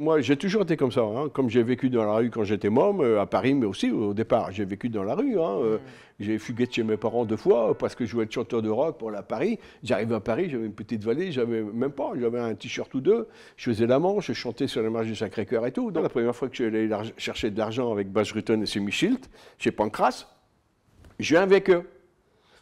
Moi, j'ai toujours été comme ça. Hein. Comme j'ai vécu dans la rue quand j'étais môme, euh, à Paris, mais aussi au départ, j'ai vécu dans la rue. Hein, euh, mm. J'ai fugué de chez mes parents deux fois parce que je voulais être chanteur de rock pour la Paris. J'arrive à Paris, j'avais une petite valise, j'avais même pas, j'avais un t-shirt ou deux. Je faisais la manche, je chantais sur la marge du Sacré-Cœur et tout. Dans la première fois que je allé chercher de l'argent avec Bas Rutten et Semi Schilt, chez Pancras, je viens avec eux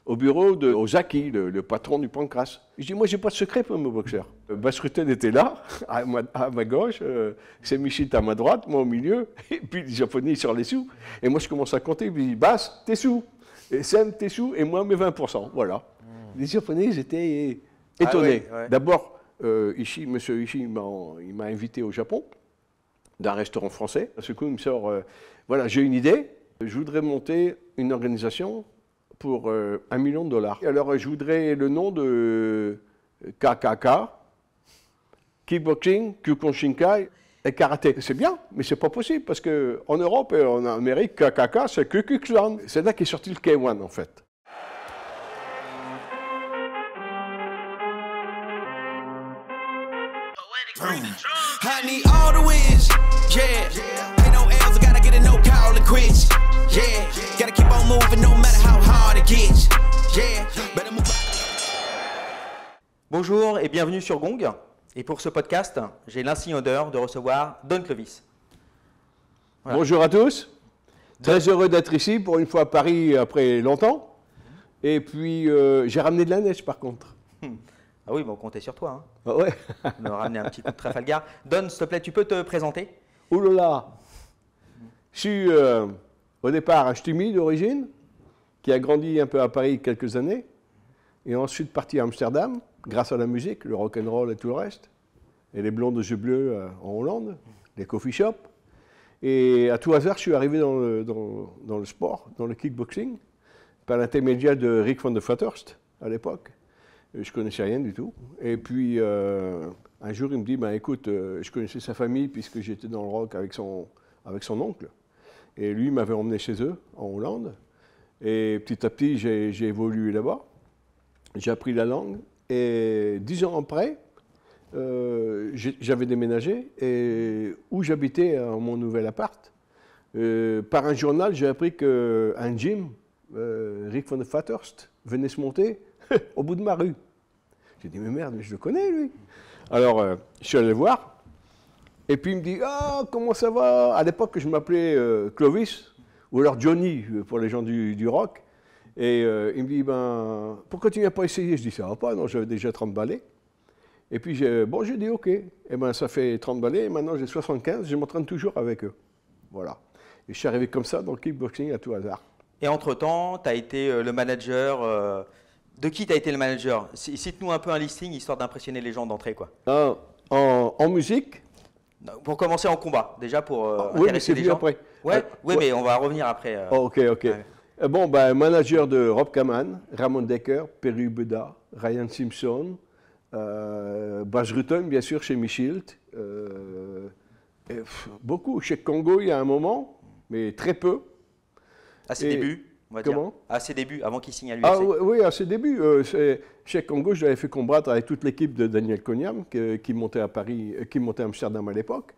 au bureau de Ozaki, le, patron du Pancras. Je dis, moi, j'ai pas de secret pour boxeurs. Euh, Bas Rutten était là, à ma, gauche, euh, c'est à ma droite, moi au milieu, et puis les japonais sur les sous. Et moi, je commence à compter, Ils me dis, Bas, tes sous, et tes sous, et moi, mes 20%. Voilà. Hmm. Les japonais, ils étaient ah étonnés. D'abord, euh, Ishi, monsieur Ishi, il m'a invité au Japon, d'un restaurant français. À ce coup, il me sort, euh, voilà, j'ai une idée, je voudrais monter une organisation pour euh, un million de dollars. Alors, je voudrais le nom de KKK, euh, kickboxing, Kyokushinkai et karaté. C'est bien, mais c'est pas possible parce qu'en Europe et en Amérique, KKK, c'est Kukuxlan. C'est là qu'est sorti le K1 en fait. Bonjour et bienvenue sur Gong. Et pour ce podcast, j'ai l'insigne honneur de recevoir Don Clovis. Bonjour à tous. Très heureux d'être ici pour une fois à Paris après longtemps. Et puis euh, j'ai ramené de la neige par contre. Hmm. Ah oui, on comptait sur toi. Hein. Ah ouais. un petit coup de Trafalgar. Don, s'il te plaît, tu peux te présenter Oulala Je suis euh, au départ à d'origine, qui a grandi un peu à Paris quelques années, et ensuite parti à Amsterdam, grâce à la musique, le rock and roll et tout le reste, et les blondes aux yeux bleus euh, en Hollande, les coffee shops. Et à tout hasard, je suis arrivé dans le, dans, le sport, dans le kickboxing, par l'intermédiaire de Rick van der Vaterst, à l'époque. Je connaissais rien du tout. Et puis, euh, un jour, il me dit, ben, écoute, euh, je connaissais sa famille puisque j'étais dans le rock avec son, avec son oncle. Et lui m'avait emmené chez eux, en Hollande. Et petit à petit, j'ai évolué là-bas. J'ai appris la langue. Et dix ans après, euh, j'avais déménagé. Et où j'habitais, en mon nouvel appart, euh, par un journal, j'ai appris qu'un gym, Rick van der venait se monter au bout de ma rue. J'ai dit, mais merde, je le connais, lui. Alors, euh, je suis allé le voir. Et puis il me dit Ah, comment ça va À l'époque, je m'appelais euh, Clovis, ou alors Johnny euh, pour les gens du, du rock. Et euh, il me dit ben, Pourquoi tu n'as pas essayé ?» Je dis Ça va pas, non, j'avais déjà 30 balais. Et puis, bon, j'ai dit OK. Et eh ben ça fait 30 balais, et maintenant j'ai 75, je m'entraîne toujours avec eux. Voilà. Et je suis arrivé comme ça dans le kickboxing à tout hasard. Et entre-temps, tu as été le manager. de qui tu as été le manager Cite-nous un peu un listing, histoire d'impressionner les gens d'entrée. quoi. Ah, en, en musique, pour commencer en combat, déjà pour euh, ah, les gens. Après. Ouais, euh, oui, mais on va revenir après. Euh. Oh, ok, ok. Bon, ben, manager de Rob Kaman, Ramon Decker, Perry Buda, Ryan Simpson, Bas Rutten, bien sûr, chez Michild. beaucoup. Chez Congo, il y a un moment, mais très peu. À ah, ses débuts Comment À ses débuts, avant qu'il signe à l'UFC. Ah oui, à ses débuts. Euh, c'est chez Congo, je l'avais fait combattre avec toute l'équipe de Daniel Cognam, euh, qui, montait à Paris, euh, qui montait à Amsterdam à l'époque.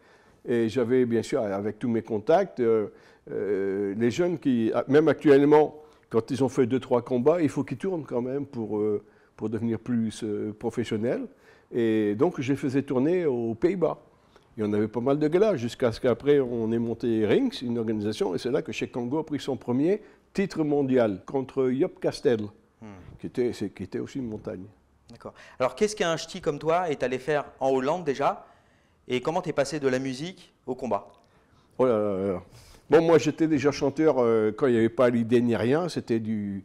Et j'avais, bien sûr, avec tous mes contacts, les jeunes qui, ah, même actuellement, quand ils ont fait deux, trois combats, il faut qu'ils tournent quand même pour, pour devenir plus professionnels. Et donc, je les faisais tourner aux Pays-Bas. Il y en avait pas mal de galas, jusqu'à ce qu'après, on ait monté Rings, une organisation, et c'est là que chez Congo a pris son premier titre mondial contre Yop Castel, hmm. qui, était, qui était aussi une montagne. D'accord. Alors, qu'est-ce qu'un ch'ti comme toi est allé faire en Hollande déjà Et comment t'es passé de la musique au combat Oh là là Bon, moi, j'étais déjà chanteur euh, quand il n'y avait pas l'idée ni rien. C'était du,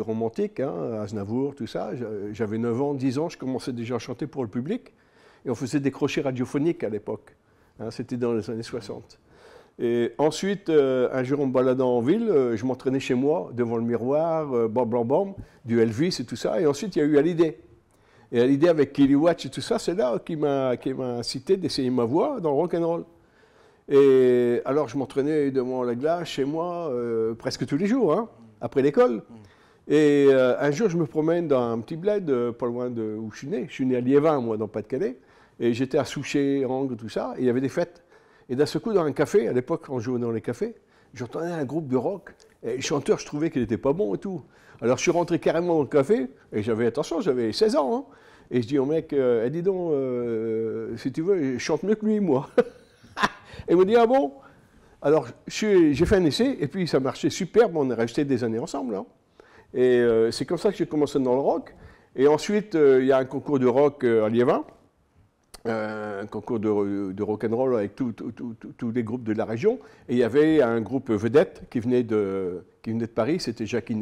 romantique, hein, Aznavour, tout ça. J'avais 9 ans, 10 ans, je commençais déjà à chanter pour le public. Et on faisait des crochets radiophoniques à l'époque. Hein. C'était dans les années 60. Et ensuite, euh, un jour, en me baladant en ville, euh, je m'entraînais chez moi, devant le miroir, euh, bam, bam, du Elvis et tout ça. Et ensuite, il y a eu l'idée Et l'idée avec Kelly Watch et tout ça, c'est là qui m'a incité d'essayer ma voix dans le rock'n'roll. Et alors, je m'entraînais devant la glace, chez moi, presque tous les jours, hein, après l'école. Et un jour, je me promène dans un petit bled, pas loin de où je suis né. Je suis né à Liévin, moi, dans Pas-de-Calais. Et j'étais à Souchet, rang, tout ça. il y avait des fêtes. Et d'un seul coup, dans un café, à l'époque, on jouait dans les cafés, j'entendais un groupe de rock. Et le chanteur, je trouvais qu'il n'était pas bon et tout. Alors je suis rentré carrément dans le café, et j'avais, attention, j'avais 16 ans. Hein. et je dis au mec, euh, eh, dis donc, euh, si tu veux, je chante mieux que lui, moi. et il me dit, ah bon Alors j'ai fait un essai, et puis ça marchait superbe, on a resté des années ensemble. Hein. Et euh, c'est comme ça que j'ai commencé dans le rock. Et ensuite, il y a un concours de rock à Liévin un concours de, de rock'n'roll avec tous les groupes de la région. Et il y avait un groupe vedette qui venait de, qui venait de Paris, c'était Jackie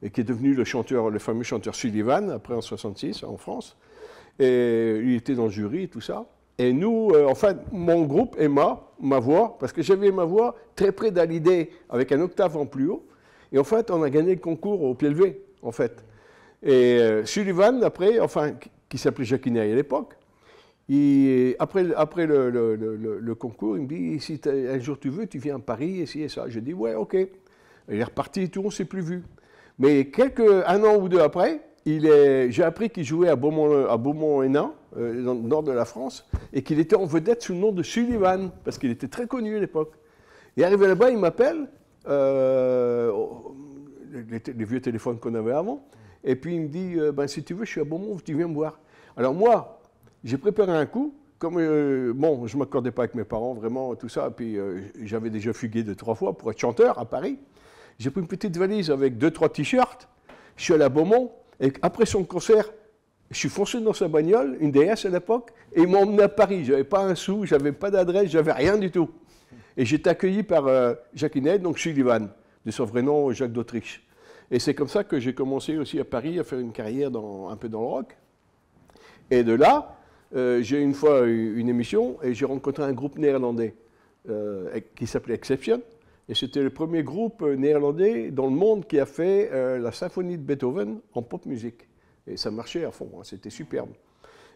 et qui est devenu le, chanteur, le fameux chanteur Sullivan, après en 66, en France. Et il était dans le jury, tout ça. Et nous, en euh, enfin, mon groupe, Emma, ma voix, parce que j'avais ma voix très près d'Alidé, avec un octave en plus haut. Et en fait, on a gagné le concours au pied levé, en fait. Et euh, Sullivan, après, enfin, qui s'appelait Jacquinay à l'époque, après, après le, concours, il me dit si un jour tu veux, tu viens à Paris, essayer ça. Je dis ouais, ok. Il est reparti et tout, on ne s'est plus vu. Mais quelques, un an ou deux après, j'ai appris qu'il jouait à Beaumont-Hénin, à euh, Beaumont dans le nord de la France, et qu'il était en vedette sous le nom de Sullivan, parce qu'il était très connu à l'époque. Et arrivé là-bas, il m'appelle, euh, oh, les, vieux téléphones qu'on avait avant, et puis il me dit euh, ben, si tu veux, je suis à Beaumont, tu viens me voir. Alors moi, j'ai préparé un coup. Comme, euh, bon, je ne m'accordais pas avec mes parents, vraiment, tout ça. Puis euh, j'avais déjà fugué deux, trois fois pour être chanteur à Paris. J'ai pris une petite valise avec deux, trois t-shirts. Je suis allé à Beaumont. Et après son concert, je suis foncé dans sa bagnole, une DS à l'époque, et il m'a emmené à Paris. J'avais pas un sou, j'avais pas d'adresse, j'avais rien du tout. Et j'étais accueilli par euh, Jacques Inet, donc Sullivan, de son vrai nom Jacques d'Autriche. Et c'est comme ça que j'ai commencé aussi à Paris à faire une carrière dans, un peu dans le rock. Et de là, euh, j'ai une fois eu une émission et j'ai rencontré un groupe néerlandais euh, qui s'appelait Exception. Et c'était le premier groupe néerlandais dans le monde qui a fait euh, la symphonie de Beethoven en pop musique. Et ça marchait à fond, hein, c'était superbe.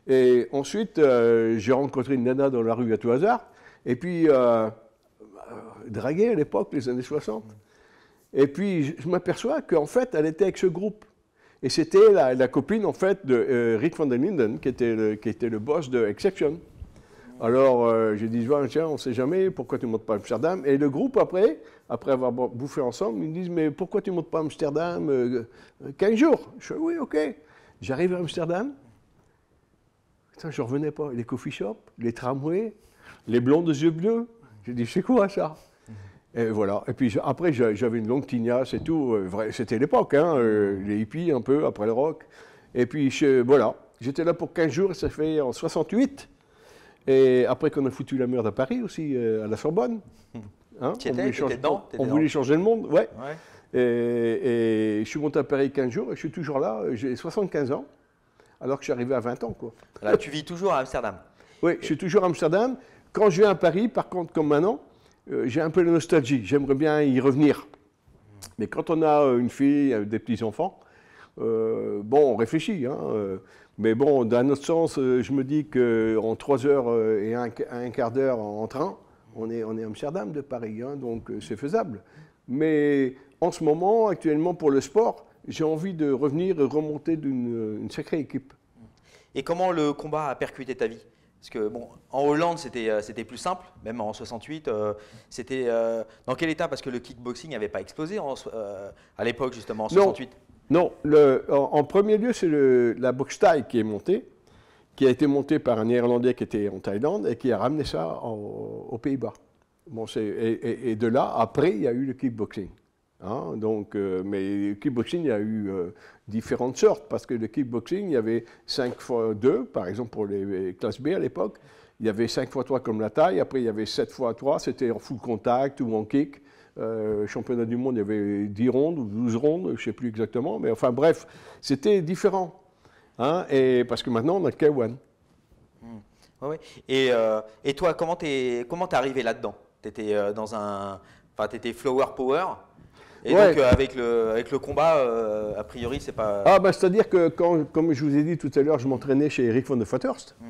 Et ensuite, j'ai rencontré une nana dans la rue à tout hasard. Et puis, draguée à l'époque, les années 60. Et puis, je m'aperçois qu'en fait, elle était avec ce groupe. Et c'était la, copine, en fait, de euh, Rick van der Linden, qui était le, qui était le boss de Exception. Alors, je euh, j'ai dit, tiens, on ne sait jamais, pourquoi tu ne montes pas à Amsterdam Et le groupe, après, après avoir bouffé ensemble, ils me disent, mais pourquoi tu ne montes pas à Amsterdam 15 euh, jours Je dis, oui, ok. J'arrive à Amsterdam. je ne revenais pas. Les coffee shops, les tramways, les blondes aux yeux bleus. J'ai dit, c'est quoi ça et voilà. Et puis après, j'avais une longue tignasse et tout. Euh, c'était l'époque, hein, euh, les hippies un peu, après le rock. Et puis voilà, j'étais là pour 15 jours, ça fait en 68. Et après qu'on a foutu la merde à Paris aussi, euh, à la Sorbonne. Hein, on, voulait changer, dedans, on voulait changer, le monde, ouais. Et, je suis monté à Paris 15 jours et je suis toujours là, j'ai 75 ans, alors que je suis arrivé à 20 ans. Quoi. tu vis toujours à Amsterdam. Oui, je suis toujours à Amsterdam. Quand je viens à Paris, par contre, comme maintenant, euh, j'ai un peu de nostalgie, j'aimerais bien y revenir. Mais quand on a euh, une fille, euh, des petits-enfants, bon, on réfléchit. Hein, mais bon, d'un autre sens, je me dis qu'en 3 heures et un, quart d'heure en train, on est, on est Amsterdam de Paris, hein, donc c'est faisable. Mais en ce moment, actuellement, pour le sport, j'ai envie de revenir et remonter d'une sacrée équipe. Et comment le combat a percuté ta vie parce que, bon, en Hollande, c'était euh, plus simple, même en 68. Euh, c'était euh, dans quel état Parce que le kickboxing n'avait pas explosé à l'époque, justement, en 68. Non, en, premier lieu, c'est le la boxe thaï qui est montée, qui a été montée par un Néerlandais qui était en Thaïlande et qui a ramené ça aux Pays-Bas. Bon, et, de là, après, il y a eu le kickboxing. Hein, donc, euh, mais le kickboxing, il y a eu euh, différentes sortes, parce que le kickboxing, il y avait 5 x 2, par exemple pour les classes B à l'époque, il y avait 5 x 3 comme la taille, après il y avait 7 x 3, c'était en full contact ou en kick. Euh, championnat du monde, il y avait 10 rondes ou 12 rondes, je ne sais plus exactement, mais enfin bref, c'était différent. Hein, et, parce que maintenant, on a le K1. Mmh. Et, et, toi, comment t'es comment es arrivé là-dedans Tu étais dans un... Enfin, tu étais Flower Power et donc, euh, avec, le, avec le combat, euh, a priori, c'est pas. Ah, bah, c'est-à-dire que, comme je vous ai dit tout à l'heure, je m'entraînais chez Eric von der Vaterst. Mhm.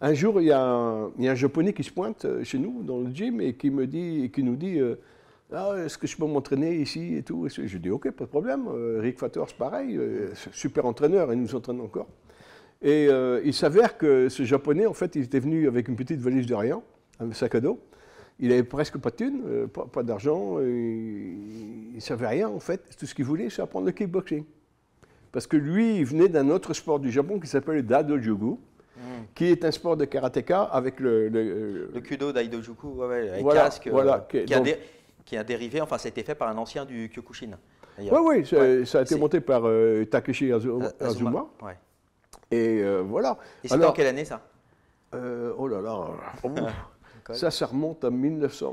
Un jour, il y, a un, Japonais qui se pointe euh, chez nous, dans le gym, et qui, me dit, et qui nous dit ah, Est-ce que je peux m'entraîner ici et tout Je dis Ok, pas de problème. Eric Vaterst, pareil, super entraîneur, il nous entraîne encore. Et il s'avère que ce Japonais, en fait, il était venu avec une petite valise de rien, un sac à dos il avait presque pas de thunes, euh, pas, d'argent, euh, il ne savait rien en fait. Tout ce qu'il voulait, c'est apprendre le kickboxing. Parce que lui, il venait d'un autre sport du Japon qui s'appelle le Dado-jugu, hmm. qui est un sport de karatéka avec le... Le, euh, kudo daido-juku, avec voilà, casque, voilà, qui, a dérivé, enfin ça a été fait par un ancien du Kyokushin. Oui, oui, ça, a été monté par Takeshi Azuma. Et voilà. Et c'était en quelle année ça oh là là. Ça, ça remonte à 1900.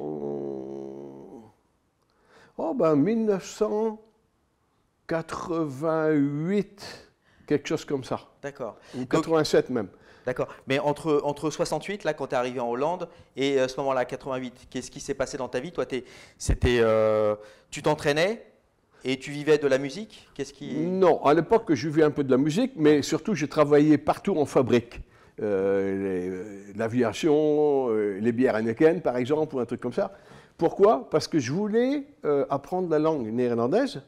Oh, 1988, ben, quelque chose comme ça. D'accord. Ou 87 même. D'accord. Mais entre, entre 68, là, quand tu es arrivé en Hollande, et à euh, ce moment-là, 88, qu'est-ce qui s'est passé dans ta vie Toi, c'était, euh, tu t'entraînais et tu vivais de la musique Qu'est-ce qui... Non, à l'époque, je vivais un peu de la musique, mais surtout, je travaillais partout en fabrique. Euh, euh, l'aviation, euh, les bières Heineken, par exemple, ou un truc comme ça. Pourquoi Parce que je voulais apprendre la langue néerlandaise.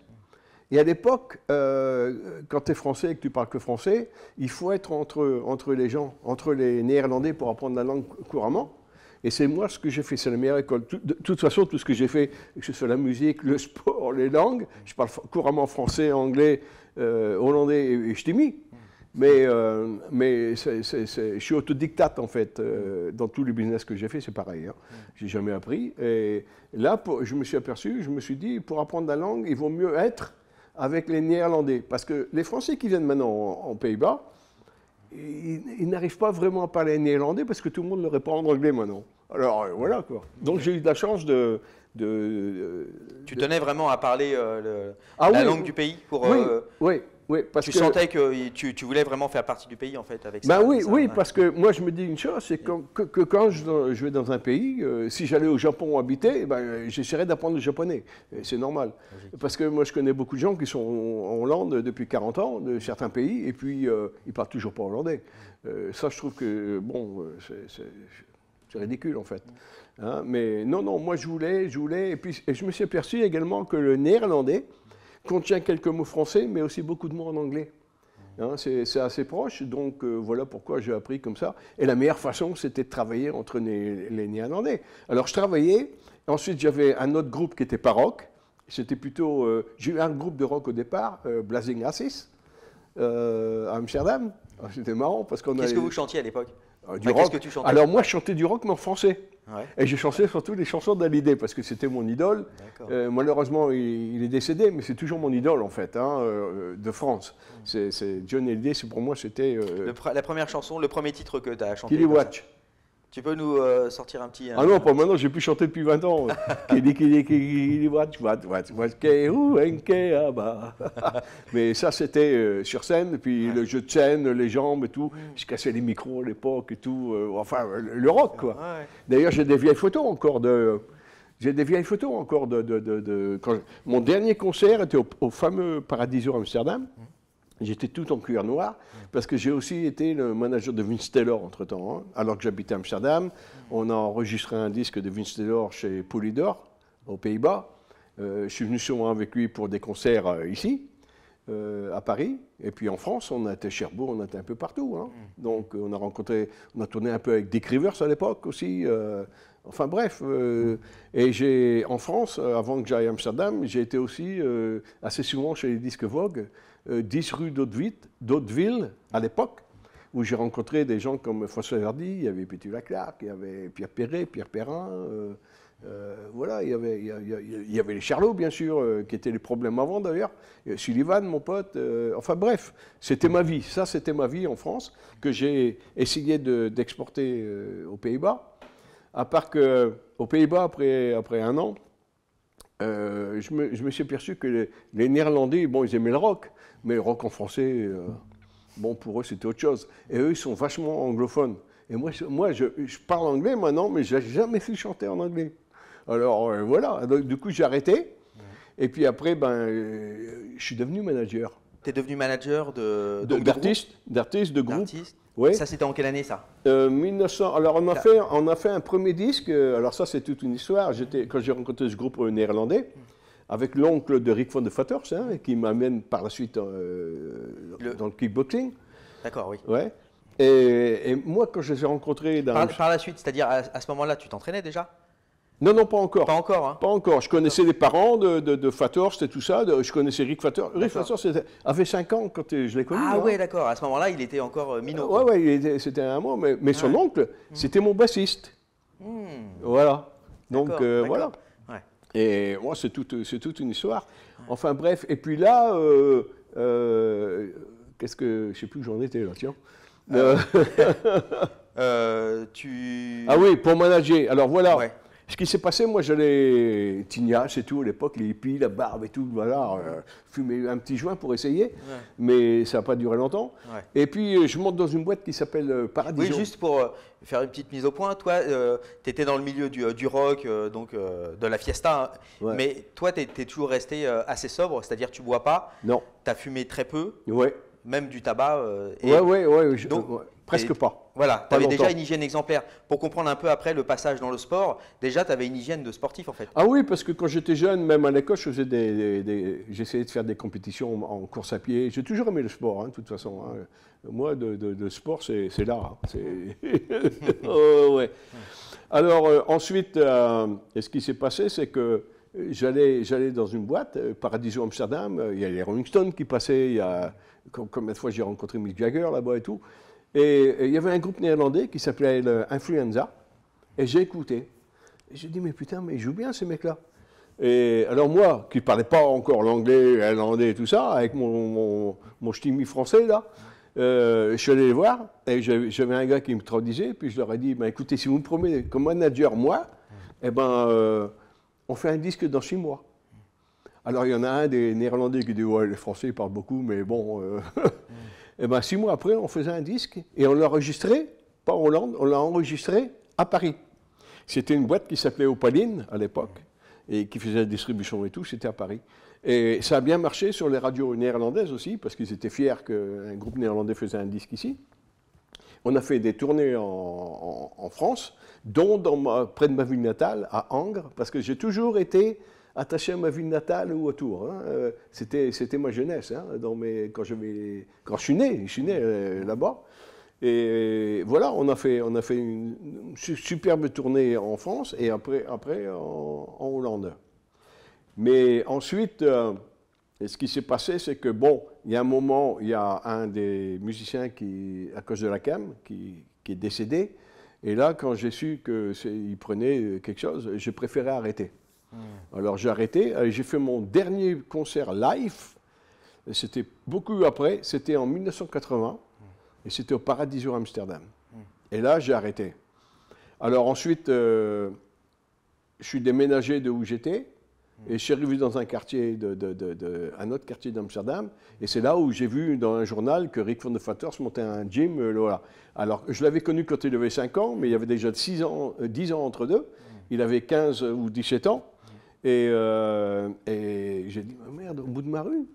Et à l'époque, quand tu es français et que tu parles que français, il faut être entre, entre les gens, entre les néerlandais pour apprendre la langue couramment. Et c'est moi ce que j'ai fait, c'est la meilleure école. de, toute façon, tout ce que j'ai fait, que ce soit la musique, le sport, les langues, je parle couramment français, anglais, hollandais et, t'ai mis. Mais, euh, mais je suis autodictate, en fait. Euh, dans tous les business que j'ai fait, c'est pareil. je hein. J'ai jamais appris. Et là, je me suis aperçu, je me suis dit, pour apprendre la langue, il vaut mieux être avec les Néerlandais. Parce que les Français qui viennent maintenant en, Pays-Bas, ils, n'arrivent pas vraiment à parler néerlandais parce que tout le monde leur répond en anglais maintenant. Alors euh, voilà quoi. Donc j'ai eu de la chance de, de, tu tenais vraiment à parler ah la langue du pays pour. Oui, oui parce tu sentais que tu, voulais vraiment faire partie du pays, en fait, avec ben ça. oui, oui, parce que moi, je me dis une chose, c'est que, quand je, vais dans un pays, euh, si j'allais au Japon habiter, ben, j'essaierais d'apprendre le japonais. Euh, c'est normal. Parce que moi, je connais beaucoup de gens qui sont en Hollande depuis 40 ans, de certains pays, et puis ils euh, ils parlent toujours pas hollandais. ça, je trouve que, bon, c'est ridicule, en fait. Hein, mais non, non, moi, je voulais, je voulais, et puis je me suis aperçu également que le néerlandais, contient quelques mots français, mais aussi beaucoup de mots en anglais. Hein, c'est assez proche, donc euh, voilà pourquoi j'ai appris comme ça. Et la meilleure façon, c'était de travailler entre les, les Néerlandais. Alors je travaillais, ensuite j'avais un autre groupe qui était pas rock. C'était plutôt. Euh, j'ai eu un groupe de rock au départ, euh, Blazing Assis, à Amsterdam. Ah, c'était marrant parce qu'on Qu'est-ce que vous chantiez à l'époque euh, bah, Alors moi, je chantais du rock, mais en français. Et je chantais surtout les chansons d'Alidé, parce que c'était mon idole. Euh, malheureusement, il, est décédé, mais c'est toujours mon idole, en fait, hein, euh, de France. Hmm. C'est John c'est pour moi, c'était... la première chanson, le premier titre que tu as chanté Watch. Tu peux nous euh, sortir un petit. Ah non, pas maintenant, j'ai plus chanté depuis 20 ans. Mais ça, c'était euh, sur scène, puis le jeu de scène, les jambes et tout. Mm. Je cassais les micros à l'époque et tout. Euh, enfin, le rock, quoi. D'ailleurs, j'ai des vieilles photos encore de. J'ai des vieilles photos encore de. de, de, Mon dernier concert était au, fameux Paradiso Amsterdam. Mm. J'étais tout en cuir noir, parce que j'ai aussi été le manager de Vince Taylor entre-temps. Hein. Alors que j'habitais à Amsterdam, on a enregistré un disque de Vince Taylor chez Polydor, aux Pays-Bas. Euh, je suis venu souvent avec lui pour des concerts euh, ici, euh, à Paris. Et puis en France, on a été Cherbourg, on a été un peu partout. Hein. Mm. Donc on a rencontré, on a tourné un peu avec Dick Rivers à l'époque aussi. Enfin bref, et j'ai en France, avant que j'aille à Amsterdam, j'ai été aussi assez souvent chez les disques Vogue 10 rue villes, à l'époque, où j'ai rencontré des gens comme François Verdi, il y avait Petit Laclac, il y avait Pierre Perret, Pierre Perrin. Euh, euh, voilà, il y, avait, il, y les Charlots, bien sûr, euh, qui étaient les problèmes avant d'ailleurs. Sullivan, mon pote. enfin bref, c'était ma vie. Ça, c'était ma vie en France, que j'ai essayé d'exporter aux Pays-Bas. À part que aux Pays-Bas, après, après un an, je me, suis aperçu que les Néerlandais, bon, ils aimaient le rock, mais le rock en français, euh, bon, pour eux, c'était autre chose. Et eux, ils sont vachement anglophones. Et moi, je, moi je, parle anglais maintenant, mais je n'ai jamais fait chanter en anglais. Alors euh, voilà, du coup, j'ai arrêté. Et puis après, ben, euh, je suis devenu manager. Tu es devenu manager de, d'artiste, D'artiste, de groupes. Ça, c'était en quelle année, ça 1900. Alors, on a, fait, on a fait un premier disque. Alors, ça, c'est toute une histoire. J'étais, quand j'ai rencontré ce groupe néerlandais, mm avec l'oncle de Rick von de Fathers, hein, qui m'amène par la suite euh, dans le kickboxing. D'accord, oui. Ouais. Et, moi, quand je les ai rencontrés Par, la suite, c'est-à-dire à, ce moment-là, tu t'entraînais déjà Non, non, pas encore. Pas encore, hein Pas encore. Je connaissais les parents de, de, de et tout ça. je connaissais Rick Fathorst. Rick Fatters avait 5 ans quand euh, je l'ai connu. Ah hein. oui, d'accord. À ce moment-là, il était encore euh, minot. Oui, oui, c'était un mois. Mais, son oncle, hmm. c'était mon bassiste. Hmm. Voilà. Donc voilà. Et c'est toute, une histoire. Enfin bref, et puis là, euh, euh, qu'est-ce que... Je sais plus où j'en étais là, tiens. Euh, euh, tu... Ah oui, pour manager. Alors voilà. Ce qui s'est passé, moi j'allais tignache et tout à l'époque, les hippies, la barbe et tout, voilà, euh, fumer un petit joint pour essayer, mais ça n'a pas duré longtemps. Et puis euh, je monte dans une boîte qui s'appelle euh, Paradis. Oui, juste pour faire une petite mise au point, toi, tu étais dans le milieu du, rock, donc de la fiesta, hein. mais toi, tu es, toujours resté assez sobre, c'est-à-dire tu bois pas, tu as fumé très peu. même du tabac. et ouais, ouais, Presque pas. Voilà, tu avais déjà une hygiène exemplaire. Pour comprendre un peu après le passage dans le sport, déjà tu avais une hygiène de sportif en fait. Ah oui, parce que quand j'étais jeune, même à l'école, j'essayais de faire des compétitions en course à pied. J'ai toujours aimé le sport, hein, de toute façon. Hein. Moi, de, sport, c'est, là hein. oh, ouais. Alors euh, ensuite, euh, ce qui s'est passé, c'est que j'allais, j'allais dans une boîte, euh, Paradiso Amsterdam, il y a les Rolling Stones qui passaient, il y a, combien de fois j'ai rencontré Mick Jagger là-bas et tout. Et il y avait un groupe néerlandais qui s'appelait Influenza. Et j'ai écouté. Et j'ai dit, mais putain, mais ils jouent bien ces mecs-là. Et alors moi, qui ne parlais pas encore l'anglais, l'irlandais et tout ça, avec mon, mon, français là, euh, je suis allé les voir et j'avais un gars qui me traduisait, puis je leur ai dit, ben, écoutez, si vous me promettez, comme manager, moi, eh ben, euh, on fait un disque dans six mois. Alors il y en a un des Néerlandais qui dit, ouais, les Français parlent beaucoup, mais bon... Euh, Eh ben, six mois après, on faisait un disque et on l'a enregistré, pas en Hollande, on l'a enregistré à Paris. C'était une boîte qui s'appelait Opaline à l'époque et qui faisait la distribution et tout, c'était à Paris. Et ça a bien marché sur les radios néerlandaises aussi, parce qu'ils étaient fiers qu'un groupe néerlandais faisait un disque ici. On a fait des tournées en, France, dont près de ma ville natale, à Angres, parce que j'ai toujours été attaché à ma ville natale ou autour. Hein. Euh, c'était, c'était ma jeunesse, hein, quand, je suis né, je suis né euh, là-bas. Et voilà, on a fait, on a fait une, superbe tournée en France et après, après en, Hollande. Mais ensuite, euh, ce qui s'est passé, c'est que, bon, il y a un moment, il y a un des musiciens qui, à cause de la cam, qui, qui est décédé. Et là, quand j'ai su qu'il prenait quelque chose, j'ai préféré arrêter. Mm. Alors j'ai arrêté, euh, j'ai fait mon dernier concert live, c'était beaucoup après, c'était en 1980, et c'était au Paradiso Amsterdam. Mm. Et là, j'ai arrêté. Alors ensuite, euh, je suis déménagé de où j'étais, mm. et je suis arrivé dans un quartier, de, autre quartier d'Amsterdam, et c'est là où j'ai vu dans un journal que Rick van der se montait un gym. Euh, Alors, je l'avais connu quand il avait 5 ans, mais il y avait déjà ans, 10 ans entre deux. Il avait 15 ou 17 ans. Euh, et, j'ai dit, merde, au bout de ma rue,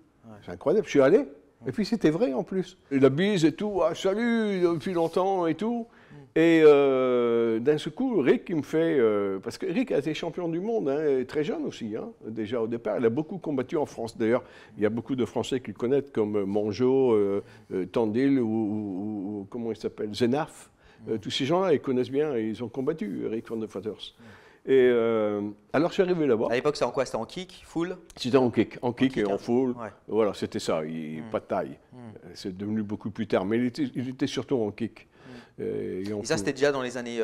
c'est incroyable, je suis allé. Et puis c'était vrai en plus. la bise et tout, ah, salut depuis longtemps et tout. Mm. Et euh, d'un seul coup, Rick, me fait. Euh, parce que Rick a été champion du monde, hein, très jeune aussi, hein, déjà au départ. Il a beaucoup combattu en France. D'ailleurs, il y a beaucoup de Français qui le connaissent, comme Mongeau, Tandil ou, comment il s'appelle, Zenaf. Mm. tous ces gens-là, ils connaissent bien, ils ont combattu Rick Van de Fathers. Mm. Et euh, alors, je suis arrivé là-bas. À l'époque, c'était en quoi C'était en kick, full C'était en kick, en kick, et en hein. full. Voilà, c'était ça, hmm. pas de taille. Hmm. Euh, c'est devenu beaucoup plus tard, mais il était, surtout en kick. Hmm. Euh, et, ça, c'était déjà dans les années.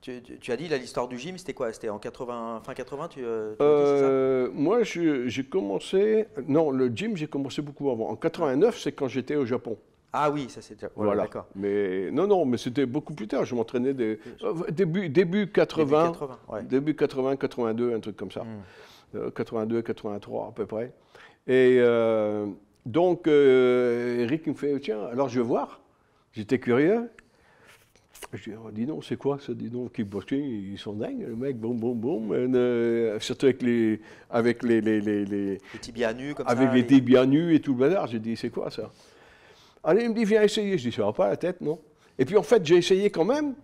tu, as dit, l'histoire du gym, c'était quoi C'était en 80, fin 80 tu, euh, Moi, j'ai commencé. Non, le gym, j'ai commencé beaucoup avant. En 89, c'est quand j'étais au Japon. Ah oui, ça c'est déjà. Voilà, d'accord. Mais non, non, mais c'était beaucoup plus tard. Je m'entraînais des... Euh, début, début 80, début 80, début 80, 82, un truc comme ça. 82, hmm. 83 euh, à peu près. Et euh, donc, Eric me fait Tiens, alors je vais voir. J'étais curieux. Je dis, non dis donc, c'est quoi ça Dis donc, ils sont dingues, le mec, boum, boum, boum. surtout avec les. les, les, les, tibias nus, comme ça. Avec les tibias nus et tout le bazar. J'ai dit, c'est quoi ça Allez, il me dit, viens essayer. Je dis, ça va pas la tête, non Et puis en fait, j'ai essayé quand même.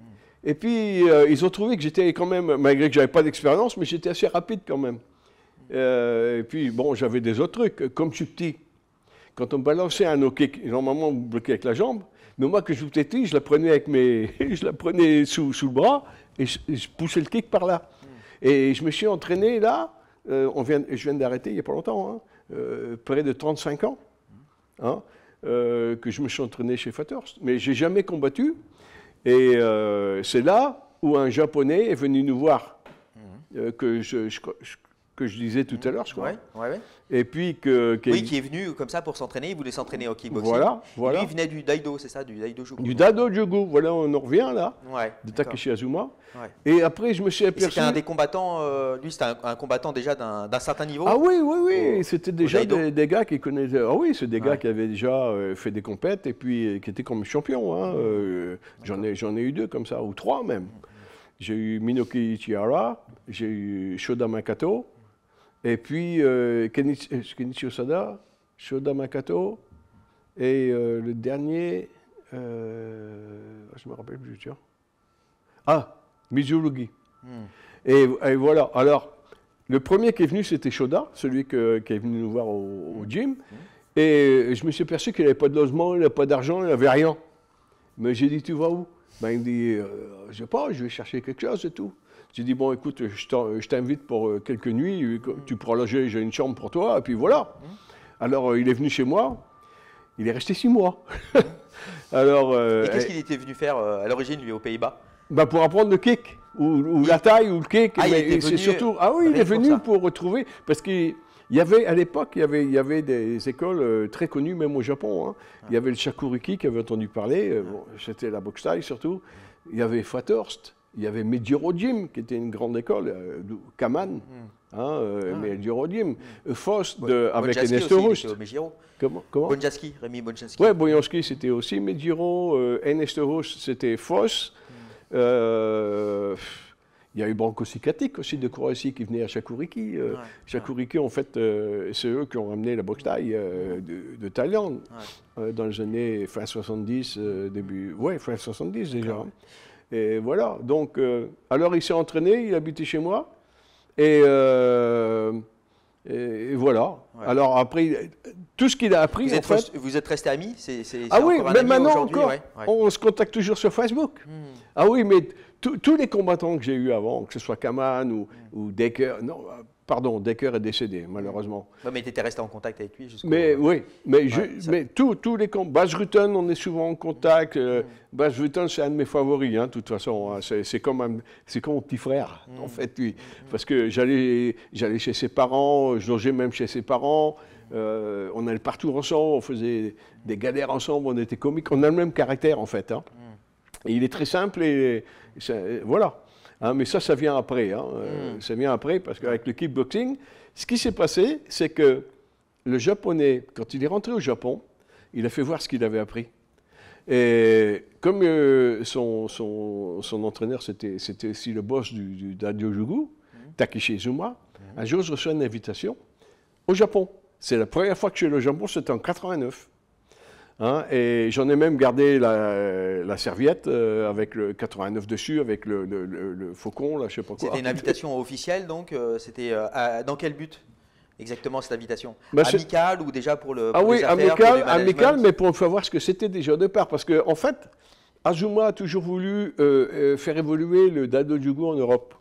Et puis euh, ils ont trouvé que j'étais quand même, malgré que je j'avais pas d'expérience, mais j'étais assez rapide quand même. Euh, et puis bon, j'avais des autres trucs, comme je suis petit. Quand on me balançait un hockey, normalement on me bloquait avec la jambe, mais moi que je vous je la prenais avec mes, je la prenais sous, le bras et je, poussais le kick par là. Et je me suis entraîné là, euh, on vient, je viens d'arrêter il n'y a pas longtemps, hein, près de 35 ans. Hein, euh, que je me suis entraîné chez Fathurst. Mais j'ai jamais combattu. Et euh, c'est là où un Japonais est venu nous voir, mhm. euh, que je, que je disais tout à mmh. l'heure, je crois. Et puis que. oui, qui est venu comme ça pour s'entraîner, il voulait s'entraîner au kickboxing. Voilà, voilà. Lui, il venait du Daido, c'est ça, du Daido Jugo. Du Daido Jugo, voilà, on en revient là, de Takeshi Azuma. Et après, je me suis aperçu. C'était un des combattants, euh, lui, c'était un, combattant déjà d'un certain niveau. Ah oui, oui, oui, c'était déjà des, gars qui connaissaient. Ah oui, c'est des gars qui avaient déjà euh, fait des compètes et puis euh, qui étaient comme champions. Hein. J'en ai, ai eu deux comme ça, ou trois même. Mmh. J'ai eu Minoki Ichihara, j'ai eu Shoda Makato, et puis euh, euh, Kenichi Osada, Shoda Makato, et euh, le dernier, ah, je me rappelle plus, tiens. Ah, Mizurugi. Hmm. Et, voilà. Alors, le premier qui est venu, c'était Shoda, celui qui est venu nous voir au, hmm. gym. Hmm. Et je me suis aperçu qu'il n'avait pas de logement, il n'avait pas d'argent, il n'avait rien. Mais j'ai dit, tu vas où ben, Il me dit, je sais pas, je vais chercher quelque chose et tout. Tu dis, bon, écoute, je t'invite pour euh, quelques nuits, euh, tu pourras loger, j'ai une chambre pour toi, et puis voilà. Mmh. Alors, euh, il est venu chez moi, il est resté six mois. Mmh. Alors, et qu'est-ce qu'il était venu faire à l'origine, lui, aux Pays-Bas bah Pour apprendre le kick, ou, la taille, ou le kick. Ah, il surtout... ah oui, il est venu pour, retrouver, parce qu'il... Il y avait, à l'époque, il, il y avait, des écoles très connues, même au Japon. Hein. Ah. Il y avait le Shakuriki, qui avait entendu parler, c'était la boxe taille surtout. Il y avait Fathorst, il y avait Medjirodjim, qui était une grande école, euh, Kaman, hmm. hein, euh, ah. hmm. de, avec Ernest Bonjaski, Rémi Bonjaski. Oui, Bonjaski, c'était aussi Medjiro. Euh, Ernest c'était Faust. Hmm. Euh, il y a eu Branko aussi de Croatie qui venait à Shakuriki. Shakuriki, en fait, c'est eux qui ont amené la boxe de, Thaïlande dans les années fin 70, début. ouais fin 70 déjà. Hein. Et voilà. Donc, euh, alors il s'est entraîné, il habitait chez moi. Et, euh, voilà. Alors après, tout ce qu'il a appris. Vous êtes, en fait, vous êtes resté amis Ah oui, même maintenant encore. On se contacte toujours sur Facebook. Hmm. Ah oui, mais tous les combattants que j'ai eus avant, que ce soit Kaman ou, hmm. ou Decker, non, Pardon, Decker est décédé, malheureusement. mais tu étais resté en contact avec lui jusqu'au... Mais oui, mais, mais tout, tous les camps. Bas Rutten, on est souvent en contact. Euh, mm. Bas Rutten, c'est un de mes favoris, hein, de toute façon. Hein. C'est comme, comme, mon petit frère, mm. en fait, lui. Mm. Parce que j'allais chez ses parents, je logeais même chez ses parents. Euh, on allait partout ensemble, on faisait des galères ensemble, on était comiques. On a le même caractère, en fait. Hein. Et il est très simple et, voilà. Hein, mais ça, ça vient après. Hein, euh, hmm. vient après parce qu'avec le kickboxing, ce qui s'est passé, c'est que le Japonais, quand il est rentré au Japon, il a fait voir ce qu'il avait appris. Et comme euh, son, entraîneur, c'était aussi le boss du, d'Adio Jugu, hmm. Takeshi Izuma, hmm. un jour, je reçois une invitation au Japon. C'est la première fois que je suis allé au Japon, c'était en 89. Hein, et j'en ai même gardé la, serviette euh, avec le 89 dessus, avec le, faucon, là, je sais pas quoi. C'était une invitation officielle, donc euh, c'était euh, dans quel but exactement cette invitation bah, Amicale ou déjà pour le Ah oui, amicale, amical, mais pour savoir ce que c'était déjà au départ. Parce qu'en en fait, Azuma a toujours voulu faire évoluer le Dado Jugo en Europe.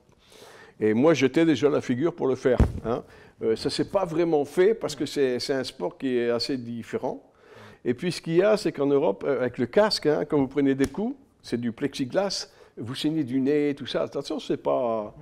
Et moi, j'étais déjà la figure pour le faire. Hein. ça ne s'est pas vraiment fait parce que c'est un sport qui est assez différent. Et puis ce qu'il y a, c'est qu'en Europe, euh, avec le casque, hein, quand vous prenez des coups, c'est du plexiglas, vous saignez du nez, tout ça. Attention, c'est pas.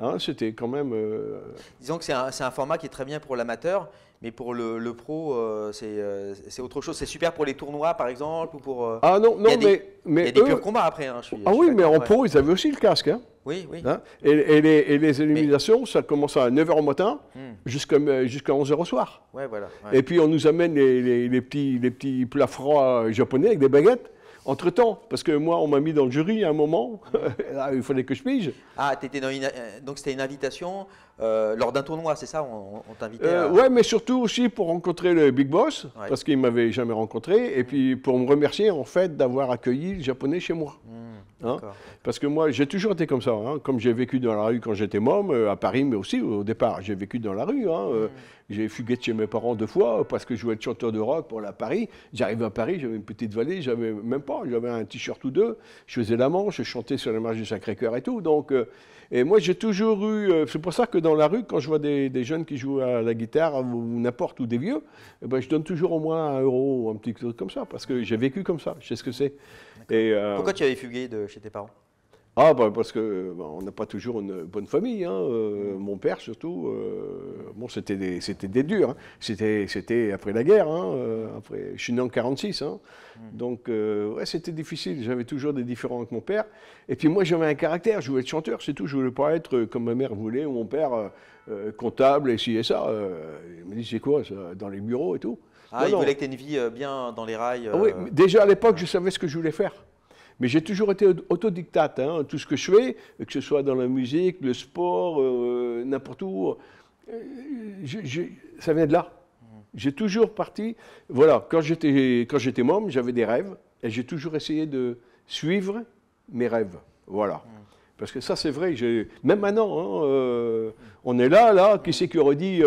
Mhm. Hein, c'était quand même. Euh, Disons que c'est un, un, format qui est très bien pour l'amateur, mais pour le, le pro, euh, euh, c'est autre chose. C'est super pour les tournois, par exemple, ou pour. Euh, ah non, non, mais. mais, combats après. Hein, ah oui, mais en pro, ils avaient aussi le casque. Hein. Oui, oui. Hein. Et, les, et, éliminations, ça commence à 9h au matin hmm. jusqu'à 11h au soir. Ouais, voilà, Et puis on nous amène les, les, petits, les petits plats froids japonais avec des baguettes. Entre-temps, parce que moi, on m'a mis dans le jury à un moment, ah, il fallait que je pige. Ah, euh, donc c'était une invitation euh, lors d'un tournoi, c'est ça On, t'invitait Oui, euh, Ouais, mais surtout aussi pour rencontrer le Big Boss, parce qu'il ne m'avait jamais rencontré, et puis pour me remercier en fait d'avoir accueilli le Japonais chez moi. Hmm. Hein. parce que moi, j'ai toujours été comme ça. Hein. comme j'ai vécu dans la rue quand j'étais môme, euh, à Paris, mais aussi au départ, j'ai vécu dans la rue. Hein. Euh, mm. J'ai fugué de chez mes parents deux fois parce que je voulais être chanteur de rock pour la Paris. j'arrivais à Paris, j'avais une petite valise, j'avais même pas, j'avais un t-shirt ou deux. Je faisais la manche, je chantais sur les marches du Sacré-Cœur et tout. Donc, euh, et moi, j'ai toujours eu. Euh, c'est pour ça que dans la rue, quand je vois des, jeunes qui jouent à la guitare ou, n'importe où des vieux, eh ben, je donne toujours au moins un euro ou un petit truc comme ça, parce que j'ai vécu comme ça. Je sais ce que c'est. Et, euh, Pourquoi tu avais fugué de chez tes parents ah, bah, parce que bah, on n'a pas toujours une bonne famille. Hein, euh, mm. mon père, surtout, euh, bon, c'était des, c'était des durs. Hein. C'était, c'était après la guerre. Hein, euh, après, je suis né en 46. Mm. Donc, ouais, c'était difficile. J'avais toujours des différends avec mon père. Et puis, moi, j'avais un caractère. Je voulais être chanteur, c'est tout. Je voulais pas être comme ma mère voulait ou mon père, comptable, et ci et ça. il me dit, c'est quoi, dans les bureaux et tout. Ah, il voulait que tu aies une vie bien dans les rails. Ah oui, déjà à l'époque, je savais ce que je voulais faire. Mais j'ai toujours été autodictate. Hein, tout ce que je fais, que ce soit dans la musique, le sport, euh, n'importe où, euh, ça vient de là. J'ai toujours parti. Voilà, quand j'étais, quand j'étais j'avais des rêves et j'ai toujours essayé de suivre mes rêves. Voilà. Parce que ça, c'est vrai. Même maintenant, hein, euh, on est là, là. Qui c'est qui aurait dit,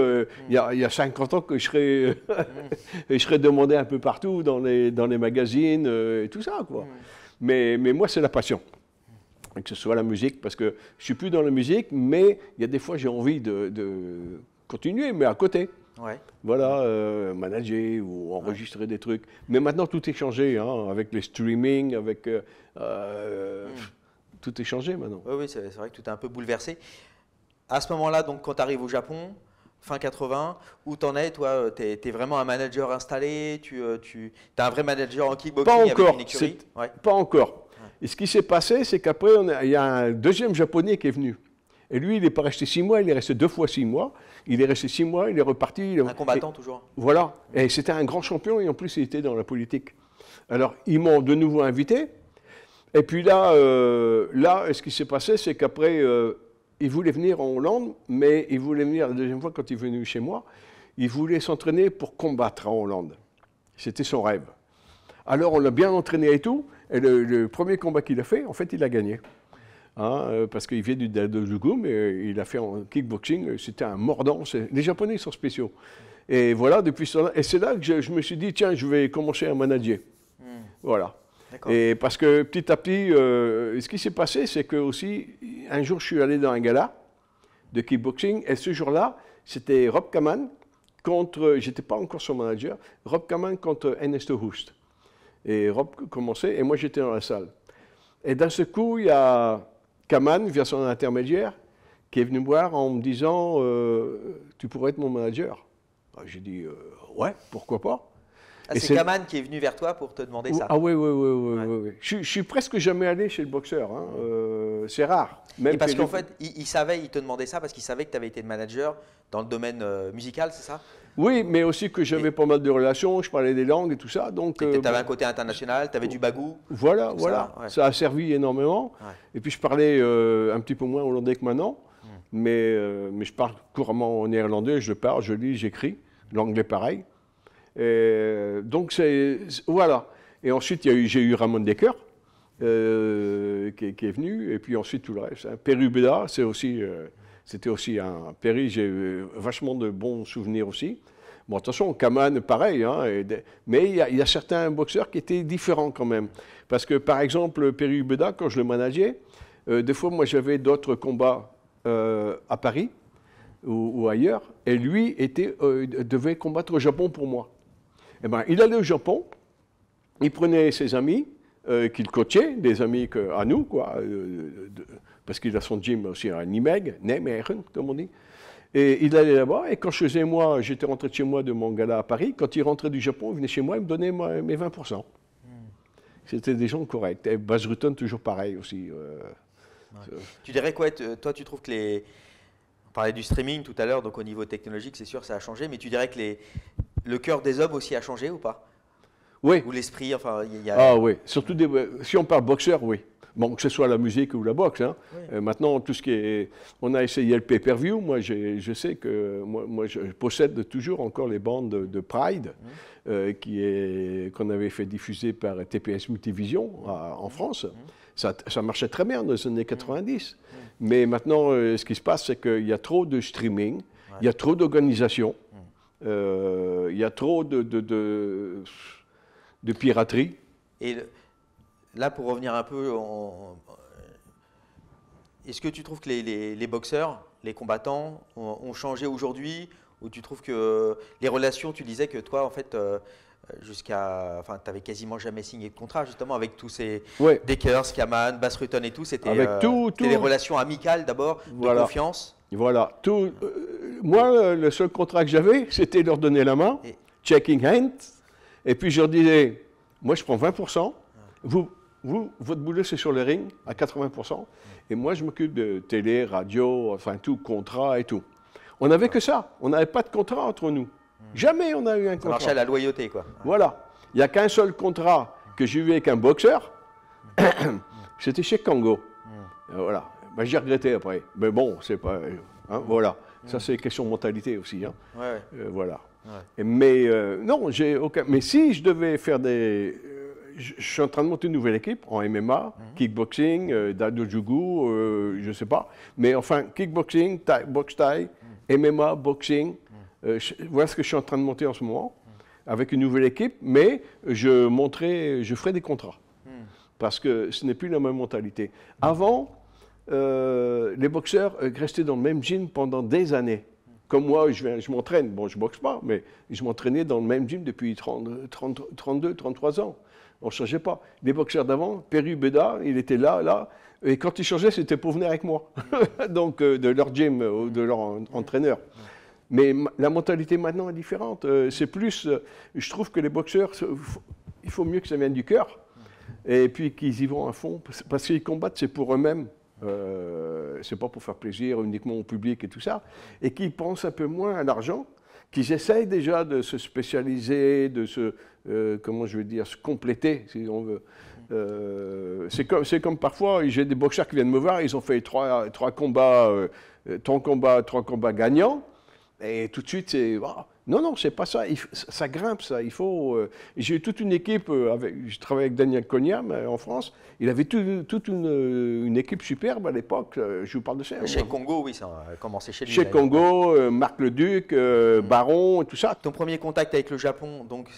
il y, a 50 ans, que je serais, je serais demandé un peu partout, dans les, dans les magazines et tout ça, quoi. Mais, mais moi, c'est la passion. Que ce soit la musique, parce que je suis plus dans la musique, mais il y a des fois, j'ai envie de, continuer, mais à côté. Voilà, euh, manager ou enregistrer des trucs. Mais maintenant, tout est changé, hein, avec les streaming, avec. Euh, euh, hmm. Tout est changé maintenant. Oui, oui c'est vrai que tout est un peu bouleversé. À ce moment-là, donc, quand tu arrives au Japon, fin 80, où t'en es, toi euh, T'es vraiment un manager installé Tu, euh, tu as un vrai manager en kickboxing Pas encore. Pas encore. Et ce qui s'est passé, c'est qu'après, il y a un deuxième japonais qui est venu. Et lui, il n'est pas resté six mois, il est resté deux fois six mois. Il est resté six mois, il est reparti. Un combattant, toujours. Voilà. Et c'était un grand champion, et en plus, il était dans la politique. Alors, ils m'ont de nouveau invité. Et puis là, euh, là ce qui s'est passé, c'est qu'après, il voulait venir en Hollande, mais il voulait venir la deuxième fois quand il est venu chez moi. Il voulait s'entraîner pour combattre en Hollande. C'était son rêve. Alors on l'a bien entraîné et tout. Et le, premier combat qu'il a fait, en fait, il a gagné. Hein, euh, parce qu'il vient du Dadojugu, mais euh, il a fait en kickboxing. Euh, c'était un mordant. Les Japonais sont spéciaux. Et voilà, depuis cela. Et c'est là que je, me suis dit, tiens, je vais commencer à manager. Hmm. Voilà. Et parce que petit à petit, euh, ce qui s'est passé, c'est que aussi, un jour, je suis allé dans un gala de kickboxing, et ce jour-là, c'était Rob Kaman contre, j'étais pas encore son manager, Rob Kaman contre Ernesto Houst. Et Rob commençait, et moi j'étais dans la salle. Et d'un seul coup, il y a Kaman, via son intermédiaire, qui est venu me voir en me disant euh, Tu pourrais être mon manager. Ah, j'ai dit euh, Ouais, pourquoi pas ah, c'est Kaman qui est venu vers toi pour te demander ça. Ah oui, oui, oui. oui, Je, je, suis presque jamais allé chez le boxeur. Hein. Euh, c'est rare. Même parce qu'en fait, il, savait, il te demandait ça parce qu'il savait que tu avais été manager dans le domaine euh, musical, c'est ça oui, mais aussi que j'avais pas mal de relations, je parlais des langues et tout ça. Donc, tu euh, avais bah, un côté international, tu avais du bagou. Voilà, voilà. Ça, a servi énormément. Et puis je parlais un petit peu moins hollandais que maintenant, hmm. mais, mais je parle couramment néerlandais, je parle, je lis, j'écris. L'anglais pareil. Et euh, donc, c'est, voilà. Et ensuite, j'ai eu Ramon Decker, euh, qui, est venu, et puis ensuite tout le reste. Hein. c'est aussi, euh, c'était aussi un. péri j'ai eu vachement de bons souvenirs aussi. Bon, attention, Kaman, pareil, hein, mais il y, a, certains boxeurs qui étaient différents quand même. Parce que, par exemple, Perry Ubeda, quand je le manageais, des fois, moi, j'avais d'autres combats à Paris ou, ailleurs, et lui devait combattre au Japon pour moi. Eh ben, il allait au Japon, il prenait ses amis euh, qu'il coachait, des amis que, à nous, quoi, euh, parce qu'il a son gym aussi à Nimeg, NEMEREN, comme on dit. Et il allait là-bas, et quand je faisais moi, j'étais rentré de chez moi de mon gala à Paris, quand il rentrait du Japon, il venait chez moi, il me donnait mes 20%. Hmm. C'était des gens corrects. Et Bas Rutten, toujours pareil aussi. Euh, tu dirais quoi Toi, tu trouves que les, On parlait du streaming tout à l'heure, donc au niveau technologique, c'est sûr, ça a changé, mais tu dirais que les, le cœur des hommes aussi a changé ou pas Oui. Ou l'esprit, enfin, il y a... Ah oui, surtout des... si on parle boxeur, oui. Bon, que ce soit la musique ou la boxe. Hein. Euh, maintenant, tout ce qui est. On a essayé le pay-per-view. Moi, je sais que. Moi, je possède toujours encore les bandes de, Pride, euh, qui est qu'on avait fait diffuser par TPS Multivision en France. Ça, marchait très bien dans les années 90. Mais maintenant, euh, ce qui se passe, c'est qu'il y a trop de streaming, il y a trop d'organisation. Euh, il y a trop de, de, piraterie. Et là, pour revenir un peu, est-ce que tu trouves que les, boxeurs, les combattants, ont, changé aujourd'hui Ou tu trouves que les relations, tu disais que toi, en fait, euh, jusqu'à. Enfin, tu n'avais quasiment jamais signé de contrat, justement, avec tous ces ouais. Deckers, Scaman, Bass Rutten et tout. C'était avec euh, tout, tout. des relations amicales d'abord, de confiance. Voilà. Tout, euh, moi, le seul contrat que j'avais, c'était leur donner la main, checking hand, et puis je leur disais, moi je prends 20%, ah. vous, vous votre boulot c'est sur le ring à 80%, et moi je m'occupe de télé, radio, enfin tout, contrat et tout. On n'avait que ça, on n'avait pas de contrat entre nous. Hmm. Jamais on a eu un contrat. Ça marchait à la loyauté, quoi. Voilà. Il n'y a qu'un seul contrat que j'ai eu avec un boxeur, hmm. c'était chez Congo. Hmm. Voilà. Ben, j'ai regretté après. Mais bon, c'est pas. Euh, hein, voilà. Ça, c'est question de mentalité aussi. Hein. Euh, voilà. Mais euh, non, j'ai aucun. Mais si je devais faire des. Je suis en train de monter une nouvelle équipe en MMA, mhm. kickboxing, euh, dado je sais pas. Mais enfin, kickboxing, thai, boxe MMA, boxing. Mhm. voilà ce que je suis en train de monter en ce moment mhm. avec une nouvelle équipe, mais je monterai, je ferai des contrats parce que ce n'est plus la même mentalité. Avant, euh, les boxeurs euh, restaient dans le même gym pendant des années. Comme moi, je, je m'entraîne. Bon, je ne boxe pas, mais je m'entraînais dans le même gym depuis 30, 30, 32, 33 ans. On ne changeait pas. Les boxeurs d'avant, Peru Beda, il était là, là. Et quand ils changeait c'était pour venir avec moi. Donc, euh, de leur gym de leur entraîneur. Mais la mentalité maintenant est différente. c'est plus, je trouve que les boxeurs, il faut mieux que ça vienne du cœur. Et puis qu'ils y vont à fond. Parce qu'ils combattent, c'est pour eux-mêmes. Euh, c'est pas pour faire plaisir uniquement au public et tout ça, et qui pensent un peu moins à l'argent, qui essayent déjà de se spécialiser, de se, euh, comment je veux dire, se compléter, si on veut. Euh, c'est comme, comme, parfois, j'ai des boxeurs qui viennent me voir, ils ont fait trois, trois combats, trois combats, trois combats gagnants, et tout de suite, c'est, oh, non, non, c'est pas ça. ça grimpe, ça. Il faut. Euh, j'ai toute une équipe. Euh, avec, je travaille avec Daniel Cognam euh, en France. Il avait toute une, équipe superbe à l'époque. Je vous parle de ça. Hein. Chez Congo, oui, ça a commencé chez lui. Chez Congo, Marc Leduc, Duc, mm. Baron, tout ça. Ton premier contact avec le Japon, donc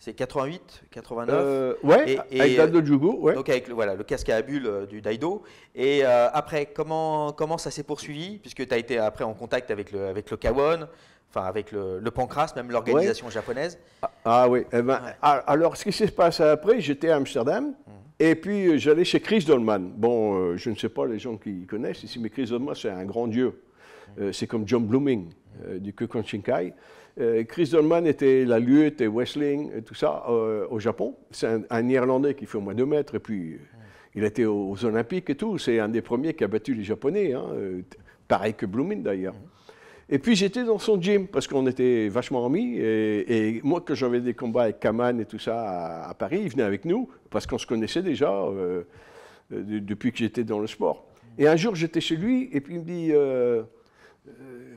c'est 88, 89. ouais, et, avec Daido Jugo, ouais. Donc avec voilà, le casque à bulles du Daido. Et après, comment, comment ça s'est poursuivi Puisque tu as été après en contact avec le, avec le Kawon enfin avec le, Pancras, même l'organisation japonaise. Ah, ah oui. Eh ben, ah, alors, ce qui s'est passé après, j'étais à Amsterdam mhm. et puis euh, j'allais chez Chris Dolman. Bon, euh, je ne sais pas les gens qui connaissent ici, mais Chris Dolman, c'est un grand dieu. Mhm. Euh, c'est comme John Blooming mhm. du Kukon Shinkai. Chris Dolman était la lutte et wrestling et tout ça au Japon. C'est un, Irlandais qui fait au moins deux mètres et puis il était aux, Olympiques et tout. C'est un des premiers qui a battu les Japonais. Hein, pareil que Blooming d'ailleurs. Et puis j'étais dans son gym parce qu'on était vachement amis. Et, moi, quand j'avais des combats avec Kaman et tout ça à, Paris, il venait avec nous parce qu'on se connaissait déjà euh, euh, depuis que j'étais dans le sport. Et un jour, j'étais chez lui et puis il me dit euh,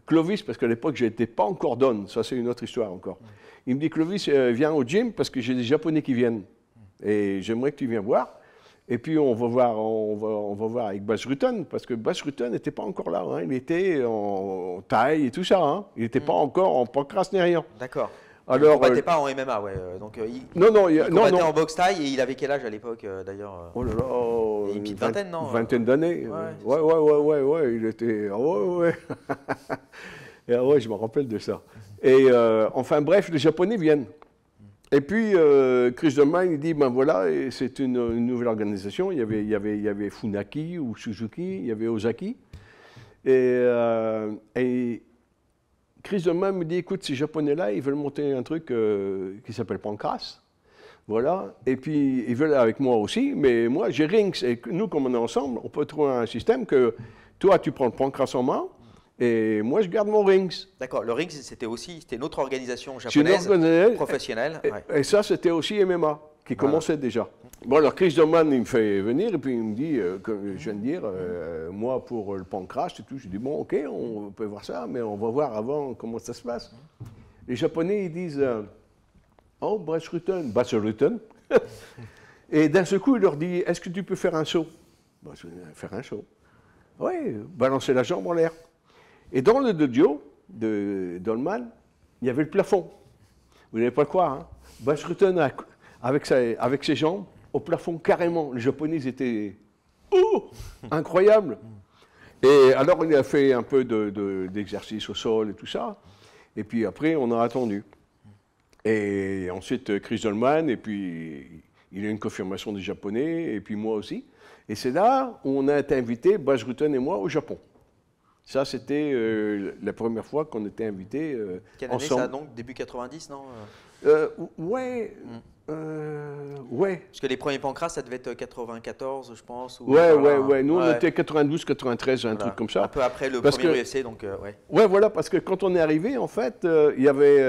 Clovis, parce qu'à l'époque, je n'étais pas encore donne, ça c'est une autre histoire encore. Il me dit Clovis, viens au gym parce que j'ai des Japonais qui viennent. Et j'aimerais que tu viennes voir. Et puis on va voir, on va, on va voir avec Bas Rutten, parce que Bas Rutten n'était pas encore là. Hein. Il était en taille et tout ça. Hein. Il n'était mm. pas encore en rien. D'accord. Alors, il ne euh, pas en MMA, ouais. Euh, donc, euh, non, non, il, il non, en boxe taille et il avait quel âge à l'époque d'ailleurs Oh là là Une petite vingtaine, non Vingtaine d'années. Ouais ouais, ouais, ouais, ouais, Il était. Ah ouais, ouais. et, ah ouais, je me rappelle de ça. Et enfin, bref, les Japonais viennent. Et puis, euh, Chris Domain, il dit, ben voilà, c'est une, nouvelle organisation. Il y, avait, il, y avait, il y avait Funaki ou Suzuki, il y avait Ozaki. Et, euh, et Chris Domain me dit, écoute, ces Japonais-là, ils veulent monter un truc euh, qui s'appelle Pancras. Voilà. Et puis, ils veulent avec moi aussi, mais moi, j'ai Rings. Et nous, comme on est ensemble, on peut trouver un système que toi, tu prends le Pancras en main, et moi, je garde mon Rings. D'accord. Le Rings, c'était aussi c'était une autre organisation japonaise professionnelle. Et, et ça, c'était aussi MMA qui commençait déjà. Bon, alors Chris Dorman, il me fait venir et puis il me dit, comme euh, je viens de dire, euh, moi pour le pancrash et tout, je dis, bon, ok, on peut voir ça, mais on va voir avant comment ça se passe. Les Japonais, ils disent, euh, oh, Bachel Brasrutten. et d'un seul coup, il leur dit, est-ce que tu peux faire un saut Faire un saut. Oui, balancer la jambe en l'air. Et dans le dojo de Dolman, il y avait le plafond. Vous n'avez pas le croire. Hein Rutten avec, avec ses jambes au plafond carrément. Les Japonais étaient incroyables. Et alors on a fait un peu d'exercice au sol et tout ça. Et puis après, on a attendu. Et ensuite, Chris Dolman, et puis il a une confirmation des Japonais, et puis moi aussi. Et c'est là où on a été invités, Bas Rutten et moi, au Japon. Ça, c'était euh, la première fois qu'on était invités euh, Quelle année ensemble. ça, donc Début 90, non euh? Ouais. Hmm. ouais. Parce que les premiers pancras, ça devait être 94, je pense. ouais, ouais, ouais. Nous, on était 92, 93, un truc comme ça. Un peu après le premier essai, e donc, ouais. Ouais, voilà, parce que quand on est arrivé, en fait, il y avait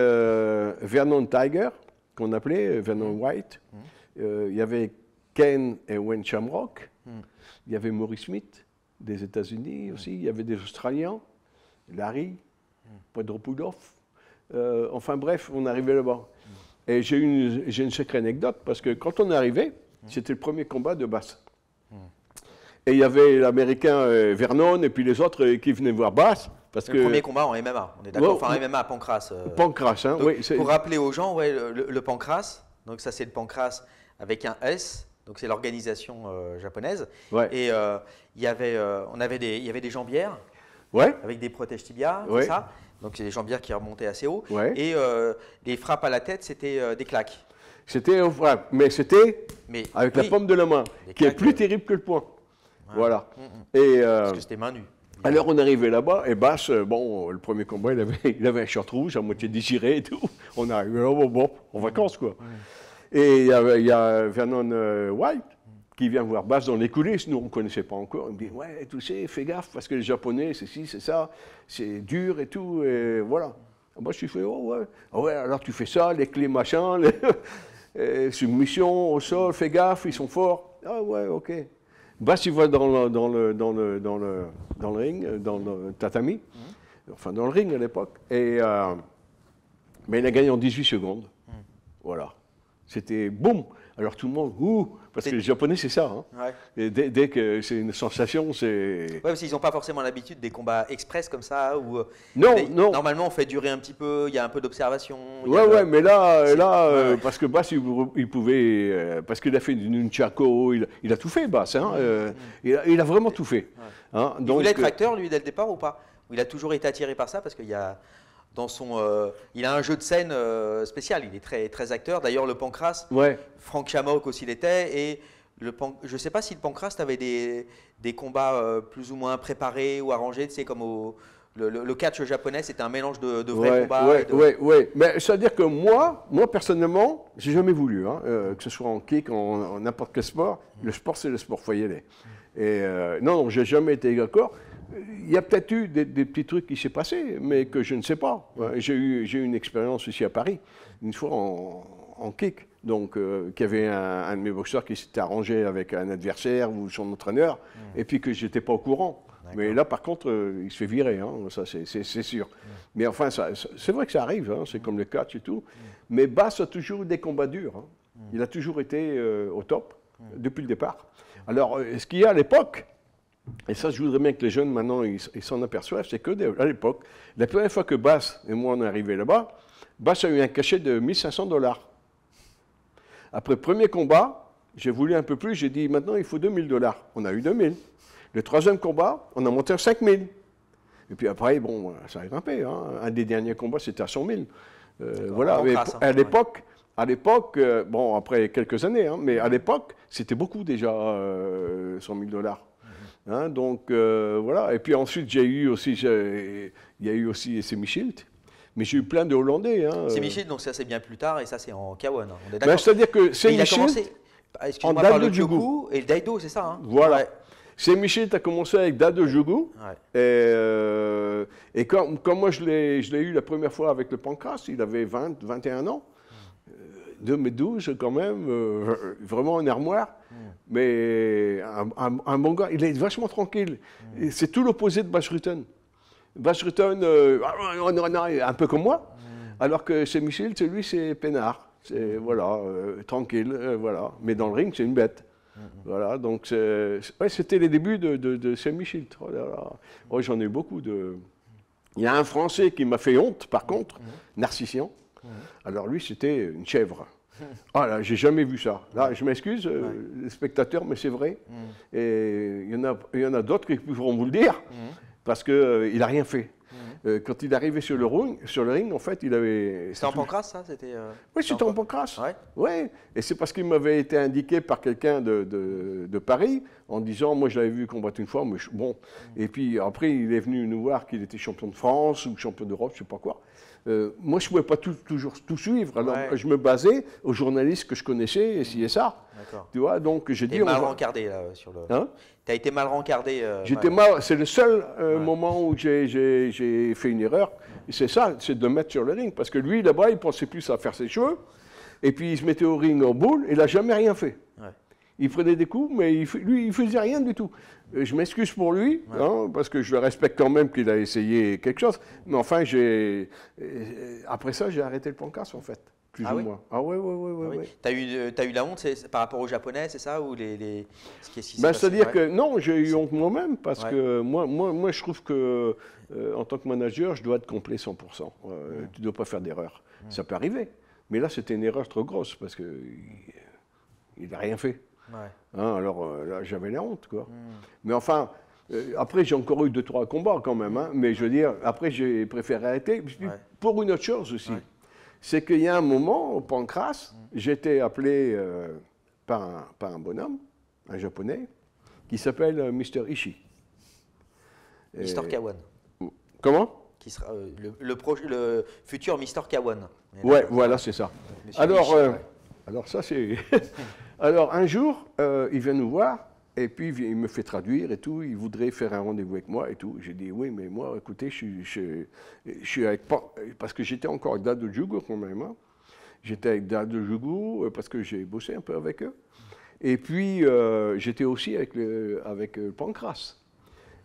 Vernon Tiger, qu'on appelait Vernon hmm. White. Hmm. Il y avait Ken et Wayne Shamrock. Il y avait Maurice Smith des États-Unis aussi, il y avait des Australiens, Larry, mm. Pedro Euh, enfin bref, on arrivait là-bas. Mm. Et j'ai une, j'ai une sacrée anecdote, parce que quand on arrivait, mm. c'était le premier combat de Bass. Et il y avait l'Américain euh, Vernon et puis les autres euh, qui venaient voir Bass. Parce le que... premier combat en MMA, on est d'accord Enfin, MMA, pancras. Euh. Pancras, hein, oui. Pour rappeler aux gens, ouais, le, le pancras, donc ça c'est le pancras avec un S, donc c'est l'organisation japonaise. Et il y avait, des, y avait des jambières. Avec des protèges tibias, Donc c'est des jambières qui remontaient assez haut. Et euh, des frappes à la tête, c'était euh, des claques. C'était un frappe, mais c'était avec la pomme de la main, qui est plus euh, terrible que le poing. Voilà. Mm, mm. Et, Parce que c'était main nue. Alors on arrivait là-bas et Basse, bon, le premier combat, il avait, il avait un short rouge à moitié déchiré et tout. On arrivait là, bon, bon en vacances quoi. Et il y a, Vernon euh, White qui vient voir Bass dans les coulisses. Nous, on ne connaissait pas encore. Il me dit Ouais, tu sais, fais gaffe, parce que les Japonais, c'est ci, c'est ça, c'est dur et tout. Et voilà. Moi, je suis fait Oh, ouais. Ah ouais, alors tu fais ça, les clés, machin, les... submission au sol, fais gaffe, ils sont forts. Ah ouais, ok. Bass, il voit dans le, dans le, dans le, dans le, dans le ring, dans le tatami, mm. enfin dans le ring à l'époque. Et, euh, mais il a gagné en 18 secondes. Mm. Voilà. C'était bon Alors tout le monde, ouh Parce que les Japonais, c'est ça. Hein. dès, dès, que c'est une sensation, c'est. Oui, parce qu'ils n'ont pas forcément l'habitude des combats express comme ça. Où, euh, non, non. Normalement, on fait durer un petit peu, il y a un peu d'observation. Oui, ouais mais là, euh, là euh, parce que Bass, il, il pouvait. parce qu'il a fait du nunchako, il, il, a tout fait, Bass. Hein, il, a, vraiment tout fait. donc, hein. il voulait être acteur, lui, dès le départ ou pas Il a toujours été attiré par ça parce qu'il y a dans son, euh, il a un jeu de scène euh, spécial. Il est très, très acteur. D'ailleurs, le Pancras, ouais. Franck Chamoc aussi l'était. Et le je ne sais pas si le Pancras avait des, des combats euh, plus ou moins préparés ou arrangés. Tu comme au, le, catch japonais, c'était un mélange de, vrais ouais, combats. Oui, ouais, Mais c'est-à-dire que moi, moi personnellement, j'ai jamais voulu, hein, que ce soit en kick, en, n'importe quel sport. Le sport, c'est le sport. Faut y aller. Et non, non, j'ai jamais été d'accord il y a peut-être eu des, petits trucs qui s'est passé, mais que je ne sais pas. J'ai eu, une expérience aussi à Paris, une fois en, kick, donc euh, qu'il y avait un, de mes boxeurs qui s'était arrangé avec un adversaire ou son entraîneur, hmm. et puis que j'étais pas au courant. Mais là, par contre, euh, il se fait virer, hein. ça c'est sûr. Hmm. Mais enfin, c'est vrai que ça arrive, hein. c'est hmm. comme le catch et tout. Mais Bass a toujours eu des combats durs. Hein. Il a toujours été euh, au top depuis le départ. Alors, ce qu'il y a à l'époque, et ça, je voudrais bien que les jeunes, maintenant, ils s'en aperçoivent, c'est que à l'époque, la première fois que Bass et moi, on est arrivés là-bas, Bass a eu un cachet de 1500 dollars. Après le premier combat, j'ai voulu un peu plus, j'ai dit, maintenant, il faut 2000 dollars. On a eu 2000. Le troisième combat, on a monté à 5000. Et puis après, bon, euh, ça a grimpé. Hein. Un des derniers combats, c'était à 100 000. Euh, voilà, à hein, l'époque... À l'époque, euh, bon, après quelques années, hein, mais à l'époque, c'était beaucoup déjà, 100 000 dollars. Hein, donc euh, voilà. Et puis ensuite, j'ai eu aussi, il y a eu aussi Semichild, Mais j'ai eu plein de Hollandais. Hein. Euh. donc ça c'est bien plus tard et ça c'est en Kawan. Hein. Bah, c'est-à-dire que a commencé ah, En Dado et Daido, c'est ça hein Voilà. commencé avec Dado Jugu. Et, comme euh, quand, moi je l'ai eu la première fois avec le Pancras, il avait 20, 21 ans. 2012 quand même, vraiment en armoire. Mais un, bon gars, il est vachement tranquille. Mm. C'est tout l'opposé de Bashruten. Bashruten, euh, ah, un peu comme moi. Mm. Alors que chez Michel, celui, c'est peinard. C'est, mm. voilà, euh, tranquille, euh, voilà. Mais dans le ring, c'est une bête. Voilà, donc c'était les débuts de, de, de oh J'en ai eu beaucoup de. Il y a un Français qui m'a fait honte, par contre, Narcissien. Alors lui, c'était une chèvre. Ah là, j'ai jamais vu ça. Là, je m'excuse, euh, spectateur, mais c'est vrai. Mm. Et il y en a, a d'autres qui pourront vous le dire, mm. parce qu'il euh, n'a rien fait. Mm. Euh, quand il est arrivé sur le ring, sur le ring, en fait, il avait. C'était en pancrasse, ça Oui, c'était en pancrasse. Ouais. Et c'est parce qu'il m'avait été indiqué par quelqu'un de, Paris en disant, moi, je l'avais vu combattre une fois, mais bon. Et puis après, il est venu nous voir qu'il était champion de France ou champion d'Europe, je ne sais pas quoi. Euh, moi, je ne pouvais pas tout, toujours tout suivre. Alors, je me basais aux journalistes que je connaissais, et si et ça. Tu vois, donc j'ai dit. mal rencardé, là, sur le. Hein tu as été mal rencardé. Euh, J'étais mal. C'est le seul euh, moment où j'ai fait une erreur. C'est ça, c'est de mettre sur le ring. Parce que lui, là-bas, il pensait plus à faire ses cheveux. Et puis, il se mettait au ring en boule, et il n'a jamais rien fait. Il prenait des coups, mais lui, il faisait rien du tout. Je m'excuse pour lui, hein, parce que je le respecte quand même qu'il a essayé quelque chose. Mais enfin, j'ai après ça, j'ai arrêté le pancasse, en fait. Plus ah ou moins. Ah ouais, ouais, ah oui. T'as eu, euh, as eu la honte par rapport aux Japonais, c'est ça ou les, les... Ben, c'est-à-dire que non, j'ai eu honte moi-même parce que moi, moi, moi, je trouve que euh, en tant que manager, je dois être complet 100%. Euh, tu ne dois pas faire d'erreur. Ça peut arriver, mais là, c'était une erreur trop grosse parce que il n'a rien fait. Hein, alors euh, là, j'avais la honte, quoi. Hmm. Mais enfin, euh, après, j'ai encore eu deux, trois combats quand même. Hein. mais je veux dire, après, j'ai préféré arrêter. Pour une autre chose aussi, c'est qu'il y a un moment, au Pancras, hmm. j'étais appelé euh, par, un, bonhomme, un japonais, qui s'appelle Mr. Ishii. Mr. Kawan. Comment qui sera, le, futur Mr. Kawan. Ouais, voilà, c'est ça. alors, alors, ça, c'est. Alors un jour, euh, il vient nous voir, et puis il me fait traduire et tout, il voudrait faire un rendez-vous avec moi et tout. J'ai dit oui, mais moi, écoutez, je, suis avec... Parce que j'étais encore avec Dado Jugo quand même. Hein. J'étais avec Dado Jugo euh, parce que j'ai bossé un peu avec eux. Et puis, euh, j'étais aussi avec, avec Pancras.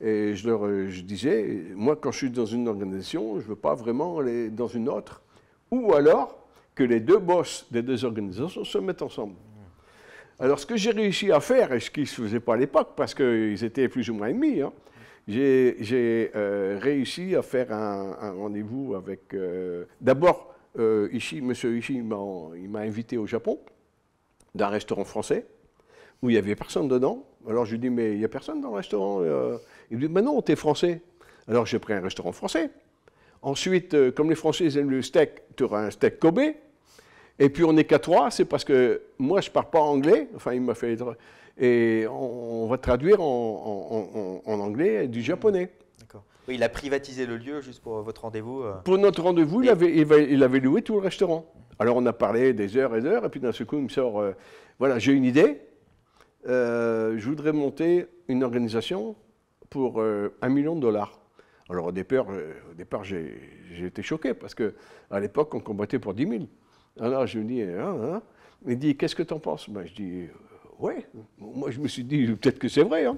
Et je leur je disais, moi, quand je suis dans une organisation, je ne veux pas vraiment aller dans une autre. Ou alors que les deux boss des deux organisations se mettent ensemble. Alors, ce que j'ai réussi à faire, et ce qui ne se faisait pas à l'époque, parce qu'ils étaient plus ou moins ennemis, hein, j'ai euh, réussi à faire un, rendez-vous avec. Euh, d'abord, euh, ici, M. Ishii m'a invité au Japon, d'un restaurant français, où il n'y avait personne dedans. Alors, je lui ai dit, mais il n'y a personne dans le restaurant. Euh? Il me dit, mais non, es français. Alors, j'ai pris un restaurant français. Ensuite, comme les Français aiment le steak, tu auras un steak Kobe. Et puis on est qu'à trois, c'est parce que moi je ne parle pas anglais, enfin il m'a fait. Et on, va traduire en, en, en, anglais du japonais. D'accord. il a privatisé le lieu juste pour euh, votre rendez-vous euh. Pour notre rendez-vous, il, avait, il, avait, loué tout le restaurant. Alors on a parlé des heures et des heures, et puis d'un seul coup, il me sort euh, voilà, j'ai une idée, je voudrais monter une organisation pour un million de dollars. Alors au départ, au départ j'ai été choqué parce qu'à l'époque, on combattait pour 10 000. Alors ah, je lui dis, hein, hein. dit, qu'est-ce que tu en penses ben, Je dis, euh, ouais. Moi, je me suis dit, peut-être que c'est vrai. Hein.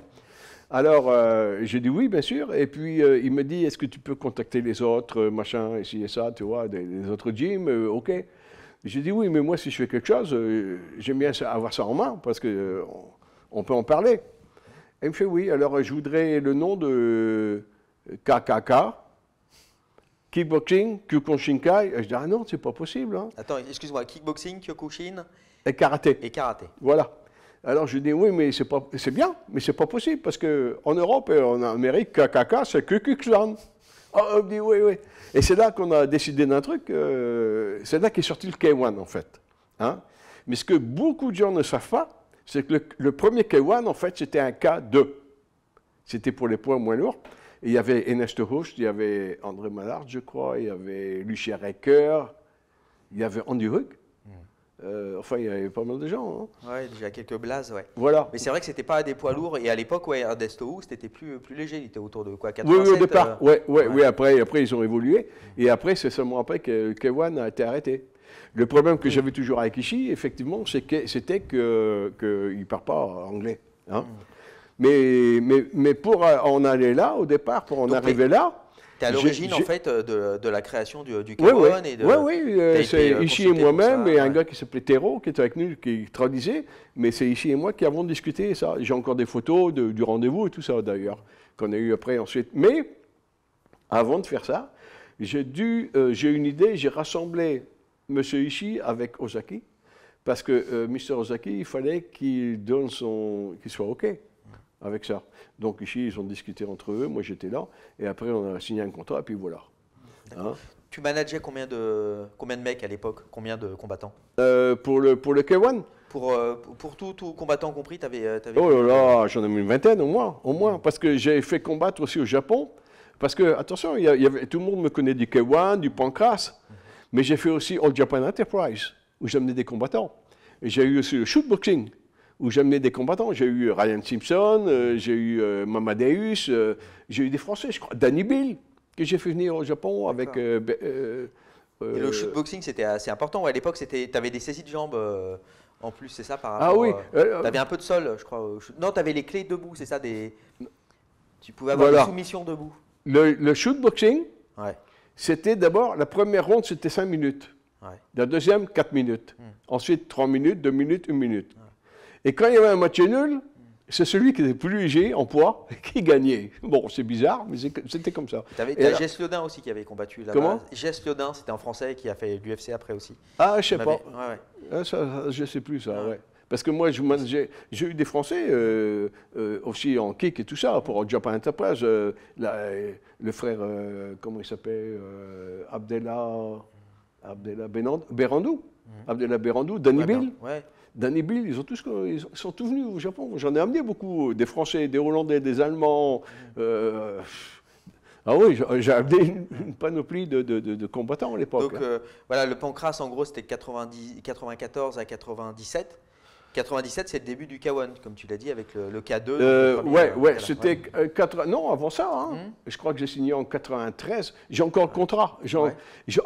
Alors, je euh, j'ai dit oui, bien sûr. Et puis, euh, il me dit, est-ce que tu peux contacter les autres, machin, ici et ça, tu vois, les, autres gyms, OK. J'ai dis, oui, mais moi, si je fais quelque chose, j'aime bien avoir ça en main, parce qu'on on peut en parler. il me fait oui, alors je voudrais le nom de KKK, kickboxing, Kyokushin Kai. je dis, ah non, c'est pas possible. Hein. Attends, excuse-moi, kickboxing, Kyokushin Et karaté. Et karaté. Voilà. Alors je dis, oui, mais c'est, bien, mais c'est pas possible, parce qu'en Europe et en Amérique, KKK, c'est Kyokushin. Ah, on ah, oui, oui. Et c'est là qu'on a décidé d'un truc, euh, c'est là qu'est sorti le K1, en fait. Hein. Mais ce que beaucoup de gens ne savent pas, c'est que le, premier K1, en fait, c'était un K2. C'était pour les points moins lourds il y avait Ernest Hoost, il y avait André Mallard, je crois, il y avait Lucien Recker, il y avait Andy mm. Hug. Euh, enfin, il y avait pas mal de gens. Hein. Ouais, déjà quelques blazes, ouais. Voilà. Mais c'est vrai que c'était pas des poids lourds. Et à l'époque, ouais, Ernesto Hoost était plus, plus léger. Il était autour de quoi 87 Oui, oui au départ. Euh, ouais, ouais, Oui, après, après, ils ont évolué. Et après, c'est seulement après que Kewan a été arrêté. Le problème que mm. j'avais toujours avec Ishii, effectivement, c'était qu'il que ne parle pas anglais. Hein. Mm. Mais, mais, mais pour euh, en aller là, au départ, pour en arriver là, Tu es à l'origine, en fait, euh, de, de, la création du, du Oui, oui. Et de, oui, oui. Euh, c'est Ishii et moi-même et un gars qui s'appelait Tero, qui était avec nous, qui traduisait. Mais c'est Ishii et moi qui avons discuté ça. J'ai encore des photos du rendez-vous et tout ça, d'ailleurs, qu'on a eu après ensuite. Mais avant de faire ça, j'ai dû, une idée, j'ai rassemblé M. Ishii avec Ozaki, parce que M. Ozaki, il fallait qu'il donne son, qu'il soit OK avec ça. Donc ici, ils ont discuté entre eux, moi j'étais là, et après on a signé un contrat, et puis voilà. Hein tu manageais combien de, combien de mecs à l'époque Combien de combattants euh, pour, le, pour le K1 euh, pour, pour tout, combattant compris, tu avais, euh, Oh là là, j'en ai mis une vingtaine au moins, au moins parce que j'ai fait combattre aussi au Japon. Parce que, attention, y avait, tout le monde me connaît du K1, du Pancras, mhm. mais j'ai fait aussi All Japan Enterprise, où j'ai amené des combattants. j'ai eu aussi le shootboxing, où j'amenais des combattants. J'ai eu euh, Ryan Simpson, euh, j'ai eu euh, Mamadeus, j'ai eu des Français, je crois, Danny Bill, que j'ai fait venir au Japon avec. Et le shootboxing, c'était assez important. à l'époque, tu avais des saisies de jambes. En plus, c'est ça par ah rapport. Ah oui. tu avais un peu de sol, je crois. Non, tu avais les clés debout, c'est ça. Des... Tu pouvais avoir des soumissions debout. Le, le shootboxing, c'était d'abord la première ronde, c'était 5 minutes. La deuxième, 4 minutes. Hmm. Ensuite, 3 minutes, 2 minutes, 1 minute. Et quand il y avait un match nul, c'est celui qui était plus léger en poids qui gagnait. Bon, c'est bizarre, mais c'était comme ça. Tu avais as Lodin aussi qui avait combattu là-bas. Comment Gess Lodin, c'était un Français qui a fait l'UFC après aussi. Ah, je sais pas. Je Ouais, ah, je sais plus ça, ah. ouais. Parce que moi, j'ai eu des Français euh, euh, aussi en kick et tout ça pour Japan Enterprise. Euh, le frère, comment il s'appelle Abdella, Abdella Berandou. Mm. Abdella Berandou, Danny Bill. Danébile, ils, ont tous, ils sont tous venus au Japon. J'en ai amené beaucoup, des Français, des Hollandais, des Allemands. Euh, ah oui, j'ai amené une, panoplie de, combattants à l'époque. Donc euh, voilà, le Pancras, en gros, c'était 94 à 97. 97, c'est le début du K1, comme tu l'as dit, avec le, K2. Euh, ouais, ouais, euh, c'était Non, avant ça, hein. hmm. je crois que j'ai signé en 93. J'ai encore le contrat.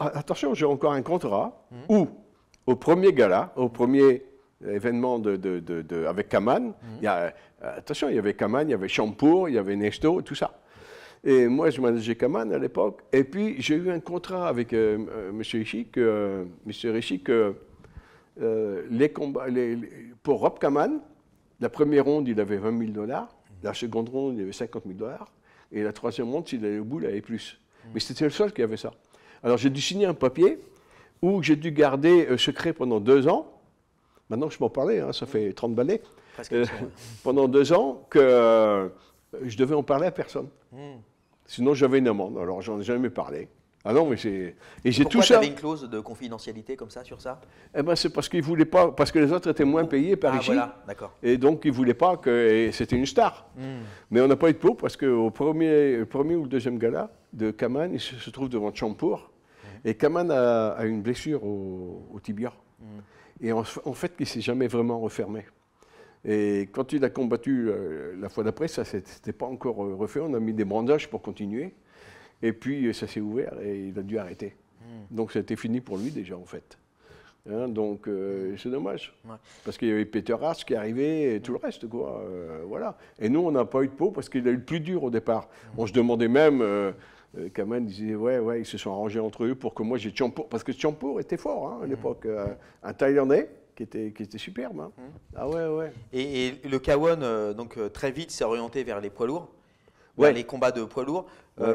attention, j'ai encore un contrat hmm. où, au premier gala, au premier événement de, de, avec Kaman. Mhm. il euh, attention, il y avait Kaman, il y avait Champour, il y avait Nesto, tout ça. Et moi, je manageais Kaman à l'époque. Et puis, j'ai eu un contrat avec Monsieur M. Euh, Ishik, que, Monsieur les combats, les, pour Rob Kaman, la première ronde, il avait 20 000 dollars. La seconde ronde, il avait 50 000 dollars. Et la troisième ronde, s'il allait au bout, il avait plus. Mhm. Mais c'était le seul qui avait ça. Alors, j'ai dû signer un papier où j'ai dû garder euh, secret pendant deux ans maintenant que je m'en parlais, hein, ça fait 30 balais, euh, pendant deux ans, que euh, je devais en parler à personne. Hmm. Sinon, j'avais une amende. Alors, je n'en ai jamais parlé. Ah non, mais j'ai. Et j'ai tout ça. Pourquoi une clause de confidentialité comme ça sur ça Eh ben, c'est parce qu'ils voulaient pas, parce que les autres étaient moins oh. payés par ah, Voilà, d'accord. Et donc ils ne voulaient pas que c'était une star. Hmm. Mais on n'a pas eu de peau parce qu'au premier, premier ou le deuxième gala de Kaman, il se trouve devant Champour. Hmm. Et Kaman a, une blessure au, tibia et en, fait, fait ne s'est jamais vraiment refermé. Et quand il a combattu euh, la fois d'après, ça n'était pas encore euh, refait. On a mis des brandages pour continuer. Et puis euh, ça s'est ouvert et il a dû arrêter. Hmm. Donc c'était fini pour lui déjà en fait. Hein, donc hmm. c'est dommage. Parce qu'il y avait Peter Haas qui arrivait et tout le hmm. reste. Quoi. voilà. Et nous, on n'a pas eu de peau parce qu'il a eu le plus dur au départ. On se demandait même... Euh, Kaman disait ouais, ouais, ils se sont arrangés entre eux pour que moi j'ai Champour, parce que Champour était fort hein, à mm. l'époque, euh, un Thaïlandais qui était, qui était superbe. Hein. Mm. Ah ouais, ouais. Et, le Kawan, euh, donc très vite, s'est orienté vers les poids lourds, les combats de poids lourds.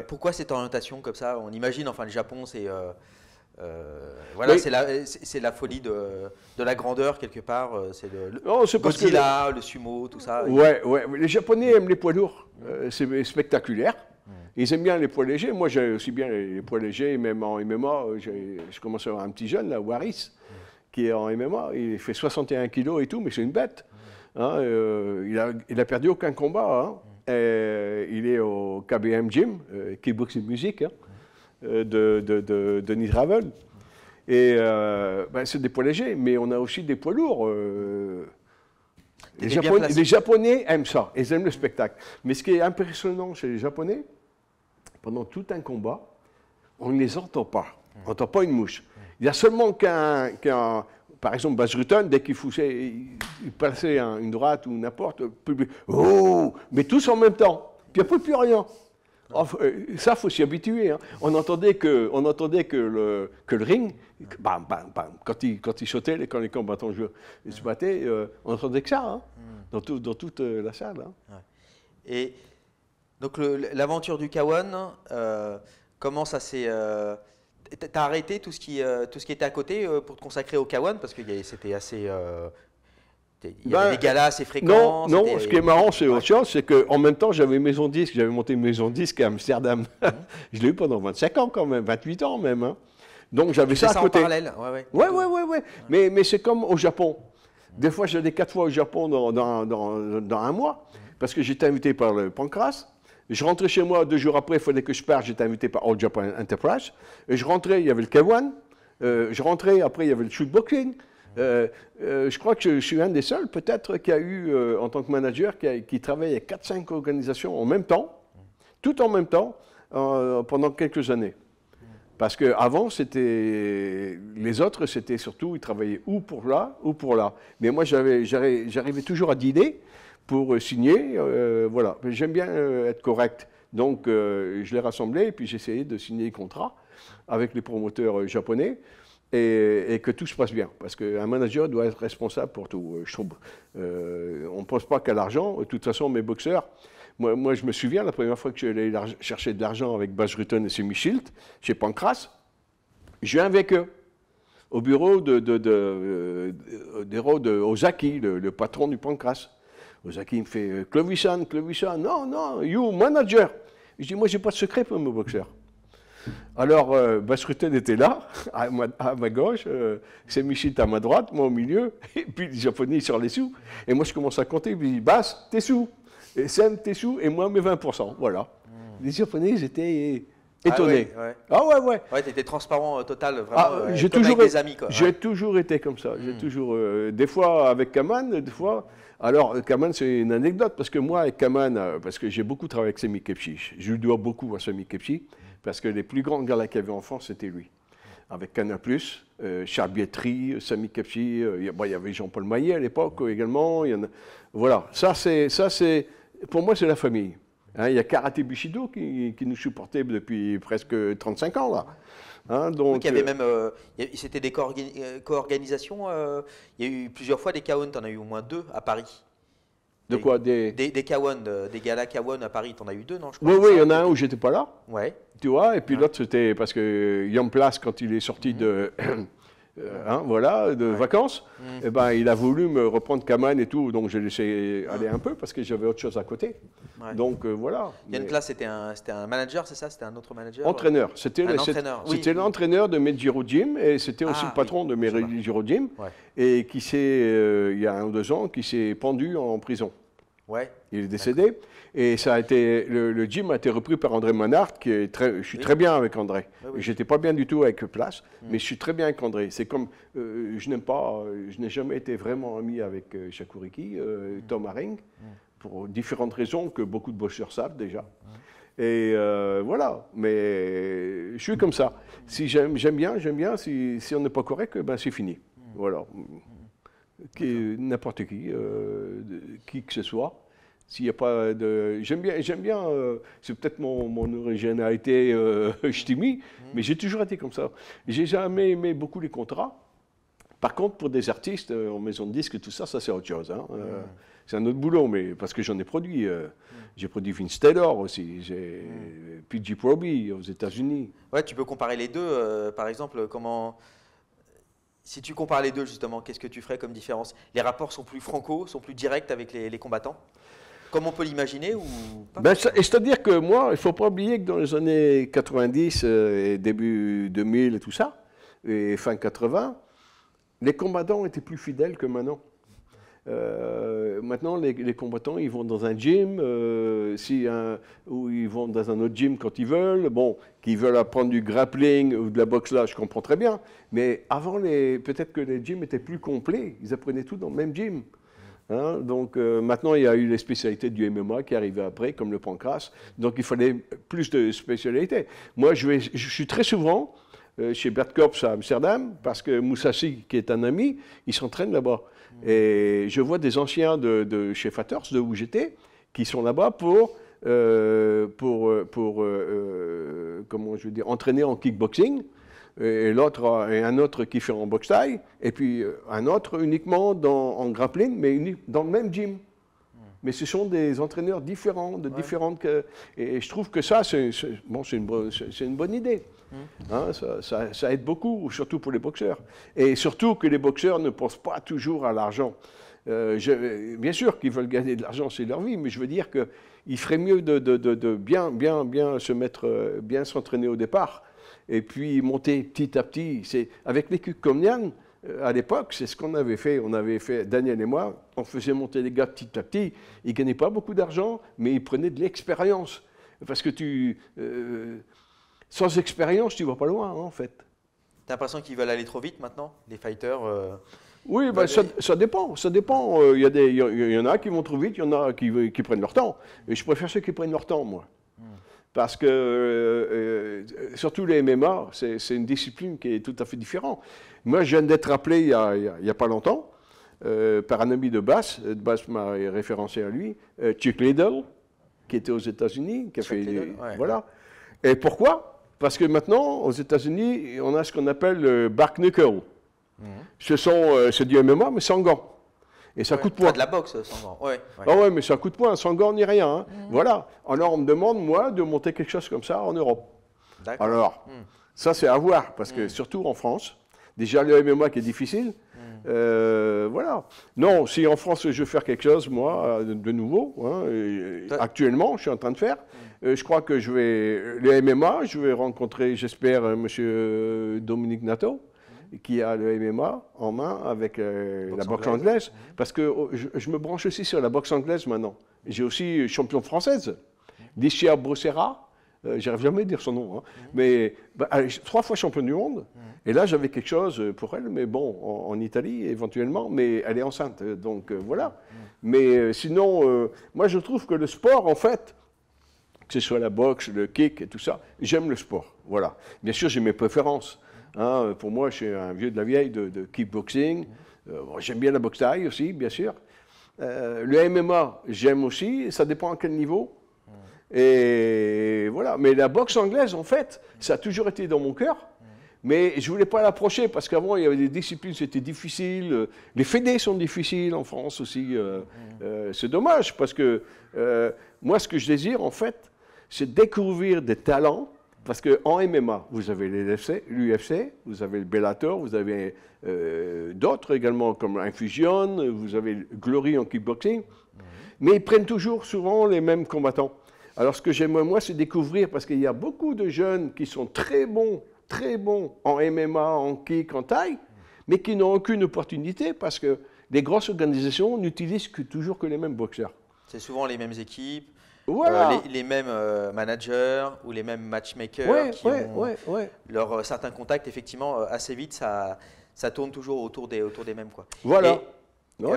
pourquoi cette orientation comme ça On imagine, enfin, le Japon, c'est voilà, c'est la, la folie de, de, la grandeur quelque part. C'est le, le le sumo, tout ça. Ouais, ouais. Les Japonais aiment les poids lourds. Mm. c'est spectaculaire. Ils aiment bien les poids légers. Moi, j'ai aussi bien les poids légers, même en MMA. Euh, je commence à avoir un petit jeune, là, Waris, qui est en MMA. Il fait 61 kilos et tout, mais c'est une bête. Hein, euh, il, a, perdu aucun combat. Hein. il est au KBM Gym, euh, Kickboxing Music, hein, euh, de, Nidravel. Et ben, c'est des poids légers, mais on a aussi des poids lourds. Les Japonais, les Japonais aiment ça, ils aiment le spectacle. Mais ce qui est impressionnant chez les Japonais, pendant tout un combat, on ne les entend pas. On entend pas une mouche. Il y a seulement qu'un, par exemple, Bas Rutten dès qu'il il passait une droite ou n'importe, oh, mais tous en même temps. Puis a plus rien. Ah, euh, ça, il faut s'y habituer. Hein. On entendait que, on entendait que le, ring, bam, bam, bam, quand il, quand il sautait, quand les combattants se battaient, euh, on entendait que ça, hein, hmm. dans, dans, toute euh, la salle. Hein. Et donc l'aventure du Kawan, euh, comment ça s'est... T'as arrêté tout ce, qui, tout ce qui était à côté pour te consacrer au Kawan, parce que c'était assez il y avait ben, des galas c'est fréquent. Non, non ce qui est marrant c'est autre chose, c'est qu'en même temps, j'avais maison disque. J'avais monté une maison disque à Amsterdam. Mhm. je l'ai eu pendant 25 ans quand même, 28 ans même. Hein. Donc j'avais ça, à côté. en parallèle. Oui, oui. Ouais, ouais, ouais, ouais, Mais, mais c'est comme au Japon. Des fois, j'allais quatre fois au Japon dans, dans, dans, un mois, mhm. parce que j'étais invité par le Pancras. Je rentrais chez moi deux jours après, il fallait que je parte, j'étais invité par All Japan Enterprise. Et je rentrais, il y avait le K1. Euh, je rentrais, après, il y avait le shootboxing. Euh, euh, je crois que je, suis un des seuls, peut-être, qui a eu, euh, en tant que manager, qui, qui travaille avec 4-5 organisations en même temps, tout en même temps, pendant quelques années. Parce qu'avant, c'était. Les autres, c'était surtout, ils travaillaient ou pour là, ou pour là. Mais moi, j'arrivais toujours à dîner pour signer. voilà. J'aime bien être correct. Donc, je les rassemblais, et puis j'essayais de signer les contrats avec les promoteurs japonais et, que tout se passe bien. Parce qu'un manager doit être responsable pour tout, euh, euh, on ne pense pas qu'à l'argent. De toute façon, mes boxeurs, moi, je me souviens, la première fois que j'allais chercher de l'argent avec Bas Rutten et Semi Schilt, chez Pancras, je viens avec eux au bureau de, de, euh, Ozaki, le, patron du Pancras. Ozaki me fait Clovisan, Clovisan, non, non, you manager. Je dis, moi, j'ai pas de secret pour mes boxeurs. Alors, euh, Bas Rutten était là, à ma, gauche, euh, Semichit à ma droite, moi au milieu, et puis les japonais sur les sous. Et moi, je commence à compter, puis Bas, dis tes sous Et tes sous Et moi, mes 20%. Voilà. Hmm. Les japonais, ils étaient ah étonnés. Ah ouais, ouais. étais transparent euh, total, ah, vraiment. j'ai toujours, J'ai toujours été comme ça. J'ai hmm. toujours, des fois avec Kaman, des fois. Alors, Kaman, c'est une anecdote, parce que moi, avec Kaman, parce que j'ai beaucoup travaillé avec Semi Kepchi, je lui dois beaucoup à Semi parce que les plus grands galas qu'il y avait en France, c'était lui. Avec Canaplus, euh, Charles euh, Sami Kepchi, euh, il y avait Jean-Paul Maillet à l'époque également. Voilà, ça c'est, ça c'est, pour moi c'est la famille. Hein, il y a Karate Bushido qui, nous supportait depuis presque 35 ans là. Hein, donc, il y avait même, c'était des co-organisations. il y a eu plusieurs fois des Kaon, tu en a eu au moins deux à Paris. De quoi Des, des, des euh, des galas Kawan à Paris, t'en as eu deux, non je crois Oui, oui, il y en a un où j'étais pas là. Ouais. Tu vois, et puis hein. l'autre, c'était parce que Yann Place, quand il est sorti mhm. de. Euh, hein, voilà, de vacances, mm. eh ben, il a voulu me reprendre Kaman et tout, donc j'ai laissé aller un peu parce que j'avais autre chose à côté. Donc euh, voilà. Yann Klaas, c'était un, un, manager, c'est ça C'était un autre manager Entraîneur. C'était l'entraîneur de Medjiro Jim et c'était aussi ah, le patron de Medjiro Jim et qui s'est, euh, il y a un ou deux ans, qui s'est pendu en prison. Ouais. Il est décédé. Et ça a été, le, gym a été repris par André Monard, qui est très, je suis très bien avec André. Ah je n'étais J'étais pas bien du tout avec Place, mm. mais je suis très bien avec André. C'est comme, euh, je n'aime pas, je n'ai jamais été vraiment ami avec euh, Shakuriki, euh, mm. Tom Haring, mm. pour différentes raisons que beaucoup de bosseurs savent déjà. Et voilà, mais je suis comme ça. Si j'aime, j'aime bien, j'aime bien. Si, si on n'est pas correct, eh ben c'est fini. Voilà. Qui, n'importe qui, qui que ce soit a pas euh, de. J'aime bien, j'aime bien euh, c'est peut-être mon, mon originalité euh, ch'timi, mhm. mais j'ai toujours été comme ça. J'ai jamais aimé beaucoup les contrats. Par contre, pour des artistes euh, en maison de disque, tout ça, ça c'est autre chose. Hein. Mhm. C'est un autre boulot, mais parce que j'en ai produit. Mhm. J'ai produit Vince Taylor aussi, j'ai Proby aux États-Unis. Ouais, tu peux comparer les deux. par exemple, comment. Si tu compares les deux, justement, qu'est-ce que tu ferais comme différence Les rapports sont plus franco, sont plus directs avec les combattants comme on peut l'imaginer ou ben, C'est-à-dire que moi, il ne faut pas oublier que dans les années 90 euh, et début 2000 et tout ça, et fin 80, les combattants étaient plus fidèles que maintenant. Euh, maintenant, les, combattants, ils vont dans un gym, euh, si un, ou ils vont dans un autre gym quand ils veulent. Bon, qu'ils veulent apprendre du grappling ou de la boxe là, je comprends très bien. Mais avant, peut-être que les gyms étaient plus complets. Ils apprenaient tout dans le même gym. Hein, donc euh, maintenant, il y a eu les spécialités du MMA qui arrivaient après, comme le pancras. Donc il fallait plus de spécialités. Moi, je, vais, je suis très souvent euh, chez Bert Korps à Amsterdam parce que Musashi qui est un ami, il s'entraîne là-bas. Et je vois des anciens de, chez Fighters de où j'étais, qui sont là-bas pour euh, pour, pour comment je veux dire, entraîner en kickboxing et l'autre et un autre qui fait en boxe taille, et puis euh, un autre uniquement dans, en grappling, mais dans le même gym. Hmm. Mais ce sont des entraîneurs différents, de différentes. Que, et, je trouve que ça, c'est bon, une, une, bonne idée. Hmm. Hein, ça, aide beaucoup, surtout pour les boxeurs. Et surtout que les boxeurs ne pensent pas toujours à l'argent. Euh, bien sûr qu'ils veulent gagner de l'argent, c'est leur vie, mais je veux dire il ferait mieux de, de, bien, bien, bien se mettre, euh, bien s'entraîner au départ et puis monter petit à petit. C'est avec les cucomnianes, euh, à l'époque, c'est ce qu'on avait fait. On avait fait, Daniel et moi, on faisait monter les gars petit à petit. Ils ne gagnaient pas beaucoup d'argent, mais ils prenaient de l'expérience. Parce que tu. Euh, sans expérience, tu ne vas pas loin, hein, en fait. Tu as l'impression qu'ils veulent aller trop vite maintenant, les fighters euh? Oui, ben, ça, dépend. Ça dépend. Il y, des, y, y en a qui vont trop vite, il y en a qui, qui, prennent leur temps. Et je préfère ceux qui prennent leur temps, moi. Hmm parce que euh, euh, surtout les MMA, c'est une discipline qui est tout à fait différente. Moi, je viens d'être appelé il n'y a, pas longtemps euh, par un ami de Basse, de Bass m'a référencé à lui, Chuck Liddell, qui était aux États-Unis, qui a fait. Voilà. Et pourquoi Parce que maintenant, aux États-Unis, on a ce qu'on appelle le Bark mhm. Ce sont, c'est du MMA, mais sans gants. Et ça coûte point, de de la boxe, Sangor. Ouais, Ah ouais, mais ça coûte point Sangor ni rien. Hein. Mm. Voilà. Alors on me demande, moi, de monter quelque chose comme ça en Europe. Alors, mm. ça c'est à voir, parce que mm. surtout en France, déjà le MMA qui est difficile, euh, voilà. Non, si en France je veux faire quelque chose, moi, de nouveau, hein, actuellement, je suis en train de faire, euh, je crois que je vais, le MMA, je vais rencontrer, j'espère, euh, M. Dominique Nato qui a le MMA en main avec euh, la boxe anglaise. Mhm. Parce que oh, je, me branche aussi sur la boxe anglaise maintenant. J'ai aussi euh, champion française, Licia Brossera. Euh, j'arrive jamais à dire son nom, hein. mhm. mais bah, trois fois championne du monde. Mhm. Et là, j'avais quelque chose pour elle, mais bon, en, Italie éventuellement, mais elle est enceinte, donc voilà. Mais sinon, moi, je trouve que le sport, en fait, que ce soit la boxe, le kick et tout ça, j'aime le sport. Voilà. Bien sûr, j'ai mes préférences. Hein, euh, pour moi, je suis un vieux de la vieille de, kickboxing. Euh, j'aime bien la boxe taille aussi, bien sûr. Euh, le MMA, j'aime aussi. Ça dépend à quel niveau. Et voilà. Mais la boxe anglaise, en fait, ça a toujours été dans mon cœur. Mais je ne voulais pas l'approcher parce qu'avant, il y avait des disciplines, c'était difficile. Les fédés sont difficiles en France aussi. c'est dommage parce que moi, ce que je désire, en fait, c'est découvrir des talents parce qu'en MMA, vous avez l'UFC, vous avez le Bellator, vous avez euh, d'autres également comme Infusion, vous avez Glory en kickboxing. Mhm. Mais ils prennent toujours souvent les mêmes combattants. Alors ce que j'aimerais moi, c'est découvrir, parce qu'il y a beaucoup de jeunes qui sont très bons, très bons en MMA, en kick, en taille, mhm. mais qui n'ont aucune opportunité parce que les grosses organisations n'utilisent que, toujours que les mêmes boxeurs. C'est souvent les mêmes équipes euh, les, mêmes euh, managers ou les mêmes matchmakers qui ont euh, certains contacts, effectivement, assez vite, ça, ça tourne toujours autour des, autour des mêmes. Quoi. Voilà. Et,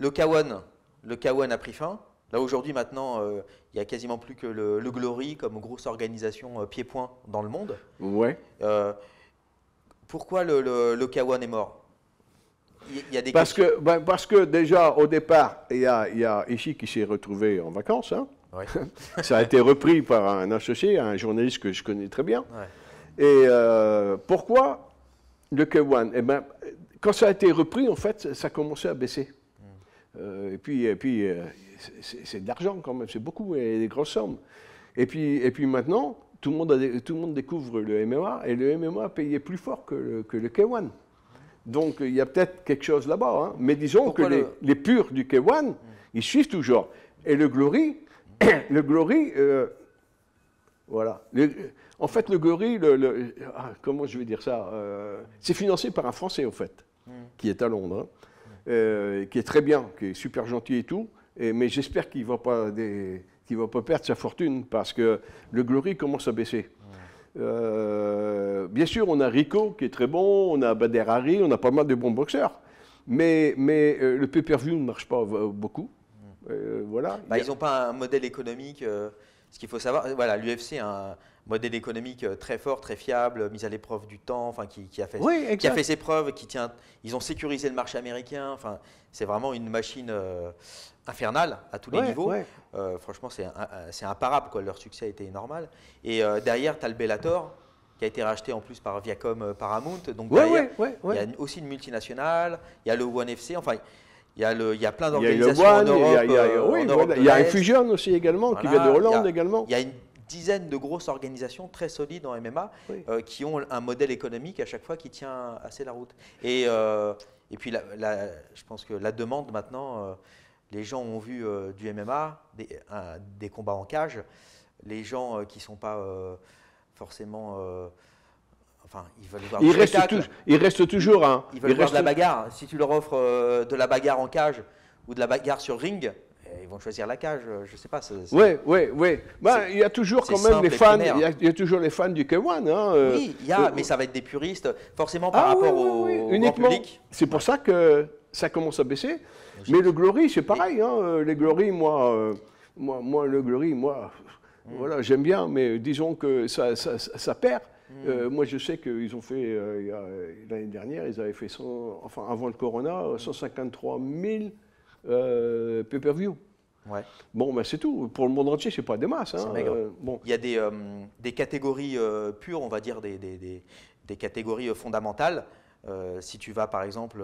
le Kawan, le a pris fin. Là aujourd'hui, maintenant, il n'y a quasiment plus que le, Glory comme grosse organisation pied-point dans le monde. Ouais. pourquoi le, le, le est mort parce que, bah, parce que déjà, au départ, il y a, y qui s'est retrouvé en vacances. Hein. ça a été repris par un associé, un journaliste que je connais très bien. Et euh, pourquoi le K1 eh ben, Quand ça a été repris, en fait, ça a commencé à baisser. Hmm. Euh, et puis, et puis euh, c'est de l'argent quand même, c'est beaucoup, et des grosses sommes. Et puis, et puis maintenant, tout le, monde tout le monde découvre le MMA, et le MMA payait plus fort que le, que le K1. Donc, il y a peut-être quelque chose là-bas. Hein. Mais disons que les, purs du K1, ils suivent toujours. Et le Glory, le Glory, euh, voilà. en fait, le Glory, ah, comment je vais dire ça euh, C'est financé par un Français, en fait, qui est à Londres, hein, euh, qui est très bien, qui est super gentil et tout. mais j'espère qu'il ne va, pas perdre sa fortune parce que le Glory commence à baisser. Euh, bien sûr, on a Rico qui est très bon, on a Hari, on a pas mal de bons boxeurs. Mais, mais euh, le pay-per-view ne marche pas euh, beaucoup. voilà. Bah, ils n'ont pas un modèle économique. ce qu'il faut savoir, voilà, l'UFC a un modèle économique très fort, très fiable, mis à l'épreuve du temps, enfin, qui, a fait, qui, a fait, ses preuves, qui tient. Ils ont sécurisé le marché américain. Enfin, c'est vraiment une machine infernal à tous les niveaux. Euh, franchement, c'est imparable. Quoi. Leur succès a été normal. Et euh, derrière, tu as le Bellator, qui a été racheté en plus par Viacom euh, Paramount. Donc, il y a aussi une multinationale. Il y a le OneFC. Enfin, il y, a il y a plein d'organisations en Europe. Il y a, le il y a Infusion aussi également, qui vient de Hollande également. Il y a une dizaine de grosses organisations très solides en MMA qui ont un modèle économique à chaque fois qui tient assez la route. Et, et puis, je pense que la demande maintenant, les gens ont vu euh, du MMA, des, combats en cage. Les gens euh, qui ne sont pas euh, forcément. Enfin, ils veulent voir il Ils restent toujours. Hein. Ils veulent voir de la bagarre. Si tu leur offres de la bagarre en cage ou de la bagarre sur ring, eh, ils vont choisir la cage, je ne sais pas. Oui, oui, oui. il y a toujours quand même les fans, il y, a toujours les fans du K1. Hein, oui, il y a, mais ça va être des puristes, forcément ah par rapport oui, C'est pour ça que ça commence à baisser. Mais le Glory, c'est pareil. Hein. Euh, les Glory, euh, moi, moi, le Glory, moi, mm. voilà, j'aime bien, mais disons que ça, perd. Mm. Euh, moi, je sais qu'ils ont fait, l'année dernière, ils avaient fait, enfin, avant le Corona, 153 000 pay-per-view. Ouais. Bon, ben c'est tout. Pour le monde entier, c'est pas des masses. Hein. bon. Il y a des, catégories pures, on va dire, des catégories fondamentales. si tu vas, par exemple,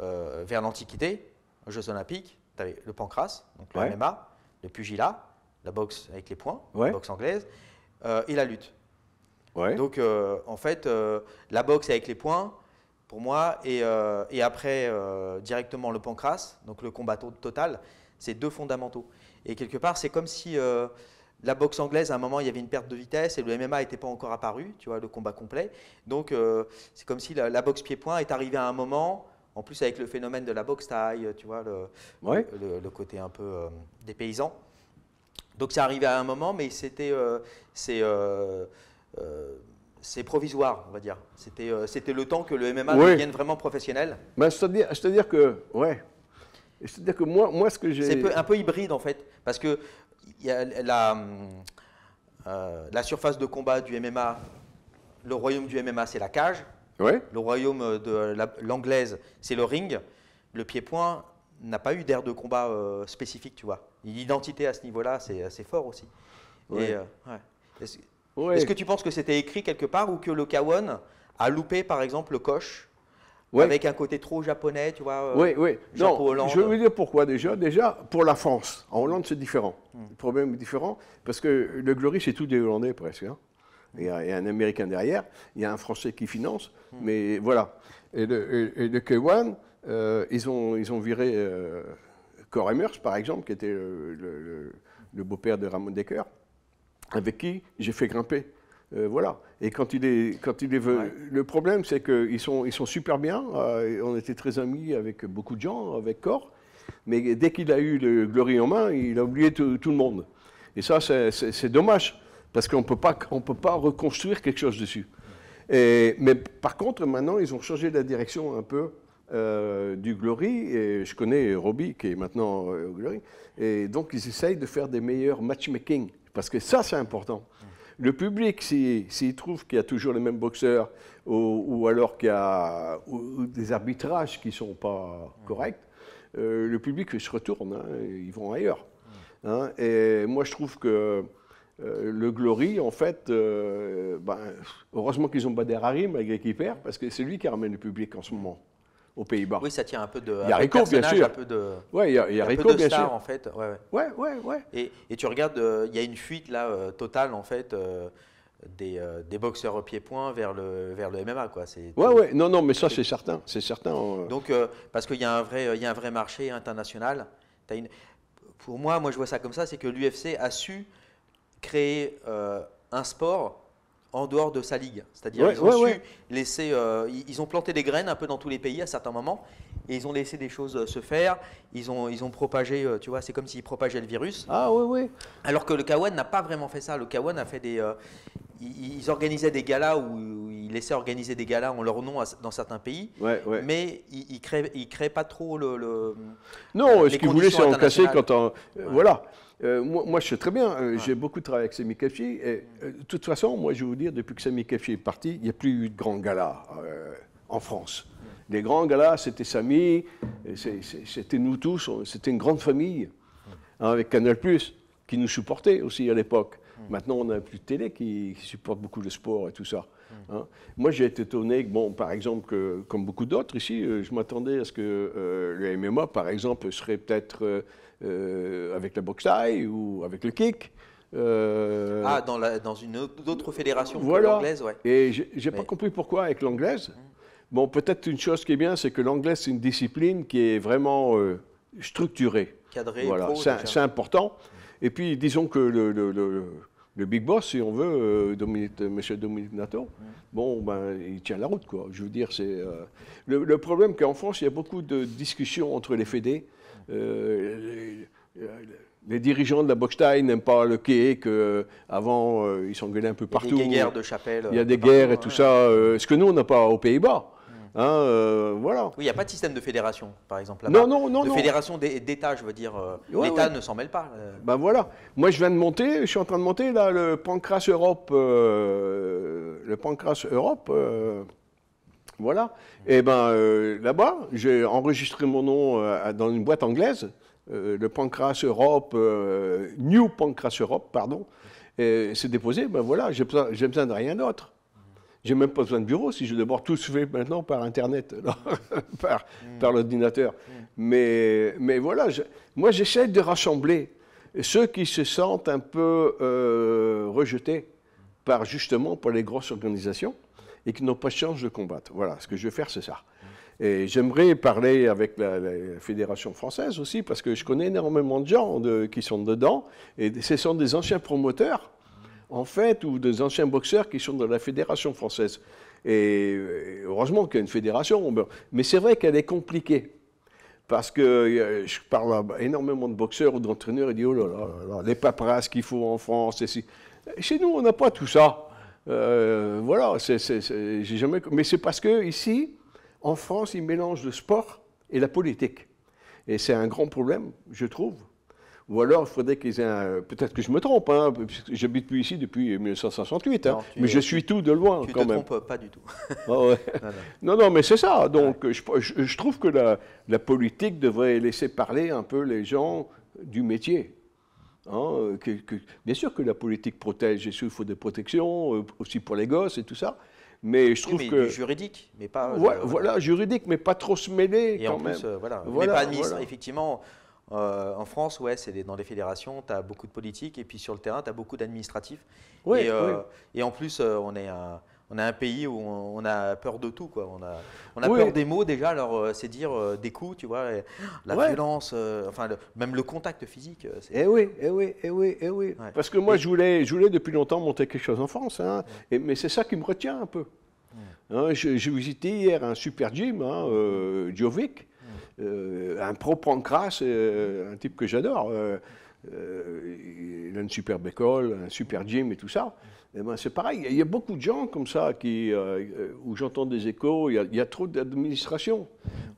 vers l'Antiquité, Jeux Olympiques, tu avais le pancras, donc le MMA, le pugilat, la boxe avec les points, la boxe anglaise, euh, et la lutte. Donc, euh, en fait, euh, la boxe avec les points, pour moi, et, après, directement le pancras, donc le combat total, c'est deux fondamentaux. Et quelque part, c'est comme si la boxe anglaise, à un moment, il y avait une perte de vitesse et le MMA n'était pas encore apparu, tu vois, le combat complet. Donc, c'est comme si la, la boxe pied-point est arrivée à un moment en plus, avec le phénomène de la boxe taille, tu vois, le, le, côté un peu euh, des paysans. Donc, ça arrivé à un moment, mais c'était. Euh, euh, c'est. provisoire, on va dire. C'était, c'était le temps que le MMA devienne vraiment professionnel. Ben bah, c'est-à-dire, que, ouais. cest dire que moi, moi, ce que j'ai. C'est un peu hybride, en fait. Parce que la, la surface de combat du MMA, le royaume du MMA, c'est la cage. Le royaume euh, de euh, l'anglaise, c'est le ring. Le pied-point n'a pas eu d'air de combat euh, spécifique, tu vois. L'identité à ce niveau-là, c'est assez fort aussi. Est-ce que tu penses que c'était écrit quelque part ou que le Kawan a loupé, par exemple, le coche, avec un côté trop japonais, tu vois Oui, oui. je veux dire pourquoi déjà. Déjà, pour la France. En Hollande, c'est différent. Hmm. Le problème est différent parce que le Glory, c'est tout des Hollandais presque. Hein il y, a, un Américain derrière, il y a un Français qui finance, hmm. mais voilà. Et de, et K1, euh, ils, ont, ils ont viré euh, Coremers, par exemple, qui était le, beau-père de Ramon Decker, avec qui j'ai fait grimper. Euh, voilà. Et quand il est, quand il est, le problème, c'est qu'ils sont, ils sont super bien. Euh, on était très amis avec beaucoup de gens, avec Cor. Mais dès qu'il a eu le glory en main, il a oublié tout, tout le monde. Et ça, c'est dommage parce qu'on ne peut pas reconstruire quelque chose dessus. Et, mais par contre, maintenant, ils ont changé la direction un peu euh, du Glory. Et je connais Roby, qui est maintenant euh, au Glory. Et donc, ils essayent de faire des meilleurs matchmaking, parce que ça, c'est important. Le public, s'il trouve qu'il y a toujours les mêmes boxeurs, ou, alors qu'il y a des arbitrages qui ne sont pas corrects, euh, le public se retourne, hein, ils vont ailleurs. Hein. Et moi, je trouve que euh, le Glory, en fait, euh, ben, heureusement qu'ils ont pas d'Erarim avec qui perd, parce que c'est lui qui ramène le public en ce moment aux Pays-Bas. Oui, ça tient un peu de. Il y a bien sûr. de, ouais, il y a, il y a, Rico, bien sûr. en fait. Ouais, ouais, ouais. Et, tu regardes, il euh, y a une fuite là totale en fait. Des, boxeurs au pied-point vers le, vers le MMA. Quoi. C'est, ouais, ouais, non, non, mais ça, c'est certain. C'est certain. Donc, parce qu'il y, a un vrai, il y a un vrai marché international. Pour moi, moi, je vois ça comme ça c'est que l'UFC a su créer euh, un sport en dehors de sa ligue. C'est-à-dire qu'ils ont su laisser, euh, ils ont planté des graines un peu dans tous les pays à certains moments, et ils ont laissé des choses euh, se faire. Ils ont, ils ont propagé, tu vois, c'est comme s'ils propageaient le virus. Ah oui oui. Alors que le Kawan n'a pas vraiment fait ça. Le Kawan a fait des, ils, organisaient des galas ou ils laissaient organiser des galas en leur nom dans certains pays. Mais ils, ne créaient, ils pas trop le. non, ce qu'ils voulaient, c'est en casser quand en, voilà. Euh, moi, je sais très bien, euh, j'ai beaucoup travaillé avec Samy Kefi. Et euh, de toute façon, moi, je vais vous dire, depuis que Samy kafi est parti, il n'y a plus eu de grands galas en France. Les grands galas, c'était Sami, c'était nous tous, c'était une grande famille, hein, avec Canal, qui nous supportait aussi à l'époque. Mm. Maintenant, on n'a plus de télé qui, supporte beaucoup le sport et tout ça. Hein. Moi, j'ai été étonné, bon, par exemple, que, comme beaucoup d'autres ici, je m'attendais à ce que le MMA, par exemple, serait peut-être. Euh, avec la boxe thaï ou avec le kick. Euh, ah, dans, la, dans une autre fédération voilà. que ouais. Et j'ai n'ai pas compris pourquoi avec l'anglaise. Mm. Bon, peut-être une chose qui est bien, c'est que l'anglaise, c'est une discipline qui est vraiment euh, structurée. Cadrée, voilà. C'est important. Et puis, disons que le, big boss, si on veut, Monsieur Dominique, M. Dominique Nato, mm. bon, ben, il tient la route, quoi. Je veux dire, c'est... le, le, problème qu'en France, il y a beaucoup de discussions entre les fédés euh, les, dirigeants de la Bockstein n'aiment pas le quai, qu'avant, euh, avant euh, ils s'engueulaient un peu partout. Il y a des guerres de chapelle. Il y a des guerres et tout ça, est ce que nous, on n'a pas aux Pays-Bas. Hmm. Hein, voilà. Oui, il n'y a pas de système de fédération, par exemple. Là non, non, non. De fédération d'État, je veux dire. L'État ne s'en mêle pas. Ben voilà. Moi, je viens de monter, je suis en train de monter là, le Pancras Europe. le Pancras Europe voilà. Et eh ben euh, là-bas, j'ai enregistré mon nom euh, dans une boîte anglaise, euh, le Pancras Europe, New Pancras Europe, pardon. Et c'est déposé, ben voilà, j'ai besoin, de rien d'autre. J'ai même pas besoin de bureau si je d'abord tout se fait maintenant par Internet, hmm. par, l'ordinateur. Hmm. Mais, mais voilà, moi j'essaie de rassembler ceux qui se sentent un peu rejetés par justement pour les grosses organisations et qui n'ont pas de chance de combattre. Voilà, ce que je vais faire, c'est ça. Et j'aimerais parler avec la, Fédération française aussi, parce que je connais énormément de gens qui sont dedans, et ce sont des anciens promoteurs, en fait, ou des anciens boxeurs qui sont dans la Fédération française. Et euh, heureusement qu'il y a une fédération, mais c'est vrai qu'elle est compliquée. Parce que euh, je parle énormément de boxeurs ou d'entraîneurs, ils disent, oh là là, les paperasses qu'il faut en France, et si. Chez nous, on n'a pas tout ça. Euh, voilà, j'ai jamais. Mais c'est parce que ici, en France, ils mélangent le sport et la politique. Et c'est un grand problème, je trouve. Ou alors, il faudrait qu'ils aient Peut-être que je me trompe, hein, j'habite plus ici depuis 1968, hein. mais je suis tout de loin quand tu ne te Trompes pas du tout. Ah non, non. mais c'est ça. Donc, je, trouve que la, la, politique devrait laisser parler un peu les gens du métier. Hein, bien sûr que la politique protège, il faut des protections, euh, aussi pour les gosses et tout ça. Mais je trouve que. juridique, mais pas. Euh, voilà, juridique, mais pas trop se mêler. Et quand en même. plus, euh, voilà. Mais pas Effectivement, en France, ouais, c'est dans les fédérations, tu as beaucoup de politique et puis sur le terrain, tu as beaucoup d'administratifs. Oui, et, oui. et, en plus, on est un on a un pays où on, a peur de tout, quoi. On a, peur des mots déjà, alors euh, c'est dire euh, des coups, tu vois, la violence, euh, enfin même le contact physique. Eh oui, eh oui, eh oui, eh oui. Parce que moi, je voulais, je voulais depuis longtemps monter quelque chose en France, hein. mais c'est ça qui me retient un peu. J'ai hein, visité hier un super gym, hein, Jovic, un pro pancras, un type que j'adore. il a une superbe école, un super gym et tout ça. Eh ben, c'est pareil, il y a beaucoup de gens comme ça qui, euh, euh, où j'entends des échos, il y a, trop d'administration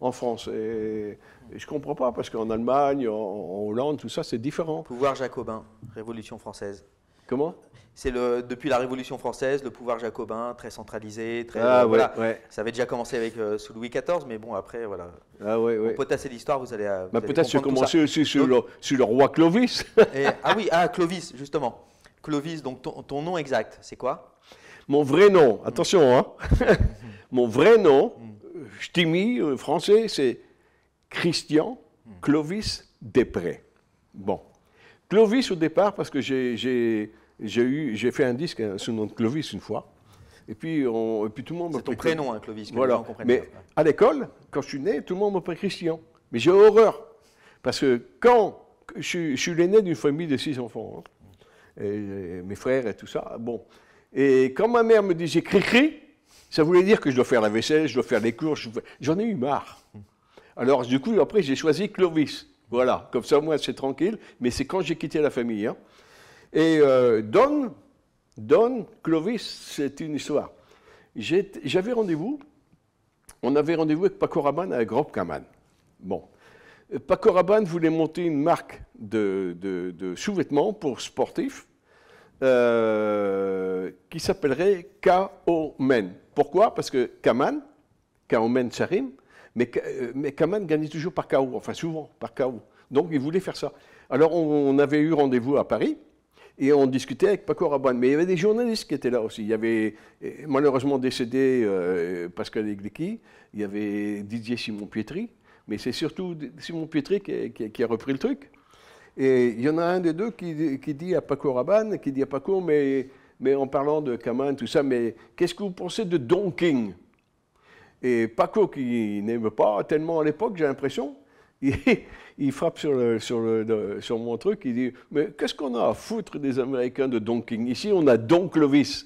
en France. Et, je ne comprends pas, parce qu'en Allemagne, en, Hollande, tout ça, c'est différent. Pouvoir jacobin, Révolution française. Comment C'est le depuis la Révolution française, le pouvoir jacobin, très centralisé, très. Ah, euh, voilà. Ça avait déjà commencé avec sous Louis XIV, mais bon après voilà. Ah ouais, ouais. Potasser l'histoire, vous allez. Mais bah, peut-être c'est commencer aussi sur, le, sur le roi Clovis. ah oui, ah Clovis justement. Clovis, donc ton, nom exact, c'est quoi Mon vrai nom, mm. attention, hein Mon vrai nom, mm. euh, t'imite, euh, français, c'est Christian mm. Clovis Després. Bon. Clovis au départ, parce que j'ai fait un disque hein, sous le nom de Clovis une fois. Et puis, tout le monde ton prénom, hein, Clovis. Que voilà. Les gens Mais à l'école, quand je suis né, tout le monde m'appelait Christian. Mais j'ai horreur. Parce que quand. Je, suis l'aîné d'une famille de six enfants. Hein. Euh, mes frères et tout ça. Bon. Et quand ma mère me disait cri-cri, ça voulait dire que je dois faire la vaisselle, je dois faire les courses. J'en ai eu marre. Alors, du coup, après, j'ai choisi Clovis. Voilà, comme ça, moi, c'est tranquille. Mais c'est quand j'ai quitté la famille. Hein. Et euh, Don, Don, Clovis, c'est une histoire. J'avais rendez-vous, on avait rendez-vous avec Paco à Grobkaman. Bon. Paco voulait monter une marque de, de sous-vêtements pour sportifs euh, qui s'appellerait Kaomen. Pourquoi Parce que Kaman, Kaomen Charim, mais, euh, mais Kaman gagne toujours par KO, enfin souvent par KO. Donc il voulait faire ça. Alors on, avait eu rendez-vous à Paris et on discutait avec Paco Rabanne. Mais il y avait des journalistes qui étaient là aussi. Il y avait euh, malheureusement décédé Pascal Eglicki, il y avait Didier Simon Pietri, mais c'est surtout Simon Pietri qui a repris le truc. Et il y en a un des deux qui, dit à Paco Rabanne, qui dit à Paco, mais, en parlant de Kaman, tout ça, mais qu'est-ce que vous pensez de Don King Et Paco, qui n'aime pas tellement à l'époque, j'ai l'impression, il, frappe sur, sur, le, sur, mon truc, il dit Mais qu'est-ce qu'on a à foutre des Américains de Don King Ici, on a Don Clovis.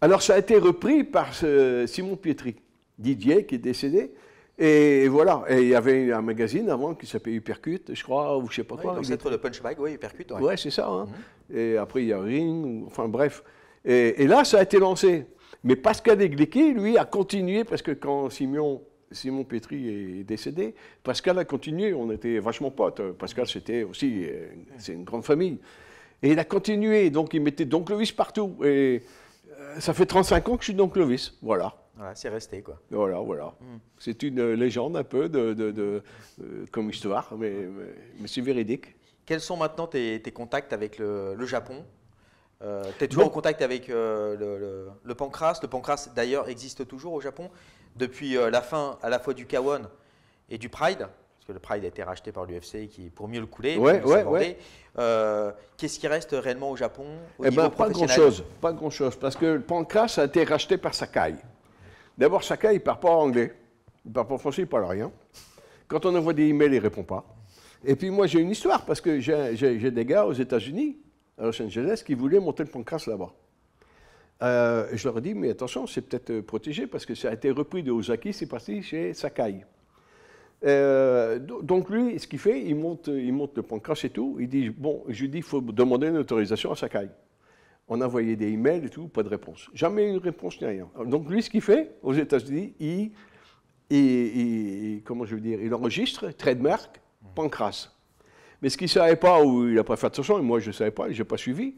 Alors, ça a été repris par euh, Simon Pietri, Didier, qui est décédé, et voilà, et il y avait un magazine avant qui s'appelait Hypercute, je crois, ou je sais pas oui, quoi. L'ancêtre le Punchbag, oui, Hypercute. Oui, ouais, c'est ça. Hein. Mhm. Et après, il y a Ring, enfin bref. Et, là, ça a été lancé. Mais Pascal Egléki, lui, a continué, parce que quand Simon, Simon Petri est décédé, Pascal a continué, on était vachement potes. Pascal, c'était aussi, euh, c'est une grande famille. Et il a continué, donc il mettait Don Clovis partout. Et euh, ça fait 35 ans que je suis Don Clovis, voilà. Voilà, c'est resté, quoi. Voilà, voilà. Mm. C'est une euh, légende un peu de, de, euh, comme histoire, mais, c'est véridique. Quels sont maintenant tes, contacts avec le, Japon euh, Tu es toujours en contact avec le, pancras. Le pancras, d'ailleurs, existe toujours au Japon depuis la fin à la fois du K-1 et du Pride. Parce que le Pride a été racheté par l'UFC qui pour mieux le couler. Ouais, Qu'est-ce qui reste réellement au Japon au eh ben, niveau Pas grand-chose. Pas grand-chose. Parce que le pancras a été racheté par Sakai. D'abord, Sakai, il ne parle pas anglais. Il ne parle pas français, il ne parle rien. Quand on envoie des emails, il ne répond pas. Et puis moi, j'ai une histoire, parce que j'ai des gars aux États-Unis, à Los Angeles, qui voulaient monter le pancras là-bas. Euh, je leur ai dit, mais attention, c'est peut-être euh, protégé, parce que ça a été repris de Ozaki, c'est parti chez Sakai. Euh, donc lui, ce qu'il fait, il monte, il monte le pancras et tout. Il dit, bon, je lui dis, il faut demander une autorisation à Sakai. On envoyait des emails et tout, pas de réponse. Jamais une réponse ni rien. Donc lui, ce qu'il fait aux États-Unis, il, comment je veux dire, il enregistre trademark mm. Pancras. Mais ce qu'il ne savait pas, ou il n'a pas fait attention, et moi je ne savais pas, je n'ai pas suivi,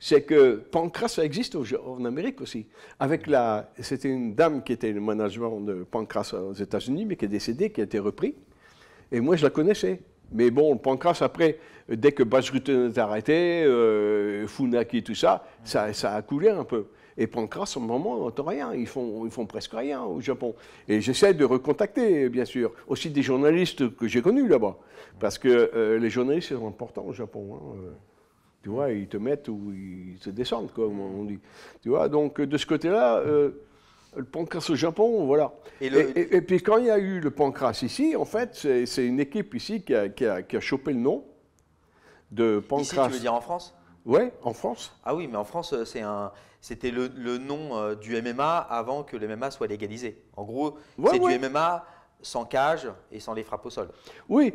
c'est que Pancras, ça existe en Amérique aussi. Avec la, c'était une dame qui était le management de Pancras aux États-Unis, mais qui est décédée, qui a été repris. Et moi, je la connaissais. Mais bon, Pancras, après, dès que Bajrutten est arrêté, euh, Funaki, tout ça, ça, a coulé un peu. Et Pancras, en moment, on n'entend rien. Ils font, ils font presque rien au Japon. Et j'essaie de recontacter, bien sûr, aussi des journalistes que j'ai connus là-bas. Parce que euh, les journalistes sont importants au Japon. Hein. Euh, tu vois, ils te mettent ou ils te descendent, comme on dit. Tu vois, donc de ce côté-là, euh, le pancras au Japon, voilà. Et, puis quand il y a eu le pancras ici, en fait, c'est une équipe ici qui qui a chopé le nom de Pancras. Ici, tu veux dire en France Ouais, en France. Ah oui, mais en France, euh, c'était le, nom euh, du MMA avant que le MMA soit légalisé. En gros, c'est du MMA sans cage et sans les frappes au sol. Oui,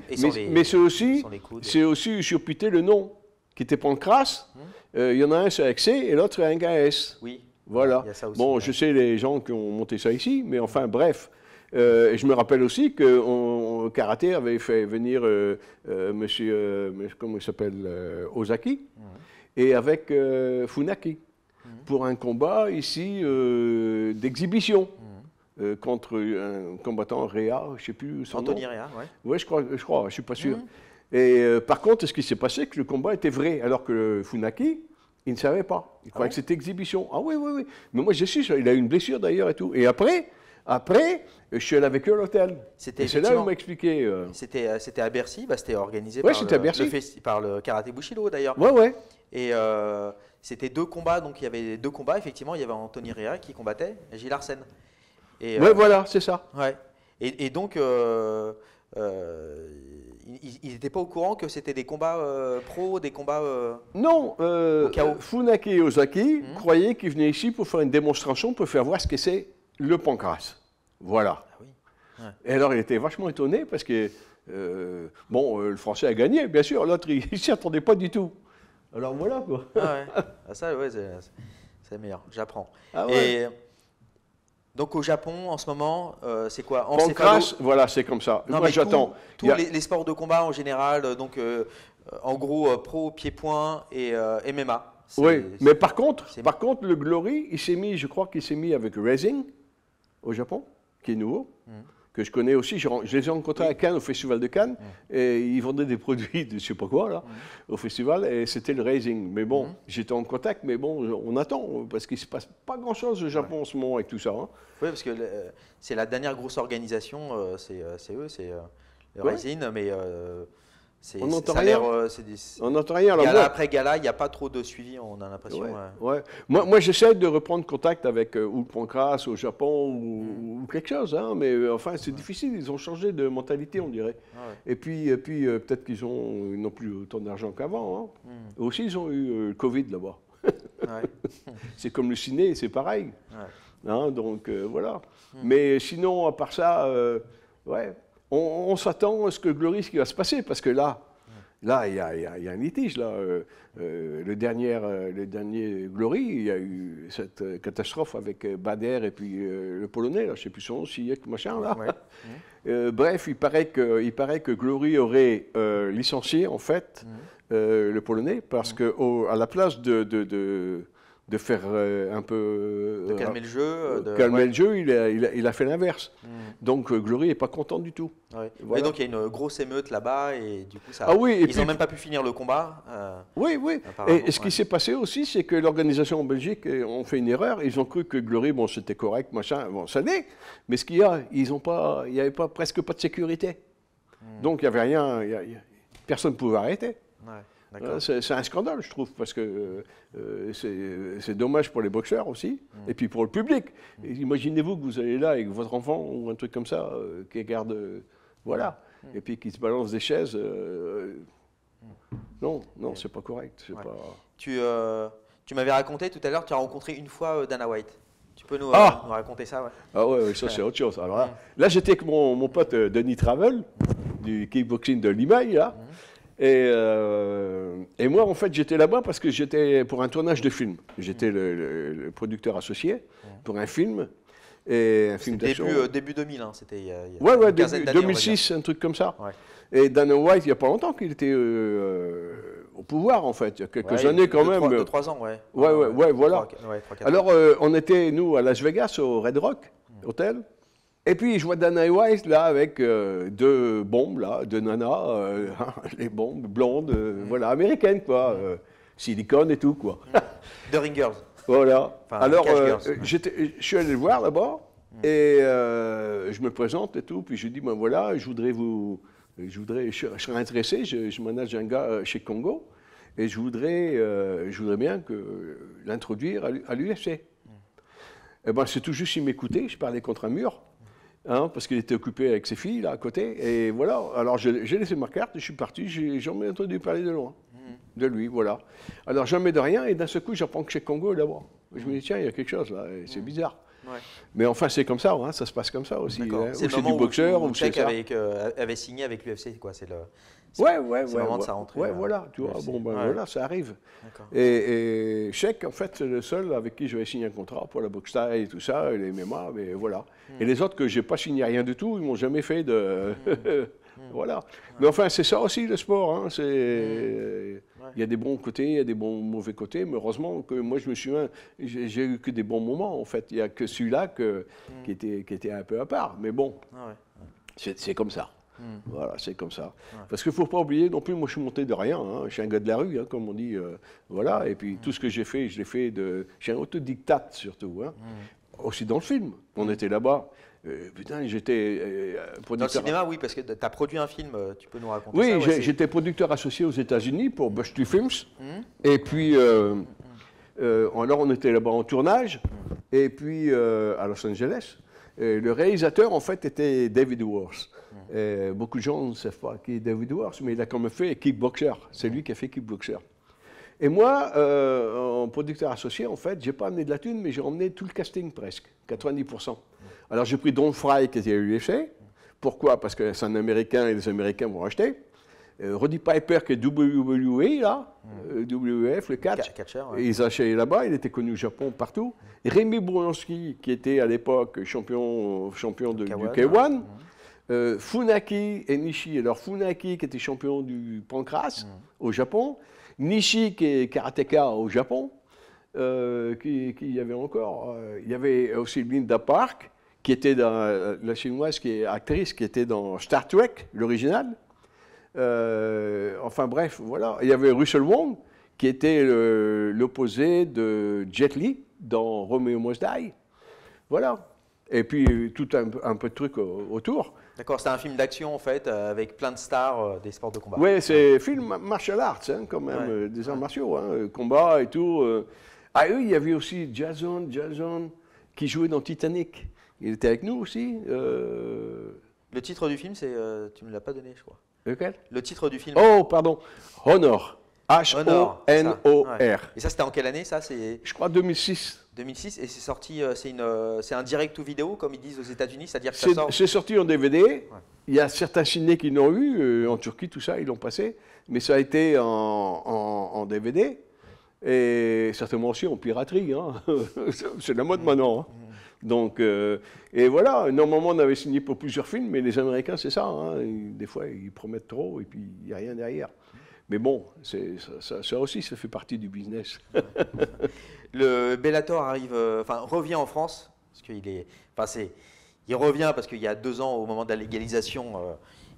mais, c'est aussi, c'est aussi le nom qui était Pancras. Hum. Euh, il y en a un, sur avec et l'autre, est un Oui. Voilà. bon, je sais les gens qui ont monté ça ici, mais enfin, bref. Euh, et je me rappelle aussi que on, Karaté avait fait venir euh, euh, monsieur, comment il s'appelle, Ozaki, et avec Funaki, mm. pour un combat ici d'exhibition. Mm. contre un combattant Réa, je ne sais plus son Anthony Réa, oui. Oui, je crois, je crois, je suis pas sûr. Mm-hmm. Et par contre, ce qui s'est passé, c'est que le combat était vrai, alors que Funaki, il ne savait pas. Il croyait ah que c'était exhibition. Ah oui, oui, oui. Mais moi, j'ai su, il a eu une blessure d'ailleurs et tout. Et après, après, je suis allé avec eux à l'hôtel. C'était c'est là où on m'a euh. C'était, euh, c'était à Bercy, bah, c'était organisé par, le, Karaté Bushido d'ailleurs. Ouais, ouais. Et euh, c'était deux combats, donc il y avait deux combats, effectivement, il y avait Anthony Ria qui combattait Gilles Arsène. Et, ouais, voilà, c'est ça. Ouais. Et, donc. Euh, ils n'étaient pas au courant que c'était des combats pro, des combats. non, Funaki et Ozaki hmm. croyaient qu'ils venaient ici pour faire une démonstration, pour faire voir ce que c'est le Pancras. Voilà. Ah et alors, il était vachement étonné parce que, euh, bon, euh, le français a gagné, bien sûr, l'autre, il ne s'y attendait pas du tout. Alors voilà, quoi. Ah ouais. Ah, ça, ouais, c'est meilleur. J'apprends. Ah donc au Japon, en ce moment, euh, c'est quoi En Pancras, voilà, c'est comme ça. Non, Moi, j'attends. Tous les, sports de combat en général, donc en gros, pro, pied-point et MMA. Oui, mais par contre, par contre, le Glory, il s'est mis, je crois qu'il s'est mis avec Raising au Japon, qui est nouveau, mm. que je connais aussi. Je, les ai rencontrés à Cannes, au Festival de Cannes, mm. et ils vendaient des produits de je ne sais pas quoi, là, mm. au festival, et c'était le raising. Mais bon, j'étais en contact, mais bon, on attend, parce qu'il se passe pas grand-chose au Japon en ce moment avec tout ça. Hein. Oui, parce que euh, c'est la dernière grosse organisation, euh, euh, c'est eux, c'est le mais on n'entend rien. Euh, après gala, il n'y a pas trop de suivi, on a l'impression. Ouais, Moi, moi j'essaie de reprendre contact avec euh, ou le Pancras au Japon ou, mm. quelque chose, hein, mais euh, enfin, c'est difficile. Ils ont changé de mentalité, on dirait. Ah et puis, et puis peut-être qu'ils n'ont plus autant d'argent qu'avant. Hein. Mm. Aussi, ils ont eu le Covid là-bas. c'est comme le ciné, c'est pareil. Hein, donc, voilà. Mm. Mais sinon, à part ça, ouais on, s'attend à ce que Glory, ce qui va se passer, parce que là, Là, il y, a, un litige. Là. Euh, euh, euh, le, dernier, le Glory, il y a eu cette catastrophe avec Bader et puis le Polonais, là, je ne sais plus son nom, machin. Là. bref, il paraît, que, il paraît que Glory aurait licencié, en fait, mm. le Polonais, parce mm. qu'à la place de de faire euh, un peu. De euh, calmer le jeu. Euh, calmer le jeu, il a, fait l'inverse. Hmm. Donc Glory n'est pas contente du tout. Ouais. donc il y a une grosse émeute là-bas et du coup, ah oui, ils n'ont même pas pu finir le combat. oui, oui. Et ce qui s'est passé aussi, c'est que l'organisation en Belgique ont fait une erreur. Ils ont cru que Glory, bon, c'était correct, machin, bon, ça l'est. Mais ce qu'il y a, ils pas, il n'y avait pas, presque pas de sécurité. Hmm. Donc il n'y avait rien, personne ne pouvait arrêter. Hein, c'est un scandale, je trouve, parce que euh, euh, c'est dommage pour les boxeurs aussi, mm. et puis pour le public. Mm. Imaginez-vous que vous allez là avec votre enfant ou un truc comme ça, euh, qui garde. voilà. Mm. Et puis qui se balance des chaises. non, non, c'est pas correct. Tu, tu m'avais raconté tout à l'heure, tu as rencontré une fois Dana White. Tu peux ah nous, raconter ça ouais. Ah ouais, ça c'est autre chose. Alors là, j'étais avec mon, pote Denis Travel, du kickboxing de l'Imaï, là. Euh, et, moi, en fait, j'étais là-bas parce que j'étais pour un tournage de film. J'étais le, producteur associé pour un film. Et un film début, euh, début 2000, hein, c'était il y a, ouais, 2006, un truc comme ça. Et Dana White, il n'y a pas longtemps qu'il était euh, au pouvoir, en fait. Il y a quelques années quand même. trois ans, ouais. Ouais, ouais, voilà. Alors, on était, nous, à Las Vegas, au Red Rock mm. Hotel. Et puis je vois Dana Weiss là avec euh, deux bombes là, deux nanas, euh, hein, les bombes blondes, euh, mm. voilà, américaines quoi, mm. silicone et tout quoi. de mm. The Ringers. Voilà. Enfin, Alors je suis allé le voir d'abord et je me présente et tout, puis je dis ben voilà, je voudrais vous, je voudrais, je, je serais intéressé, je, je, manage un gars chez Congo et je voudrais, je voudrais bien que l'introduire à, l'UFC. Et eh ben c'est tout juste il m'écoutait, je parlais contre un mur. Hein, parce qu'il était occupé avec ses filles là à côté. Et voilà, alors j'ai laissé ma carte, je suis parti, j'ai jamais entendu parler de loin, mm. de lui, voilà. Alors jamais de rien, et d'un seul coup j'apprends que chez Congo d'abord. là-bas. Je me dis, tiens, il y a quelque chose là, c'est mm. bizarre. Mais enfin, c'est comme ça, hein, ça se passe comme ça aussi. Hein, c'est du boxeur, ou c'est avec, euh, avait signé avec l'UFC, quoi. C'est le. Ouais, ouais, ouais. ouais, Ouais, euh, voilà, tu vois, bon, ben voilà, ça arrive. Et, et en fait, c'est le seul avec qui j'avais signé un contrat pour la boxe taille et tout ça, les MMA, mais voilà. Hmm. Et les autres que j'ai pas signé rien du tout, ils m'ont jamais fait de. Hmm. Hmm. Voilà. Mais enfin, c'est ça aussi le sport. Hein. Hmm. Euh, il y a des bons côtés, il y a des bons mauvais côtés, mais heureusement que moi je me souviens, j'ai, eu que des bons moments en fait. Il n'y a que celui-là hmm. qui, était, qui était un peu à part. Mais bon, ah c'est, comme ça. Voilà, c'est comme ça. Parce qu'il ne faut pas oublier non plus, moi je suis monté de rien. Hein. Je suis un gars de la rue, hein, comme on dit. Euh, voilà, et puis tout ce que j'ai fait, je l'ai fait de. j'ai un autodictate surtout. Aussi dans le film. On était là-bas. Euh, putain, j'étais producteur. Euh, Dans le cinéma, oui, parce que tu as produit un film, euh, tu peux nous raconter oui, ça Oui, j'étais producteur associé aux États-Unis pour Bush Films. Hmm. Et puis, alors on était là-bas en tournage, et puis à Los Angeles. le réalisateur, en fait, était David Worth. Hmm. beaucoup de gens ne savent pas qui est David Worth, mais il a quand même fait kickboxer. C'est lui qui a fait kickboxer. Et moi, en producteur associé, en fait, j'ai pas amené de la thune, mais j'ai emmené tout le casting presque, 90%. Alors j'ai pris Don Fry qui était à l'UFC. Pourquoi Parce que c'est un Américain et les Américains vont acheter. Euh, Roddy Piper qui est WWE, là, euh, WWF, le 4, Ils achetaient là-bas, il était connu au Japon, partout. Rémi qui était à l'époque champion, champion de, du K1. Euh, Funaki et Nishi. Alors Funaki qui était champion du pancras mm. au Japon. Nishi qui est karatéka au Japon. qui, y avait encore Il y avait aussi Linda Park qui était dans, euh, la chinoise qui est actrice, qui était dans Star Trek, l'original. Euh, enfin bref, voilà. Il y avait Russell Wong, qui était l'opposé de Jet Li dans Romeo Must Voilà. Et puis tout un, peu de trucs autour. D'accord, c'est un film d'action en fait, euh, avec plein de stars des sports de combat. Oui, c'est un film martial arts, hein, quand même, des arts martiaux, hein, combat et tout. Ah oui, il y avait aussi Jason, Jason, qui jouait dans Titanic. Il était avec nous aussi. Euh, Le titre du film, c'est. Euh, tu ne me l'as pas donné, je crois. Lequel Le titre du film. Oh, pardon. Honor. H-O-N-O-R. Et ça, c'était en quelle année ça c'est... Je crois 2006. 2006, et c'est sorti, euh, c'est, une, c'est un direct ou vidéo, comme ils disent aux États-Unis, c'est-à-dire que ça sort... c'est sorti en DVD. Il y a certains ciné qui l'ont eu, en Turquie, tout ça, ils l'ont passé. Mais ça a été en, DVD. Et certainement aussi en piraterie. Hein. c'est la mode mm. maintenant. Hein. Mm. Donc, euh, et voilà, normalement on avait signé pour plusieurs films, mais les Américains, c'est ça. Hein. des fois, ils promettent trop et puis il n'y a rien derrière. Mais bon, ça, ça, aussi, ça fait partie du business. le Bellator arrive, euh, enfin, revient en France, parce qu'il est, enfin, il revient parce qu'il y a deux ans, au moment de la légalisation, euh,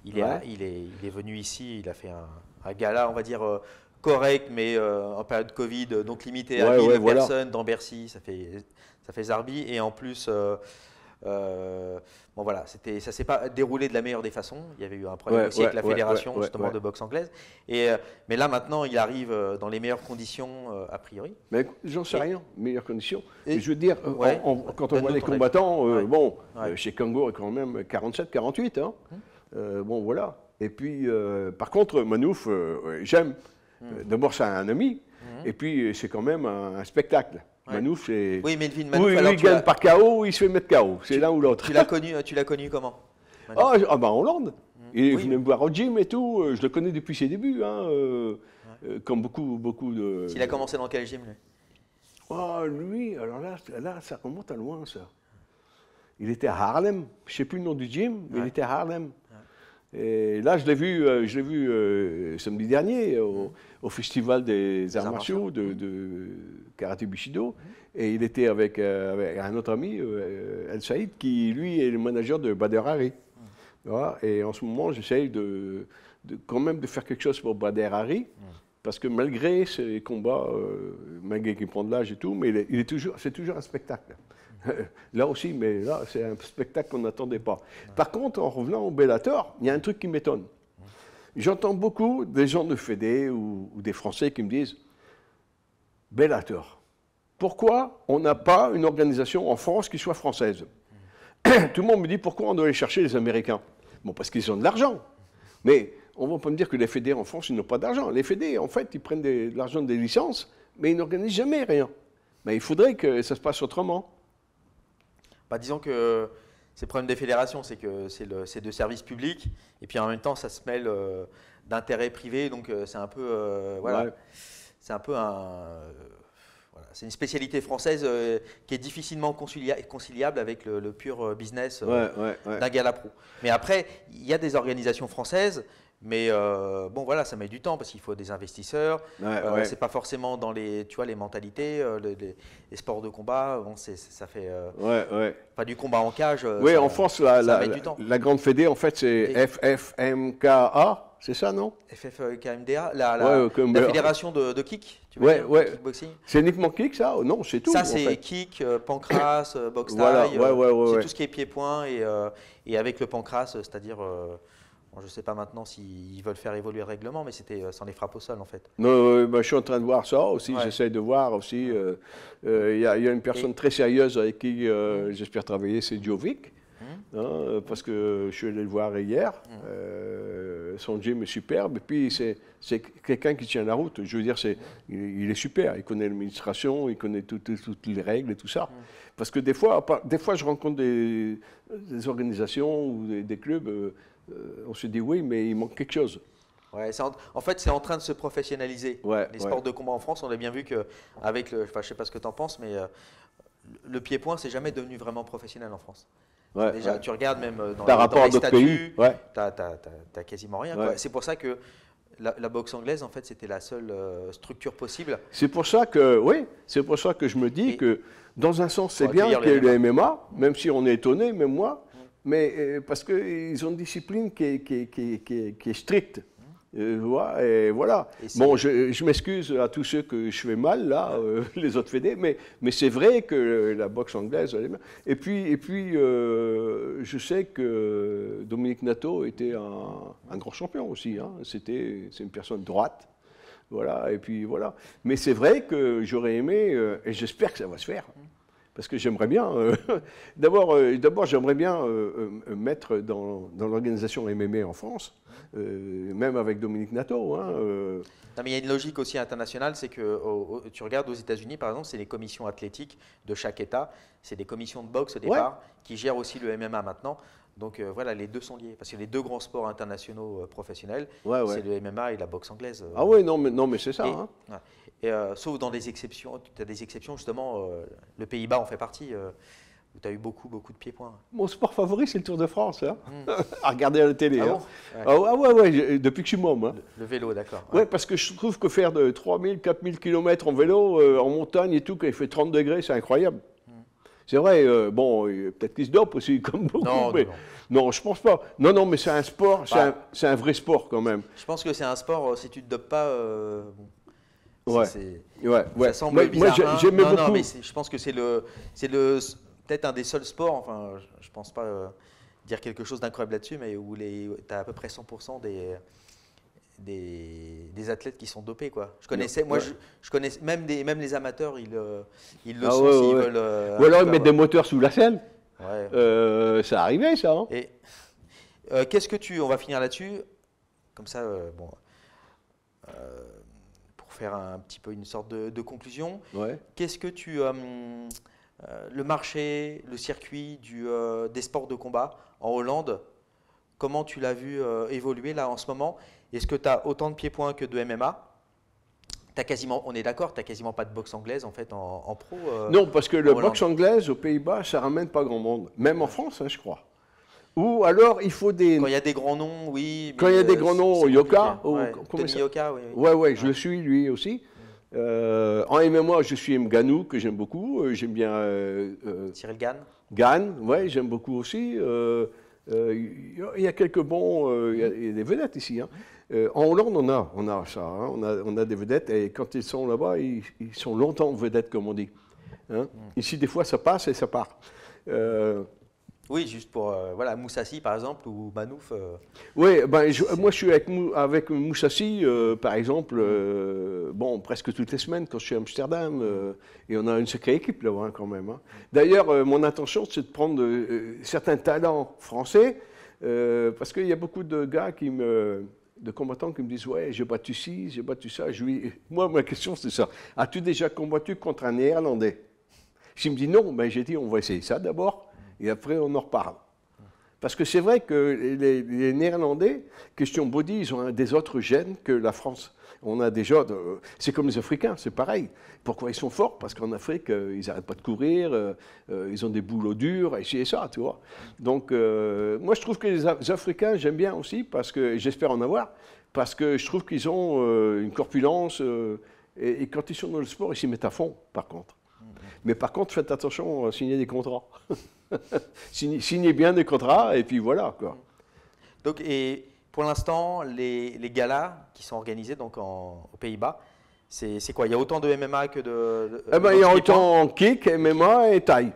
il, est, il, est, il, est, venu ici, il a fait un, gala, on va dire correct, mais euh, en période Covid, euh, donc limité à personnes dans Bercy, ça fait, ça fait Zarbi. Et en plus, euh, ne euh, bon voilà, c'était, ça s'est pas déroulé de la meilleure des façons. Il y avait eu un problème aussi avec la fédération justement de boxe anglaise. Et, mais là maintenant, il arrive dans les meilleures conditions a priori. Mais j'en sais rien, meilleures conditions. Et, je veux dire, quand on voit les combattants, bon, chez Kangour, quand même 47, 48. Hein. Hum. bon voilà. Et puis, par contre, Manouf, j'aime. Mhm. Euh, d'abord, c'est un ami, mhm. et puis euh, c'est quand même un, spectacle. Ouais. Manouf, c'est. Oui, Melvin Manouf. Oui, lui, il gagne par KO, il se fait mettre KO. C'est l'un ou l'autre. Tu l'as connu, euh, tu l'as connu comment ah, ben en Hollande. Mhm. Il est me voir au gym et tout. Je le connais depuis ses débuts, hein, comme beaucoup, beaucoup de. Il a commencé dans quel gym, lui Oh, lui, alors là, là, ça remonte à loin, ça. Il était à Harlem. Je ne sais plus le nom du gym, mais il était à Harlem. Et là, je l'ai vu, euh, je vu euh, samedi dernier au, Festival des Arts martiaux de, mmh. de Karate Bushido. Et il était avec, euh, un autre ami, El Saïd, qui lui est le manager de Bader Hari. Mmh. Et en ce moment, j'essaye de, quand même de faire quelque chose pour Bader Hari. Mmh. Parce que malgré ses combats, malgré qu'il prend de l'âge et tout, mais c'est toujours un spectacle. là aussi, mais là, c'est un spectacle qu'on n'attendait pas. Par contre, en revenant au Bellator, il y a un truc qui m'étonne. J'entends beaucoup des gens de Fédé ou, des Français qui me disent Bellator, pourquoi on n'a pas une organisation en France qui soit française Tout le monde me dit pourquoi on doit aller chercher les Américains Bon, parce qu'ils ont de l'argent. Mais on ne va pas me dire que les Fédés en France, ils n'ont pas d'argent. Les Fédés, en fait, ils prennent de l'argent des licences, mais ils n'organisent jamais rien. Mais il faudrait que ça se passe autrement disons que c'est le problème des fédérations, c'est que c'est de service public, et puis en même temps, ça se mêle d'intérêt euh, d'intérêts privés, donc euh, c'est un peu, euh, voilà, c'est un peu un, c'est une spécialité française qui est difficilement conciliable avec le, pur business d'un gala pro. Mais après, il y a des organisations françaises mais euh, bon, voilà, ça met du temps parce qu'il faut des investisseurs. Ouais, C'est euh, pas forcément dans les, tu vois, les mentalités, euh, les, sports de combat. Bon, ça fait. Ouais, pas du combat en cage. Oui, en France, la, la, la, grande fédé, en fait, c'est FFMKA. C'est ça, non FFKMDA, la, la, la fédération de, kick, tu vois, kickboxing. C'est uniquement kick, ça Non, c'est tout. Ça, c'est kick, pancras, boxe voilà, c'est tout ce qui est pied-point et, et avec le pancras, c'est-à-dire je ne sais pas maintenant s'ils veulent faire évoluer le règlement, mais c'était sans euh, les frappes au sol, en fait. Non, ben, je suis en train de voir ça aussi. J'essaie de voir aussi. Euh, euh, il y, a une personne très sérieuse avec qui j'espère travailler, c'est Jovic. Mmh. Hein, parce que je suis allé le voir hier. Mmh. son gym est superbe. Et puis, c'est quelqu'un qui tient la route. Je veux dire, c'est il, est super. Il connaît l'administration, il connaît toutes les règles et tout ça. Mmh. Parce que des fois, des fois je rencontre des, organisations ou des, clubs. Euh, on se dit oui, mais il manque quelque chose. Ouais, en, fait, c'est en train de se professionnaliser. les sports de combat en France, on a bien vu que, avec le, sais pas ce que tu en penses, mais euh, le pied-point, c'est jamais devenu vraiment professionnel en France. déjà, tu regardes même euh, dans, les, rapport statuts, tu n'as quasiment rien. C'est pour ça que la, boxe anglaise, en fait, c'était la seule structure possible. C'est pour ça que, oui, c'est pour ça que je me dis que, dans un sens, c'est bien qu'il y ait le MMA, même si on est étonné, même moi, mais euh, parce qu'ils ont une discipline qui est, stricte. et voilà. bon, je, m'excuse à tous ceux que je fais mal, là, euh, les autres fédés, mais, c'est vrai que la boxe anglaise, Et puis, et puis euh, je sais que Dominique Nato était un, grand champion aussi. Hein. C'était, c'est une personne droite. Voilà, et puis voilà. Mais c'est vrai que j'aurais aimé, et j'espère que ça va se faire, parce que j'aimerais bien, euh, d'abord, euh, d'abord j'aimerais bien euh, mettre dans, dans l'organisation MMA en France, même avec Dominique Nato. Hein, mais il y a une logique aussi internationale, c'est que tu regardes aux États-Unis, par exemple, c'est les commissions athlétiques de chaque État, c'est des commissions de boxe au départ qui gèrent aussi le MMA maintenant. Donc voilà, les deux sont liés. Parce que les deux grands sports internationaux professionnels, c'est le MMA et la boxe anglaise. ah oui, non mais, non, mais c'est ça. Hein. Et, euh, sauf dans des exceptions, tu as des exceptions justement, euh, le Pays-Bas en fait partie, euh, où tu as eu beaucoup, beaucoup de pieds-points. Mon sport favori, c'est le Tour de France, hein hmm. à regarder à la télé. Ah, hein. bon ouais. ah, ouais, ah depuis que je suis môme. moi. Hein. Le, vélo, d'accord. Ouais. parce que je trouve que faire de 3000, 4000 km en vélo, en montagne et tout, quand il fait 30 degrés, c'est incroyable. Hmm. C'est vrai, bon, peut-être qu'il se dope aussi, comme beaucoup. Non, je non, je pense pas. Non, non, mais c'est un sport, bah. c'est un, vrai sport quand même. Je pense que c'est un sport, si tu ne te dopes pas, Ouais. Ça, ouais, ouais. Ça semble bizarre. Moi, hein. beaucoup. Non, mais je pense que c'est le, c'est le, peut-être un des seuls sports. Enfin, je, ne pense pas euh, dire quelque chose d'incroyable là-dessus, mais où les, as à peu près 100% des, des, des, athlètes qui sont dopés, quoi. Je connaissais, moi, je, je, connais même des, même les amateurs, ils, ils le ah, euh, Ou alors ils mettent des euh, moteurs sous la selle. Euh, ça arrivait, ça. Hein. Et qu'est-ce que tu, on va finir là-dessus, comme ça, bon faire un petit peu une sorte de, conclusion, qu'est-ce que tu. Euh, euh, le marché, le circuit du, euh, des sports de combat en Hollande, comment tu l'as vu évoluer là en ce moment Est-ce que tu as autant de pieds-points que de MMA As quasiment, on est d'accord, tu n'as quasiment pas de boxe anglaise en fait en, pro Non, parce que le boxe anglaise aux Pays-Bas, ça ramène pas grand monde. Même en France, hein, je crois. Ou alors il faut des. Quand il y a des grands noms, oui. Quand il y a des euh, grands noms, Yoka. ouais. Yoka, oui. Oui, ouais, je le suis lui aussi. Euh, en MMO, je suis Mganou, que j'aime beaucoup. Euh, j'aime bien. Cyril Gann. Gann, ouais, j'aime beaucoup aussi. Il y a quelques bons. Il y, a des vedettes ici. Hein. en Hollande, on a, on a ça. Hein. On, a, des vedettes. Et quand ils sont là-bas, ils, sont longtemps vedettes, comme on dit. Hein. Mm. Ici, des fois, ça passe et ça part. Oui, juste pour euh, voilà, Moussassi par exemple ou Banouf. Euh. oui, ben, moi je suis avec, avec Moussassi euh, par exemple, bon, presque toutes les semaines quand je suis à Amsterdam, et on a une sacrée équipe là-bas hein, quand même. Hein. D'ailleurs, mon intention c'est de prendre certains talents français, parce qu'il y a beaucoup de gars qui me de combattants qui me disent Ouais, j'ai battu ci, j'ai battu ça. Je Moi, ma question, c'est ça. As-tu déjà combattu contre un Néerlandais Je me dis non, mais ben, j'ai dit On va essayer ça d'abord et après on en reparle. Parce que c'est vrai que les, Néerlandais, question body, ils ont des autres gènes que la France. On a déjà, c'est comme les Africains, c'est pareil. Pourquoi ils sont forts Parce qu'en Afrique, euh, ils n'arrêtent pas de courir, euh, euh, ils ont des boulots durs, et c'est ça, tu vois. Donc, moi, je trouve que les Africains, j'aime bien aussi, parce que j'espère en avoir, parce que je trouve qu'ils ont une corpulence, et, quand ils sont dans le sport, ils s'y mettent à fond, par contre. Mmh. Mais par contre, faites attention à signer des contrats. signez, bien des contrats et puis voilà. Quoi. Donc, et pour l'instant, les, galas qui sont organisés donc aux Pays-Bas, c'est quoi Il y a autant de MMA que de. Eh ben, il y a autant en kick, MMA et taille,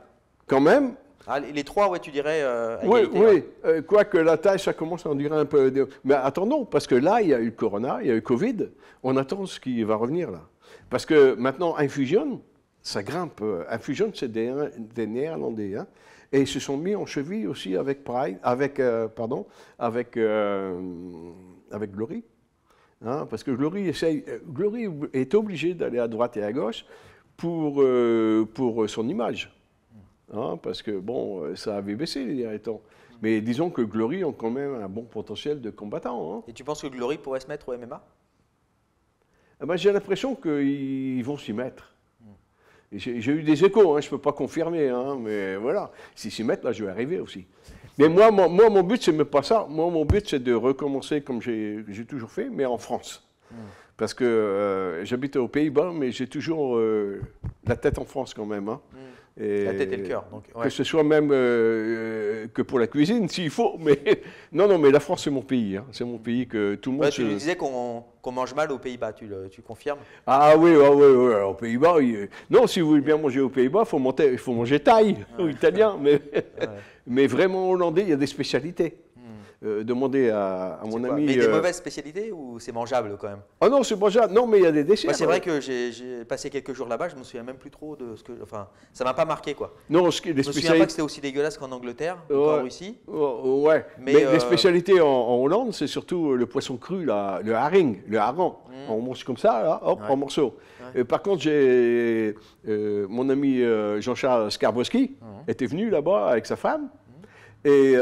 quand même. Ah, les trois, ouais, tu dirais. Euh, oui, oui. Euh, quoique la taille, ça commence à en durer un peu. Mais attendons, parce que là, il y a eu le Corona, il y a eu le Covid. On attend ce qui va revenir là. Parce que maintenant, Infusion, ça grimpe. Infusion, c'est des, des Néerlandais. Hein. Et ils se sont mis en cheville aussi avec Pride, avec, euh, pardon, avec, euh, avec Glory. Hein, parce que Glory, essaye, euh, Glory est obligé d'aller à droite et à gauche pour, pour son image. Hein, parce que, bon, ça avait baissé les derniers temps. Mais disons que Glory ont quand même un bon potentiel de combattant. Hein. Et tu penses que Glory pourrait se mettre au MMA eh ben, J'ai l'impression qu'ils vont s'y mettre. J'ai eu des échos, hein, je ne peux pas confirmer, hein, mais voilà. Si s'y mettent, là, je vais arriver aussi. Mais moi, moi, mon but, c'est même pas ça. Moi, mon but, c'est de recommencer comme j'ai toujours fait, mais en France. Hmm. Parce que euh, j'habite aux Pays-Bas, mais j'ai toujours euh, la tête en France quand même. Hein. Hmm la tête et le cœur. Que ce soit même euh, euh, que pour la cuisine, s'il faut. Mais non, non, mais la France, c'est mon pays. Hein. C'est mon pays que tout le monde. tu disais qu'on mange mal aux Pays-Bas. Tu, confirmes Ah oui, ah oui, oui. Alors, aux Pays-Bas, non. Si vous voulez bien manger aux Pays-Bas, il faut, manger thaï ou italien. Mais, mais vraiment hollandais, il y a des spécialités. Euh, demander à, mon ami. Mais des euh, mauvaises spécialités ou c'est mangeable quand même Ah non, c'est mangeable. Non, mais il y a des déchets. c'est hein. vrai que j'ai passé quelques jours là-bas, je me souviens même plus trop de ce que. Enfin, ça m'a pas marqué quoi. Non, ce, les me souviens pas que c'était aussi dégueulasse qu'en Angleterre, ou en Russie. Ouais. Mais, les euh, spécialités en, Hollande, c'est surtout le poisson cru, là, le haring, le hareng. Hmm. en On mange comme ça, là, hop, en morceaux. Et par contre, j'ai mon ami Jean-Charles Skarbowski hmm. était venu là-bas avec sa femme. Hmm. Et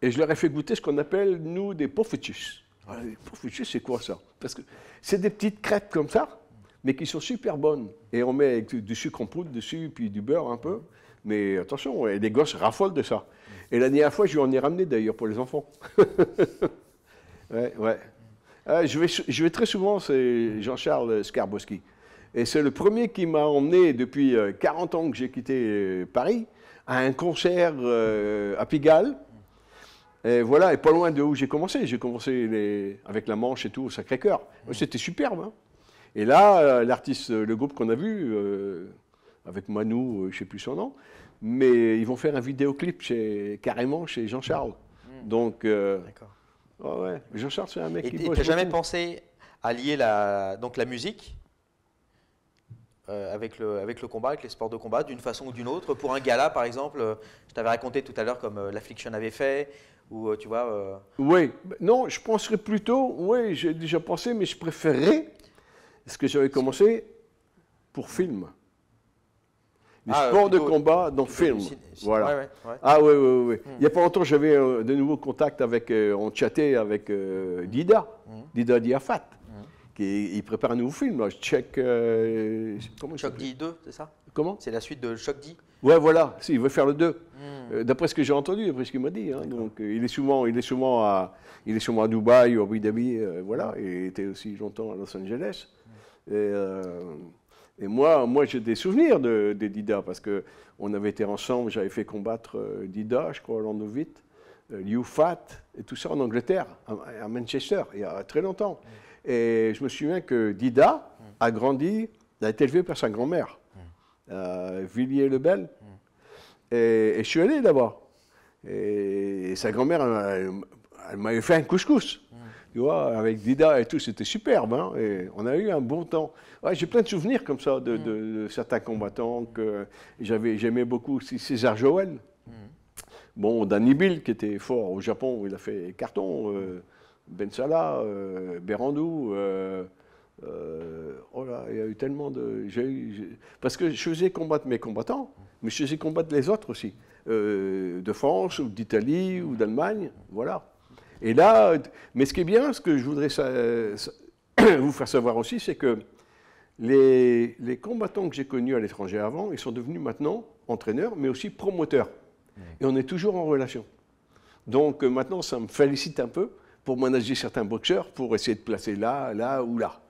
et je leur ai fait goûter ce qu'on appelle, nous, des porfutus. Ah, les c'est quoi ça Parce que c'est des petites crêpes comme ça, mais qui sont super bonnes. Et on met du sucre en poudre dessus, puis du beurre un peu. Mais attention, les gosses raffolent de ça. Et la dernière fois, je lui en ai ramené d'ailleurs pour les enfants. ouais, ouais. Ah, je, vais, je vais très souvent, c'est Jean-Charles Skarboski. Et c'est le premier qui m'a emmené depuis 40 euh, ans que j'ai quitté euh, Paris à un concert euh, à Pigalle et voilà, et pas loin de où j'ai commencé. J'ai commencé avec la Manche et tout au Sacré-Cœur. Mmh. C'était superbe. Hein. Et là, euh, l'artiste, euh, le groupe qu'on a vu, euh, avec Manou, je ne sais plus son nom, mais ils vont faire un vidéoclip chez, carrément chez Jean-Charles. Mmh. Donc, oh Jean-Charles, c'est un mec et, qui et jamais pensé à lier la, donc la musique avec, le, avec le combat, avec les sports de combat, d'une façon ou d'une autre Pour un gala, par exemple, je t'avais raconté tout à l'heure comme l'Affliction avait fait, euh, euh, oui, non, je penserais plutôt, oui, j'ai déjà pensé, mais je préférerais ce que j'avais commencé pour film. Les ah, de combat dans film. voilà. Ah oui, oui, oui. Il n'y a pas longtemps, j'avais euh, de nouveaux contacts avec, on chattait avec Dida, hmm. Dida Diafat il prépare un nouveau film, là. Euh, Check. Euh, comment Choc D 2, c'est ça Comment C'est la suite de Choc D Ouais, voilà, il veut faire le 2. Hmm. Euh, d'après ce que j'ai entendu, d'après ce qu'il m'a dit. Hein. donc, il, est souvent, il, est souvent à, il est souvent à Dubaï, au Abu Dhabi, voilà, et il était aussi longtemps à Los Angeles. Et, moi, moi j'ai des souvenirs de, Dida, parce qu'on avait été ensemble, j'avais fait combattre Dida, je crois, l'an Liu Fat, et tout ça en Angleterre, à, Manchester, il y a très longtemps. Hmm. Et je me souviens que Dida mm. a grandi, a été élevé par sa grand-mère, mm. euh, Villiers-le-Bel. Mm. Et, je suis allé d'abord. Et, sa grand-mère, elle, m'avait fait un couscous. Tu vois, avec Dida et tout, c'était superbe. Hein. et on a eu un bon temps. Ouais, J'ai plein de souvenirs comme ça de, certains combattants que j'avais. j'aimais beaucoup. César Joël. Bon, Danny Bill, qui était fort au Japon, il a fait carton. Euh, ben Salah, euh, euh, euh oh il y a eu tellement de. parce que je faisais combattre mes combattants, mais je faisais combattre les autres aussi, euh, de France ou d'Italie ou d'Allemagne, voilà. Et là, mais ce qui est bien, ce que je voudrais vous faire savoir aussi, c'est que les, les, combattants que j'ai connus à l'étranger avant, ils sont devenus maintenant entraîneurs, mais aussi promoteurs. Et on est toujours en relation. Donc maintenant, ça me félicite un peu pour manager certains boxeurs, pour essayer de placer là, là ou là.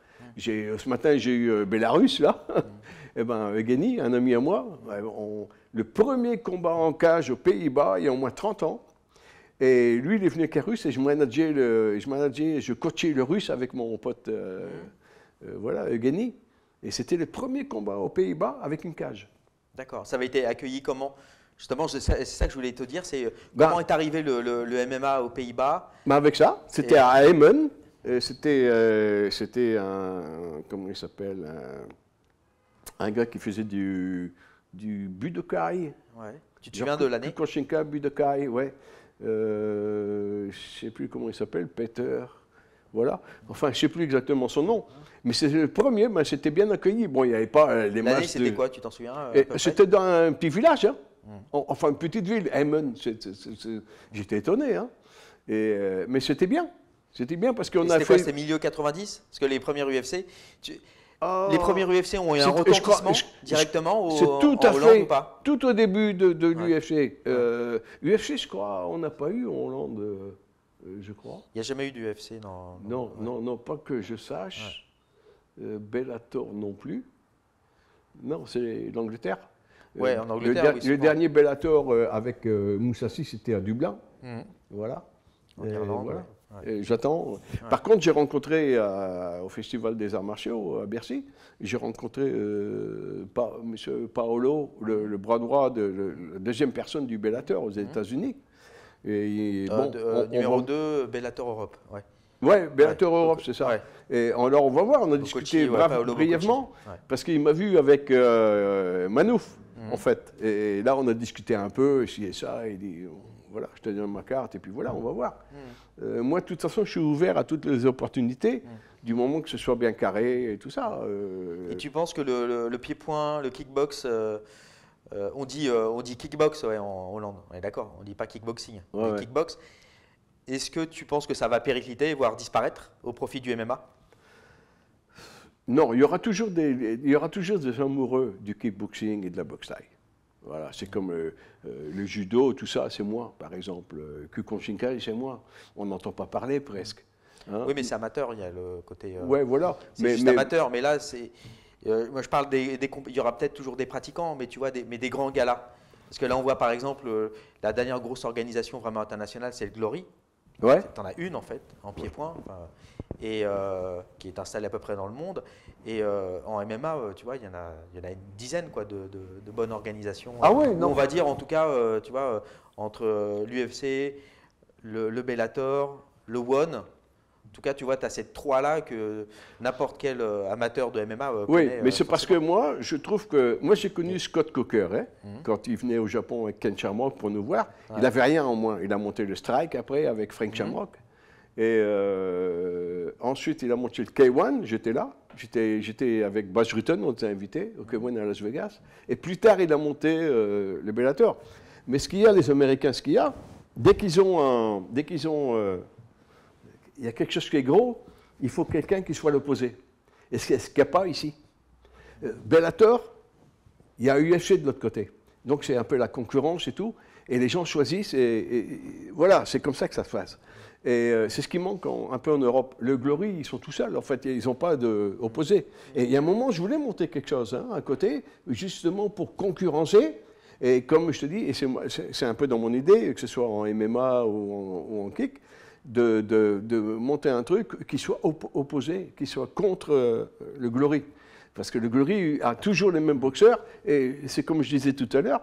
Euh, ce matin, j'ai eu euh, Belarus là. Eh ben, Eugénie, un ami à moi, le premier combat en cage aux Pays-Bas, il y a au moins 30 ans. Et lui, il est venu avec russe et je manageais, le, je, je coachais le russe avec mon pote, euh, mhm. voilà, Eugénie. Et c'était le premier combat aux Pays-Bas avec une cage. D'accord. Ça avait été accueilli comment Justement, c'est ça que je voulais te dire, c'est euh, comment bah. est arrivé le, MMA aux Pays-Bas Bah Avec ça, c'était à Emmen, euh, c'était euh, un, comment il s'appelle, un, gars qui faisait du, du Budokai. Tu te souviens de l'année Koshinka Budokai, ouais. je ne sais plus comment il s'appelle, Peter. Voilà. Enfin, je ne sais plus exactement son nom. Hein? Mais c'est le premier, mais c'était bien accueilli. Bon, il n'y avait pas les masses. L'année, c'était quoi Tu t'en souviens eh, C'était dans un petit village. Hein. Enfin, une petite ville, Emmen. J'étais étonné. Hein. Euh, mais c'était bien. C'était bien parce qu'on a fait. C'était milieu 90 Parce que les premières UFC. Oh. Les premiers UFC ont eu un retentissement directement au, tout en à Hollande fait, ou pas Tout au début de, l'UFC. UFC, euh, je crois, on n'a pas eu en Hollande, euh, je crois. Il n'y a jamais eu d'UFC, non Non, non, non, pas que je sache. Bellator non plus. Non, c'est l'Angleterre. Euh, le, dernier Bellator euh, avec euh, Moussassi, c'était à Dublin. Hmm. Voilà. J'attends. Par contre, j'ai rencontré au Festival des Arts Martiaux à Bercy, j'ai rencontré M. Paolo, le, bras droit de la deuxième personne du Bellator aux hmm. États-Unis. numéro 2, Bellator Europe. Ouais. Bellator Europe, c'est ça. alors on va voir, on a discuté brièvement, parce qu'il m'a vu avec Manouf en mm. fait. Et là, on a discuté un peu, essayé ça, et dit, voilà, je te donne ma carte, et puis voilà, on va voir. Mm. Euh, moi, de toute façon, je suis ouvert à toutes les opportunités, mm. du moment que ce soit bien carré et tout ça. Euh. Et tu penses que le, le, pied-point, le kickbox, euh, on, dit, on dit kickbox en Hollande, on est d'accord, on dit pas kickboxing, on dit kickbox. Est-ce que tu penses que ça va péricliter, voire disparaître au profit du MMA non, il y aura toujours des, y aura toujours des amoureux du kickboxing et de la boxe thaï. Voilà, c'est comme euh, euh, le judo, tout ça, c'est moi, par exemple. Euh, Kukon Shinkai, c'est moi. On n'entend pas parler presque. Hein? Oui, mais c'est amateur, il y a le côté. Oui, ouais, voilà. C'est amateur, mais là, c'est. moi, je parle des. il y aura peut-être toujours des pratiquants, mais tu vois, des, mais des grands galas. Parce que là, on voit par exemple, la dernière grosse organisation vraiment internationale, c'est le Glory. Ouais. Tu en as une, en fait, en pied-point et euh, qui est installé à peu près dans le monde. Et euh, en MMA, euh, tu vois, il y en a, il a une dizaine quoi, de, bonnes organisations. Ah non. On va dire en tout cas, tu vois, entre l'UFC, le, Bellator, le One. En tout cas, tu vois, tu as ces trois-là que n'importe quel amateur de MMA Oui, mais c'est parce que moi, je trouve que... Moi, j'ai connu mm. Scott Coker, hein, mm. quand il venait au Japon avec Ken Shamrock pour nous voir. Il n'avait rien en moins. Il a monté le strike après avec Frank chamrock mm. Shamrock. Et euh, ensuite, il a monté le K1, j'étais là. J'étais avec Bas Rutten, on était invité au K1 à Las Vegas. Et plus tard, il a monté euh, le Bellator. Mais ce qu'il y a, les Américains, ce qu'il y a, dès qu'ils ont. Un, dès qu'ils ont euh, il y a quelque chose qui est gros, il faut quelqu'un qui soit l'opposé. Et ce qu'il n'y a pas ici. Bellator, il y a UFC de l'autre côté. Donc c'est un peu la concurrence et tout. Et les gens choisissent. et voilà, c'est comme ça que ça se passe. Et euh, c'est ce qui manque un peu en Europe. Le Glory, ils sont tout seuls, en fait, ils n'ont pas d'opposé. Et il y a un moment, je voulais monter quelque chose hein, à côté, justement pour concurrencer. Et comme je te dis, et c'est un peu dans mon idée, que ce soit en MMA ou en, kick, de, monter un truc qui soit opposé, qui soit contre euh, le Glory. Parce que le Glory a toujours les mêmes boxeurs, et c'est comme je disais tout à l'heure,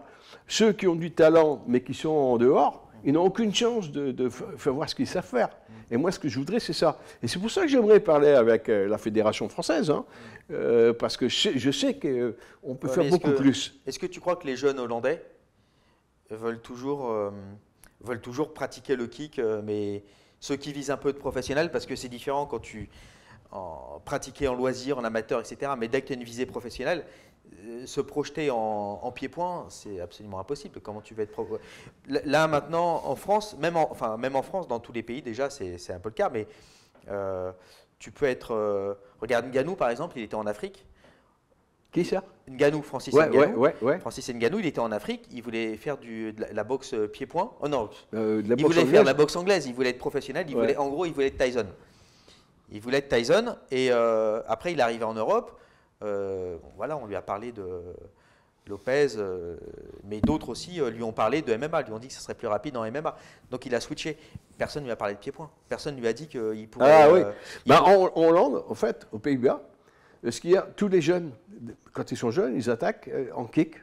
ceux qui ont du talent mais qui sont en dehors, ils n'ont aucune chance de, faire voir ce qu'ils savent faire. Et moi, ce que je voudrais, c'est ça. Et c'est pour ça que j'aimerais parler avec euh, la Fédération française, hein. euh, parce que je sais, qu'on euh, peut faire beaucoup plus. Est-ce que tu crois que les jeunes Hollandais veulent toujours, veulent toujours pratiquer le kick, mais ceux qui visent un peu de professionnel, parce que c'est différent quand tu en en loisir, en amateur, etc. Mais dès que tu as une visée professionnelle, euh, se projeter en, en pied-point, c'est absolument impossible. Comment tu vas être Là maintenant, en France, même en, enfin même en France, dans tous les pays déjà, c'est un peu le cas. Mais euh, tu peux être. Euh, regarde Nganou par exemple, il était en Afrique. Qui ça Nganou, Francis Nganou. Francis Nganou, il était en Afrique, il voulait faire du, de, la, boxe pied-point. Oh non, la il voulait faire de la boxe anglaise, il voulait être professionnel, il voulait, en gros, il voulait être Tyson. Il voulait être Tyson, et après, il est arrivé en Europe. Euh, voilà, on lui a parlé de Lopez, euh, mais d'autres aussi euh, lui ont parlé de MMA, lui ont dit que ce serait plus rapide en MMA. Donc il a switché. Personne ne lui a parlé de pied-point. Personne ne lui a dit qu'il pouvait. Ah oui. Bah, en Hollande, en fait, au Pays-Bas, ce qu'il y a, tous les jeunes, quand ils sont jeunes, ils attaquent en kick,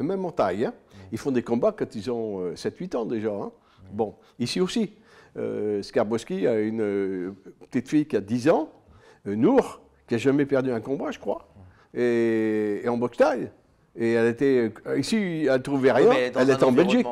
même en taille. Hein. Mm. Ils font des combats quand ils ont 7-8 ans déjà. Hein. Mm. Bon, ici aussi. Euh, a une petite fille qui a 10 ans, Nour, qui n'a jamais perdu un combat, je crois et, en boxe taille. Et elle était. Euh, ici, elle ne trouvait rien. elle était en Belgique.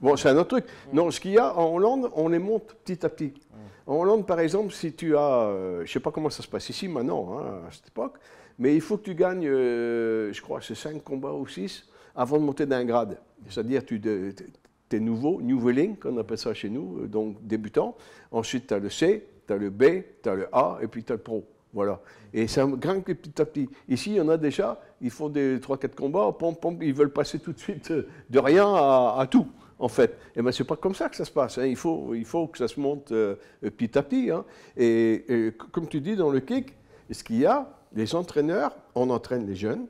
Bon, c'est un autre truc. Mm. Non, ce qu'il y a en Hollande, on les monte petit à petit. Mm. En Hollande, par exemple, si tu as. Euh, je ne sais pas comment ça se passe ici maintenant, hein, à cette époque, mais il faut que tu gagnes, euh, je crois, c'est 5 combats ou 6 avant de monter d'un grade. C'est-à-dire, tu es nouveau, comme qu'on appelle ça chez nous, donc débutant. Ensuite, tu as le C, tu as le B, tu as le A et puis tu as le pro. Voilà. Et ça grimpe petit à petit. Ici, il y en a déjà, ils font des 3-4 combats, pom, pom, ils veulent passer tout de suite de rien à, tout, en fait. Et eh bien, c'est pas comme ça que ça se passe. Hein. Il, faut, il faut que ça se monte euh, petit à petit. Hein. Et, comme tu dis, dans le kick, ce qu'il y a, les entraîneurs, on entraîne les jeunes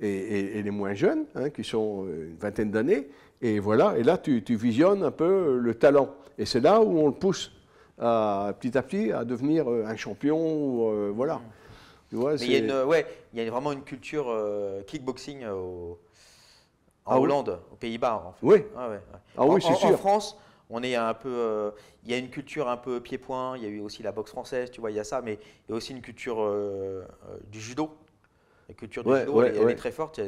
et, les moins jeunes, hein, qui sont euh, une vingtaine d'années, et voilà, et là, tu visionnes un peu le talent. Et c'est là où on le pousse à, petit à petit à devenir euh, un champion. Euh, voilà. Tu vois, il y a, y a vraiment une culture euh, kickboxing en ah Hollande, aux Pays-Bas. En fait. Oui. Ah ah c'est sûr. En France, on est un peu. Il y a une culture un peu pied-point. Il y a eu aussi la boxe française, tu vois, il y a ça, mais il y a aussi une culture du judo. La culture du judo, elle est très forte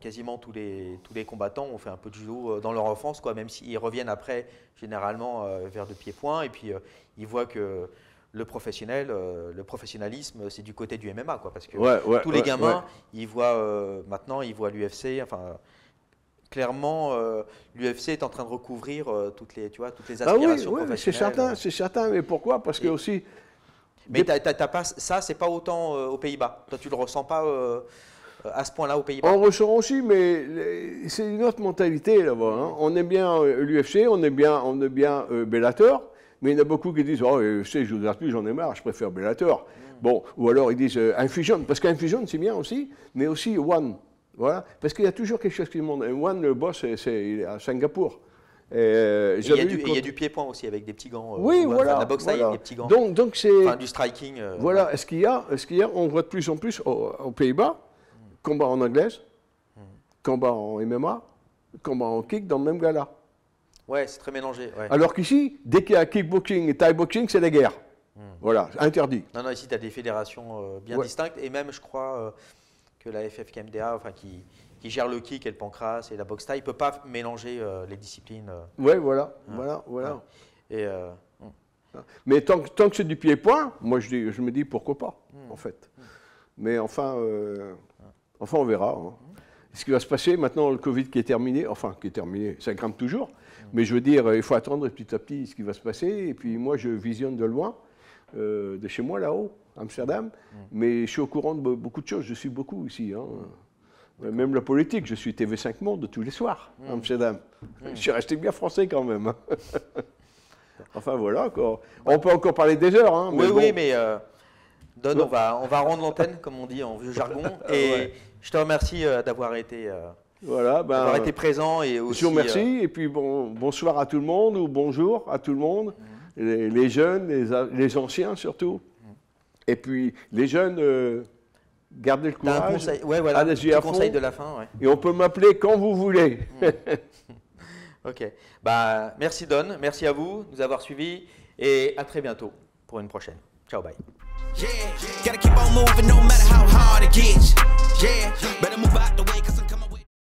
quasiment tous les, tous les combattants ont fait un peu de judo euh, dans leur enfance, quoi, même s'ils reviennent après généralement euh, vers de pieds-points. Et puis euh, ils voient que le professionnel, le professionnalisme, c'est du côté du MMA, quoi, parce que tous les gamins, ils voient maintenant, ils voient l'UFC, enfin. clairement, l'UFC est en train de recouvrir toutes les, tu vois, toutes les bah aspirations oui, C'est certain, c'est certain, mais pourquoi Parce que aussi. Mais ça, ce n'est pas, ça, c'est pas autant aux Pays-Bas. Toi, tu le ressens pas à ce point-là au Pays-Bas On aussi, mais c'est une autre mentalité là-bas. Hein. On aime bien euh, l'UFC, on aime bien, on bien euh, Bellator, mais il y en a beaucoup qui disent Oh, sais, je ne plus, j'en ai marre, je préfère Bellator. Mm. Bon, ou alors ils disent euh, Infusion, parce qu'Infusion, c'est bien aussi, mais aussi One. Voilà, parce qu'il y a toujours quelque chose qui demande. One, le boss, c'est à Singapour. Il y, a du pied-point aussi avec des petits gants. oui, voilà. la boxe des petits gants. Donc, donc c'est. Enfin, du striking. voilà. est Ce qu'il y a, ce qu'il y a, on voit de plus en plus au aux Pays-Bas combat en anglais, combat en MMA, combat en kick dans le même gala. Ouais, c'est très mélangé. Alors qu'ici, dès qu'il y a kickboxing et thai-boxing, c'est la guerre. Hmm. Voilà, interdit. Non, non, ici, tu as des fédérations euh, bien distinctes. Et même, je crois euh, que la FFKMDA, enfin, qui, gère le kick et le pancras et la boxe thaï, ne peut pas mélanger euh, les disciplines. ouais, voilà, hein. voilà, voilà. Hmm. Ah. Mais tant, tant que c'est du pied-point, moi, je, dis, je, me dis pourquoi pas, hmm. en fait. Mais enfin, Enfin, on verra. Hein. Ce qui va se passer maintenant, le Covid qui est terminé, enfin, qui est terminé, ça grimpe toujours, mais je veux dire, il faut attendre petit à petit ce qui va se passer. Et puis moi, je visionne de loin, euh, de chez moi là-haut, Amsterdam, mais je suis au courant de beaucoup de choses, je suis beaucoup ici. Hein. Même la politique, je suis TV5 Monde tous les soirs, hmm. Amsterdam. Hmm. Je suis resté bien français quand même. Hein. enfin voilà, on peut encore parler des heures. oui, oui, mais. Euh, Don, on, va, rendre l'antenne, comme on dit en vieux jargon. Et je te remercie euh, euh, ben, d'avoir été. présent et aussi. Je vous remercie. Euh, et puis bonsoir à tout le monde ou bonjour à tout le monde, mm. les, jeunes, les, anciens surtout. Mm. Et puis les jeunes, gardez le courage. Un conseil, de la fin. Et on peut m'appeler quand vous voulez. Mm. ok. Bah, merci Don, merci à vous de nous avoir suivis et à très bientôt pour une prochaine. Ciao, bye. Yeah, gotta keep on moving no matter how hard it gets. Yeah, better move out the way cause I'm